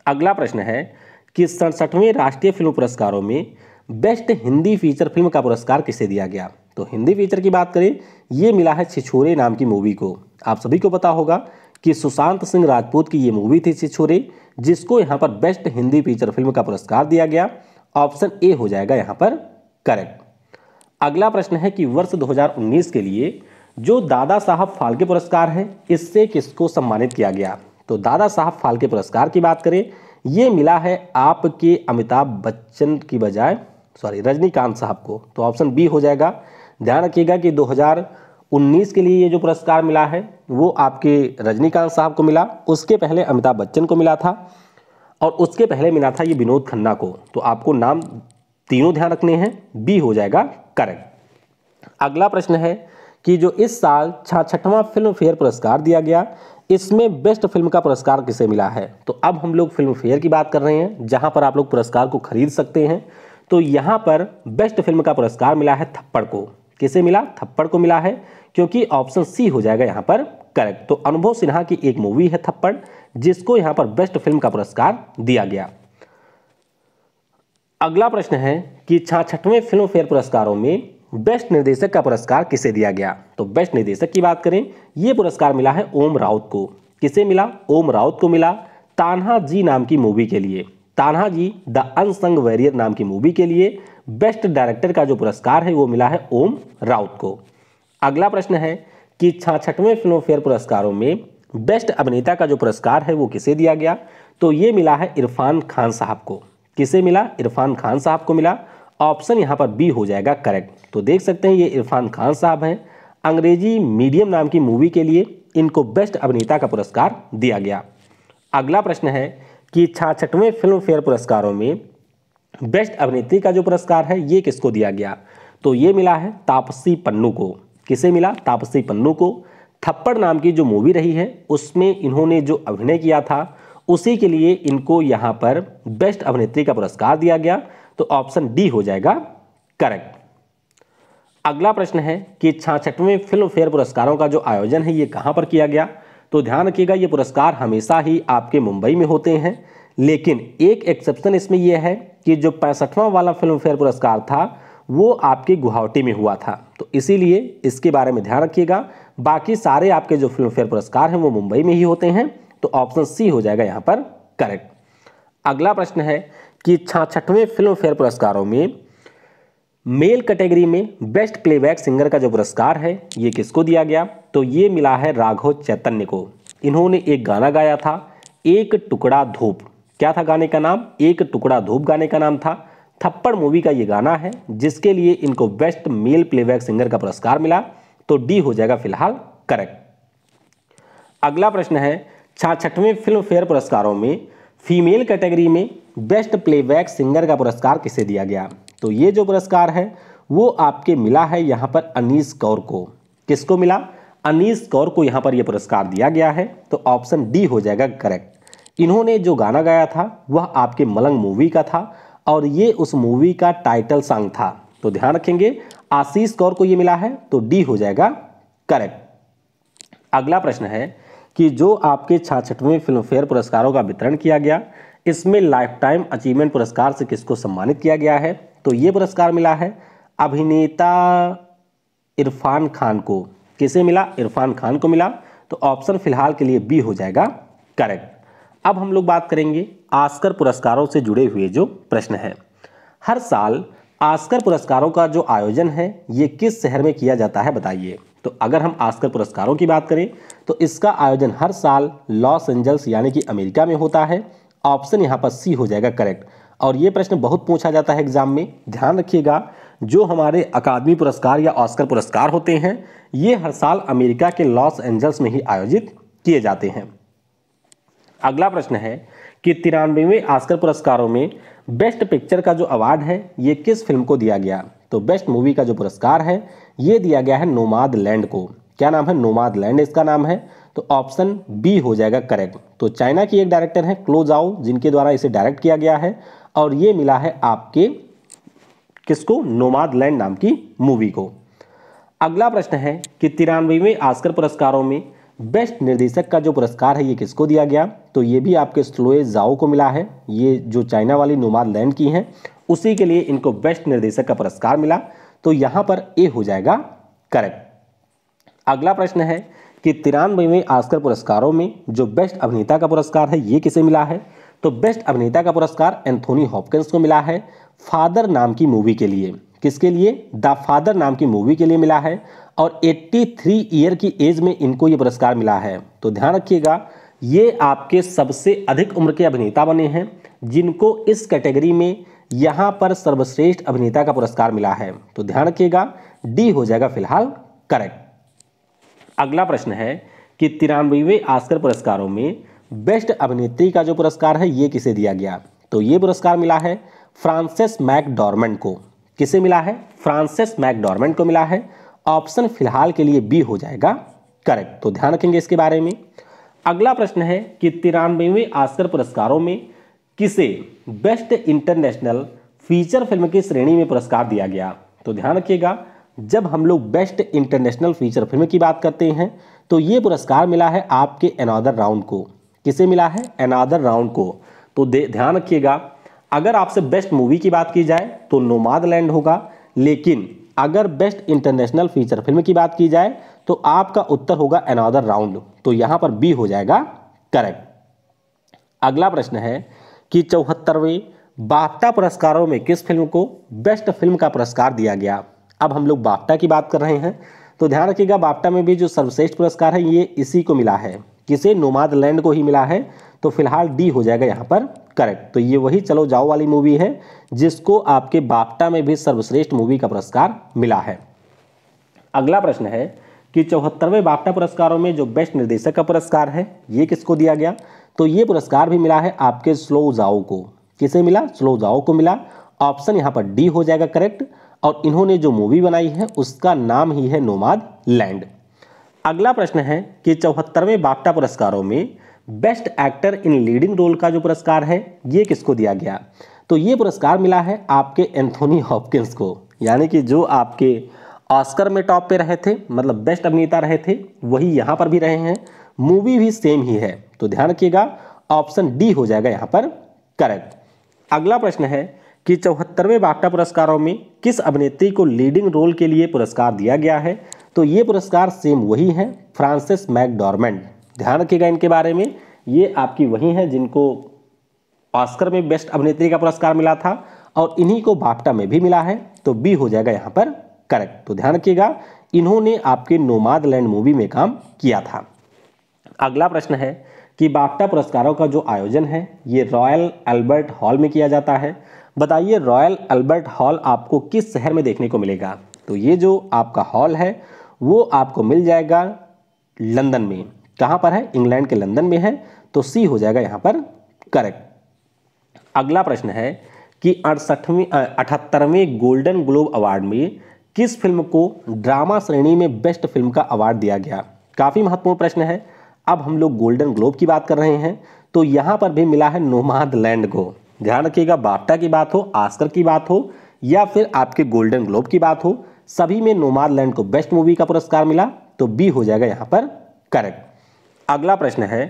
अगला प्रश्न है कि सड़सठवें राष्ट्रीय फिल्म पुरस्कारों में बेस्ट हिंदी फीचर फिल्म का पुरस्कार किसे दिया गया तो हिंदी फीचर की बात करें ये मिला है छिछोरे नाम की मूवी को आप सभी को पता होगा कि सुशांत सिंह राजपूत की ये मूवी थी छिछोरे जिसको यहाँ पर बेस्ट हिंदी फीचर फिल्म का पुरस्कार दिया गया ऑप्शन ए हो जाएगा यहाँ पर करेक्ट अगला प्रश्न है कि वर्ष 2019 के लिए जो दादा साहब फाल्के पुरस्कार है इससे किसको सम्मानित किया गया तो दादा साहब फाल्के पुरस्कार की बात करें ये मिला है आपके अमिताभ बच्चन की बजाय सॉरी रजनीकांत साहब को तो ऑप्शन बी हो जाएगा ध्यान रखिएगा कि 2019 के लिए ये जो पुरस्कार मिला है वो आपके रजनीकांत साहब को मिला उसके पहले अमिताभ बच्चन को मिला था और उसके पहले मिला था ये विनोद खन्ना को तो आपको नाम तीनों ध्यान रखने हैं बी हो जाएगा करेक्ट अगला प्रश्न है कि जो इस साल छाछठवां फिल्म फेयर पुरस्कार दिया गया इसमें बेस्ट फिल्म का पुरस्कार किसे मिला है तो अब हम लोग फिल्म फेयर की बात कर रहे हैं जहां पर आप लोग पुरस्कार को खरीद सकते हैं तो यहाँ पर बेस्ट फिल्म का पुरस्कार मिला है थप्पड़ को किसे मिला थप्पड़ को मिला है क्योंकि ऑप्शन सी हो जाएगा यहाँ पर करेक्ट तो अनुभव सिन्हा की एक मूवी है थप्पड़ जिसको यहाँ पर बेस्ट फिल्म का पुरस्कार दिया गया अगला प्रश्न है कि छाछठवें फिल्म फेयर पुरस्कारों में बेस्ट निर्देशक का पुरस्कार किसे दिया गया तो बेस्ट निर्देशक की बात करें ये पुरस्कार मिला है ओम राउत को किसे मिला ओम राउत को मिला तान्हा जी नाम की मूवी के लिए Tanhaji the unsung warrior नाम की मूवी के लिए बेस्ट डायरेक्टर का जो पुरस्कार है वो मिला है ओम राउत को अगला प्रश्न है कि छाछठवें फिल्म फेयर पुरस्कारों में बेस्ट अभिनेता का जो पुरस्कार है वो किसे दिया गया तो ये मिला है इरफान खान साहब को किसे मिला इरफान खान साहब को मिला ऑप्शन यहाँ पर बी हो जाएगा करेक्ट तो देख सकते हैं ये इरफान खान साहब हैं अंग्रेजी मीडियम नाम की मूवी के लिए इनको बेस्ट अभिनेता का पुरस्कार दिया गया अगला प्रश्न है कि छाछठवें फिल्म फेयर पुरस्कारों में बेस्ट अभिनेत्री का जो पुरस्कार है ये किसको दिया गया तो ये मिला है तापसी पन्नू को किसे मिला तापसी पन्नू को थप्पड़ नाम की जो मूवी रही है उसमें इन्होंने जो अभिनय किया था उसी के लिए इनको यहाँ पर बेस्ट अभिनेत्री का पुरस्कार दिया गया तो ऑप्शन डी हो जाएगा करेक्ट अगला प्रश्न है कि छाछठवें फिल्म फेयर पुरस्कारों का जो आयोजन है ये कहाँ पर किया गया तो ध्यान रखिएगा ये पुरस्कार हमेशा ही आपके मुंबई में होते हैं लेकिन एक एक्सेप्शन इसमें यह है कि जो पैंसठवां वाला फिल्म फेयर पुरस्कार था वो आपके गुवाहाटी में हुआ था तो इसीलिए इसके बारे में ध्यान रखिएगा बाकी सारे आपके जो फिल्म फेयर पुरस्कार हैं वो मुंबई में ही होते हैं तो ऑप्शन सी हो जाएगा यहाँ पर करेक्ट अगला प्रश्न है कि छाछठवें फिल्म फेयर पुरस्कारों में मेल कैटेगरी में बेस्ट प्लेबैक सिंगर का जो पुरस्कार है ये किसको दिया गया तो ये मिला है राघव चैतन्य को इन्होंने एक गाना गाया था एक टुकड़ा धूप क्या था गाने का नाम एक टुकड़ा धूप गाने का नाम था थप्पड़ मूवी का ये गाना है जिसके लिए इनको बेस्ट मेल प्लेबैक सिंगर का पुरस्कार मिला तो डी हो जाएगा फिलहाल करेक्ट अगला प्रश्न है छाछठवें फिल्म फेयर पुरस्कारों में फीमेल कैटेगरी में बेस्ट प्लेबैक सिंगर का पुरस्कार किसे दिया गया तो ये जो पुरस्कार है वो आपके मिला है यहाँ पर अनीस कौर को किसको मिला अनीस कौर को यहाँ पर यह पुरस्कार दिया गया है तो ऑप्शन डी हो जाएगा करेक्ट इन्होंने जो गाना गाया था वह आपके मलंग मूवी का था और ये उस मूवी का टाइटल सॉन्ग था तो ध्यान रखेंगे आशीष कौर को ये मिला है तो डी हो जाएगा करेक्ट अगला प्रश्न है कि जो आपके छाछठवें फिल्मफेयर पुरस्कारों का वितरण किया गया इसमें लाइफ टाइम अचीवमेंट पुरस्कार से किसको सम्मानित किया गया है तो ये पुरस्कार मिला है अभिनेता इरफान खान को किसे मिला इरफान खान को मिला तो ऑप्शन फिलहाल के लिए बी हो जाएगा करेक्ट अब हम लोग बात करेंगे आस्कर पुरस्कारों से जुड़े हुए जो प्रश्न हैं हर साल आस्कर पुरस्कारों का जो आयोजन है ये किस शहर में किया जाता है बताइए तो अगर हम आस्कर पुरस्कारों की बात करें तो इसका आयोजन हर साल लॉस एंजल्स यानी कि अमेरिका में होता है ऑप्शन यहाँ पर सी हो जाएगा करेक्ट और ये प्रश्न बहुत पूछा जाता है एग्जाम में ध्यान रखिएगा जो हमारे अकादमी पुरस्कार या ऑस्कर पुरस्कार होते हैं ये हर साल अमेरिका के लॉस एंजल्स में ही आयोजित किए जाते हैं अगला प्रश्न है कि तिरानवेवें आस्कर पुरस्कारों में बेस्ट पिक्चर का जो अवार्ड है ये किस फिल्म को दिया गया तो बेस्ट मूवी का जो पुरस्कार है ये दिया गया है नोमाद लैंड को क्या नाम है नोमाद लैंड इसका नाम है तो ऑप्शन बी हो जाएगा करेक्ट तो चाइना की एक डायरेक्टर है क्लोज आओ जिनके द्वारा इसे डायरेक्ट किया गया है और ये मिला है आपके किसको नोमाद लैंड नाम की मूवी को अगला प्रश्न है कि तिरानवेवें आस्कर पुरस्कारों में बेस्ट निर्देशक का जो पुरस्कार है ये किसको दिया गया तो ये भी आपके स्लोए जाओ को मिला है ये जो चाइना वाली नुमाद लैंड की हैं उसी के लिए इनको बेस्ट निर्देशक का पुरस्कार मिला तो यहाँ पर ए हो जाएगा करेक्ट अगला प्रश्न है कि तिरानवे आस्कर पुरस्कारों में जो बेस्ट अभिनेता का पुरस्कार है ये किसे मिला है तो बेस्ट अभिनेता का पुरस्कार एंथोनी हॉपकिंस को मिला है फादर नाम की मूवी के लिए किसके लिए द फादर नाम की मूवी के लिए मिला है और 83 ईयर की एज में इनको ये पुरस्कार मिला है तो ध्यान रखिएगा ये आपके सबसे अधिक उम्र के अभिनेता बने हैं जिनको इस कैटेगरी में यहाँ पर सर्वश्रेष्ठ अभिनेता का पुरस्कार मिला है तो ध्यान रखिएगा डी हो जाएगा फिलहाल करेक्ट अगला प्रश्न है कि तिरानवेवें आस्कर पुरस्कारों में बेस्ट अभिनेत्री का जो पुरस्कार है ये किसे दिया गया तो ये पुरस्कार मिला है फ्रांसिस मैकडॉर्मेंट को किसे मिला है फ्रांसिस मैकडॉर्मेंट को मिला है ऑप्शन फिलहाल के लिए बी हो जाएगा करेक्ट तो ध्यान रखेंगे इसके बारे में अगला प्रश्न है कि तिरानवेवें आस्कर पुरस्कारों में किसे बेस्ट इंटरनेशनल फीचर फिल्म की श्रेणी में पुरस्कार दिया गया तो ध्यान रखिएगा जब हम लोग बेस्ट इंटरनेशनल फीचर फिल्म की बात करते हैं तो ये पुरस्कार मिला है आपके अनादर राउंड को किसे मिला है अनादर राउंड को तो ध्यान रखिएगा अगर आपसे बेस्ट मूवी की बात की जाए तो नोमाद लैंड होगा लेकिन अगर बेस्ट इंटरनेशनल फीचर फिल्म की बात की जाए तो आपका उत्तर होगा अनदर राउंड तो यहां पर बी हो जाएगा करेक्ट अगला प्रश्न है कि चौहत्तरवें बाप्टा पुरस्कारों में किस फिल्म को बेस्ट फिल्म का पुरस्कार दिया गया अब हम लोग बाफ्टा की बात कर रहे हैं तो ध्यान रखिएगा बाफ्टा में भी जो सर्वश्रेष्ठ पुरस्कार है ये इसी को मिला है किसे नोमाद लैंड को ही मिला है तो फिलहाल डी हो जाएगा यहाँ पर करेक्ट तो ये वही चलो जाओ वाली मूवी है जिसको आपके बापटा में भी सर्वश्रेष्ठ मूवी का पुरस्कार मिला है अगला प्रश्न है कि चौहत्तरवें बापटा पुरस्कारों में जो बेस्ट निर्देशक का पुरस्कार है ये किसको दिया गया तो ये पुरस्कार भी मिला है आपके स्लो जाओ को किसे मिला स्लो जाओ को मिला ऑप्शन यहाँ पर डी हो जाएगा करेक्ट और इन्होंने जो मूवी बनाई है उसका नाम ही है नोमाद लैंड अगला प्रश्न है कि चौहत्तरवें बापटा पुरस्कारों में best actor in leading role का जो पुरस्कार है ये किसको दिया गया तो ये पुरस्कार मिला है आपके एंथोनी हॉपकिंस को यानी कि जो आपके ऑस्कर में टॉप पे रहे थे मतलब बेस्ट अभिनेता रहे थे वही यहाँ पर भी रहे हैं मूवी भी सेम ही है तो ध्यान रखिएगा ऑप्शन डी हो जाएगा यहाँ पर करेक्ट अगला प्रश्न है कि चौहत्तरवें बाप्टा पुरस्कारों में किस अभिनेत्री को लीडिंग रोल के लिए पुरस्कार दिया गया है तो ये पुरस्कार सेम वही है फ्रांसिस मैकडॉर्मेंट ध्यान रखिएगा इनके बारे में ये आपकी वही हैं जिनको ऑस्कर में बेस्ट अभिनेत्री का पुरस्कार मिला था और इन्हीं को बापटा में भी मिला है तो बी हो जाएगा यहाँ पर करेक्ट तो ध्यान रखिएगा इन्होंने आपके नोमाद लैंड मूवी में काम किया था अगला प्रश्न है कि बापटा पुरस्कारों का जो आयोजन है ये रॉयल अल्बर्ट हॉल में किया जाता है बताइए रॉयल अल्बर्ट हॉल आपको किस शहर में देखने को मिलेगा तो ये जो आपका हॉल है वो आपको मिल जाएगा लंदन में कहां पर है इंग्लैंड के लंदन में है तो सी हो जाएगा यहां पर करेक्ट अगला प्रश्न है कि अड़सठवीं अठहत्तरवें गोल्डन ग्लोब अवार्ड में किस फिल्म को ड्रामा श्रेणी में बेस्ट फिल्म का अवार्ड दिया गया काफ़ी महत्वपूर्ण प्रश्न है अब हम लोग गोल्डन ग्लोब की बात कर रहे हैं तो यहां पर भी मिला है नोमाद लैंड को ध्यान रखिएगा बाप्टा की बात हो आस्कर की बात हो या फिर आपके गोल्डन ग्लोब की बात हो सभी में नोमाद लैंड को बेस्ट मूवी का पुरस्कार मिला तो बी हो जाएगा यहां पर करेक्ट अगला प्रश्न है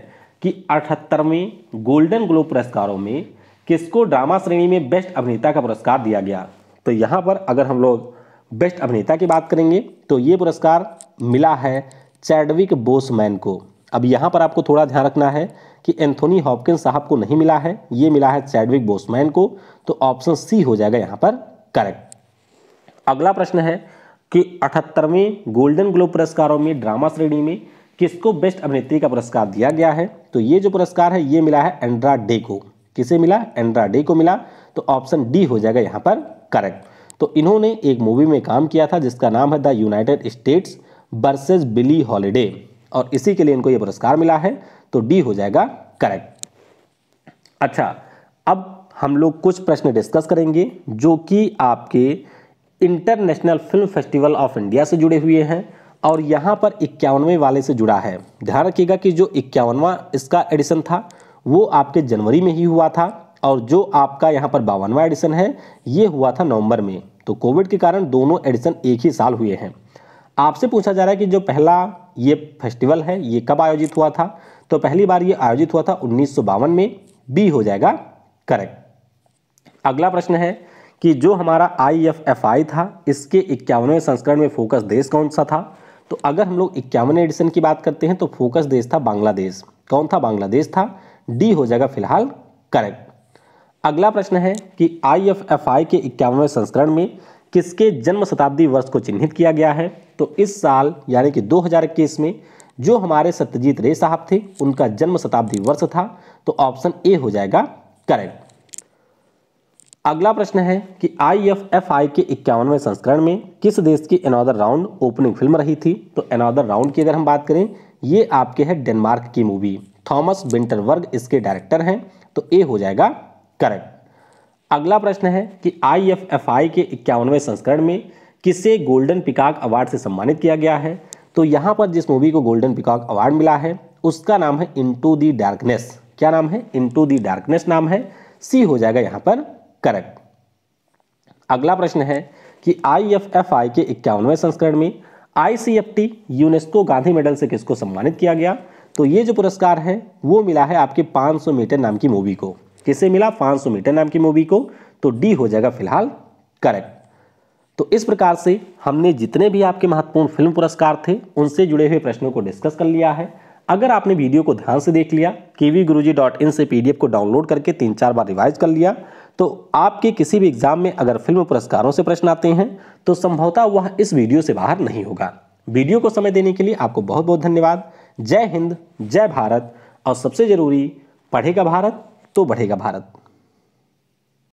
कि अठहत्तरवें गोल्डन ग्लोब पुरस्कारों में किसको ड्रामा श्रेणी में बेस्ट अभिनेता का पुरस्कार दिया गया तो यहाँ पर अगर हम लोग बेस्ट अभिनेता की बात करेंगे तो ये पुरस्कार मिला है चैडविक बोसमैन को अब यहाँ पर आपको थोड़ा ध्यान रखना है कि एंथोनी हॉपकिन साहब को नहीं मिला है ये मिला है चैडविक बोसमैन को तो ऑप्शन सी हो जाएगा यहाँ पर करेक्ट अगला प्रश्न है कि अठहत्तरवें गोल्डन ग्लोब पुरस्कारों में ड्रामा श्रेणी में किसको बेस्ट अभिनेत्री का पुरस्कार दिया गया है तो ये जो पुरस्कार है ये मिला है एंड्रा डे को किसे मिला एंड्रा डे को मिला तो ऑप्शन डी हो जाएगा यहाँ पर करेक्ट तो इन्होंने एक मूवी में काम किया था जिसका नाम है the United States versus Billie Holiday और इसी के लिए इनको ये पुरस्कार मिला है तो डी हो जाएगा करेक्ट अच्छा अब हम लोग कुछ प्रश्न डिस्कस करेंगे जो कि आपके international film festival of India से जुड़े हुए हैं और यहाँ पर इक्यावनवे वाले से जुड़ा है ध्यान रखिएगा कि जो इक्यावनवा इसका एडिशन था वो आपके जनवरी में ही हुआ था और जो आपका यहाँ पर बावनवा एडिशन है ये हुआ था नवंबर में तो कोविड के कारण दोनों एडिशन एक ही साल हुए हैं आपसे पूछा जा रहा है कि जो पहला ये फेस्टिवल है ये कब आयोजित हुआ था तो पहली बार ये आयोजित हुआ था उन्नीस में बी हो जाएगा करेक्ट अगला प्रश्न है कि जो हमारा आई था इसके इक्यावनवे संस्करण में फोकस देश कौन सा था तो अगर हम लोग इक्यावन एडिशन की बात करते हैं तो फोकस देश था बांग्लादेश कौन था बांग्लादेश था डी हो जाएगा फिलहाल करेक्ट अगला प्रश्न है कि आईएफएफआई के इक्यावनवे संस्करण में किसके जन्म शताब्दी वर्ष को चिन्हित किया गया है तो इस साल यानी कि 2021 में जो हमारे सत्यजीत रे साहब थे उनका जन्म शताब्दी वर्ष था तो ऑप्शन ए हो जाएगा करेक्ट अगला प्रश्न है कि आई के इक्यावनवें संस्करण में किस देश की एनादर राउंड ओपनिंग फिल्म रही थी तो एनादर राउंड की अगर हम बात करें ये आपके है डेनमार्क की मूवी थॉमस विंटरवर्ग इसके डायरेक्टर हैं तो ए हो जाएगा करेक्ट अगला प्रश्न है कि आई के इक्यावनवें संस्करण में किसे गोल्डन पिकाक अवार्ड से सम्मानित किया गया है तो यहाँ पर जिस मूवी को गोल्डन पिकाक अवार्ड मिला है उसका नाम है इंटू दी डार्कनेस क्या नाम है इंटू दी डार्कनेस नाम है सी हो जाएगा यहाँ पर करेक्ट अगला प्रश्न है कि आई के इक्यावनवे संस्करण में आईसीएफटी यूनेस्को गांधी मेडल से किसको सम्मानित किया गया तो ये जो पुरस्कार है वो मिला है आपके 500 मीटर नाम की मूवी को किसे मिला 500 मीटर नाम की मूवी को तो डी हो जाएगा फिलहाल करेक्ट तो इस प्रकार से हमने जितने भी आपके महत्वपूर्ण फिल्म पुरस्कार थे उनसे जुड़े हुए प्रश्नों को डिस्कस कर लिया है अगर आपने वीडियो को ध्यान से देख लिया इन से पीडीएफ को डाउनलोड करके तीन चार बार रिवाइज कर लिया तो आपके किसी भी एग्जाम में अगर फिल्म पुरस्कारों से प्रश्न आते हैं तो संभवतः वह इस वीडियो से बाहर नहीं होगा वीडियो को समय देने के लिए आपको बहुत बहुत धन्यवाद जय हिंद जय भारत और सबसे ज़रूरी पढ़ेगा भारत तो बढ़ेगा भारत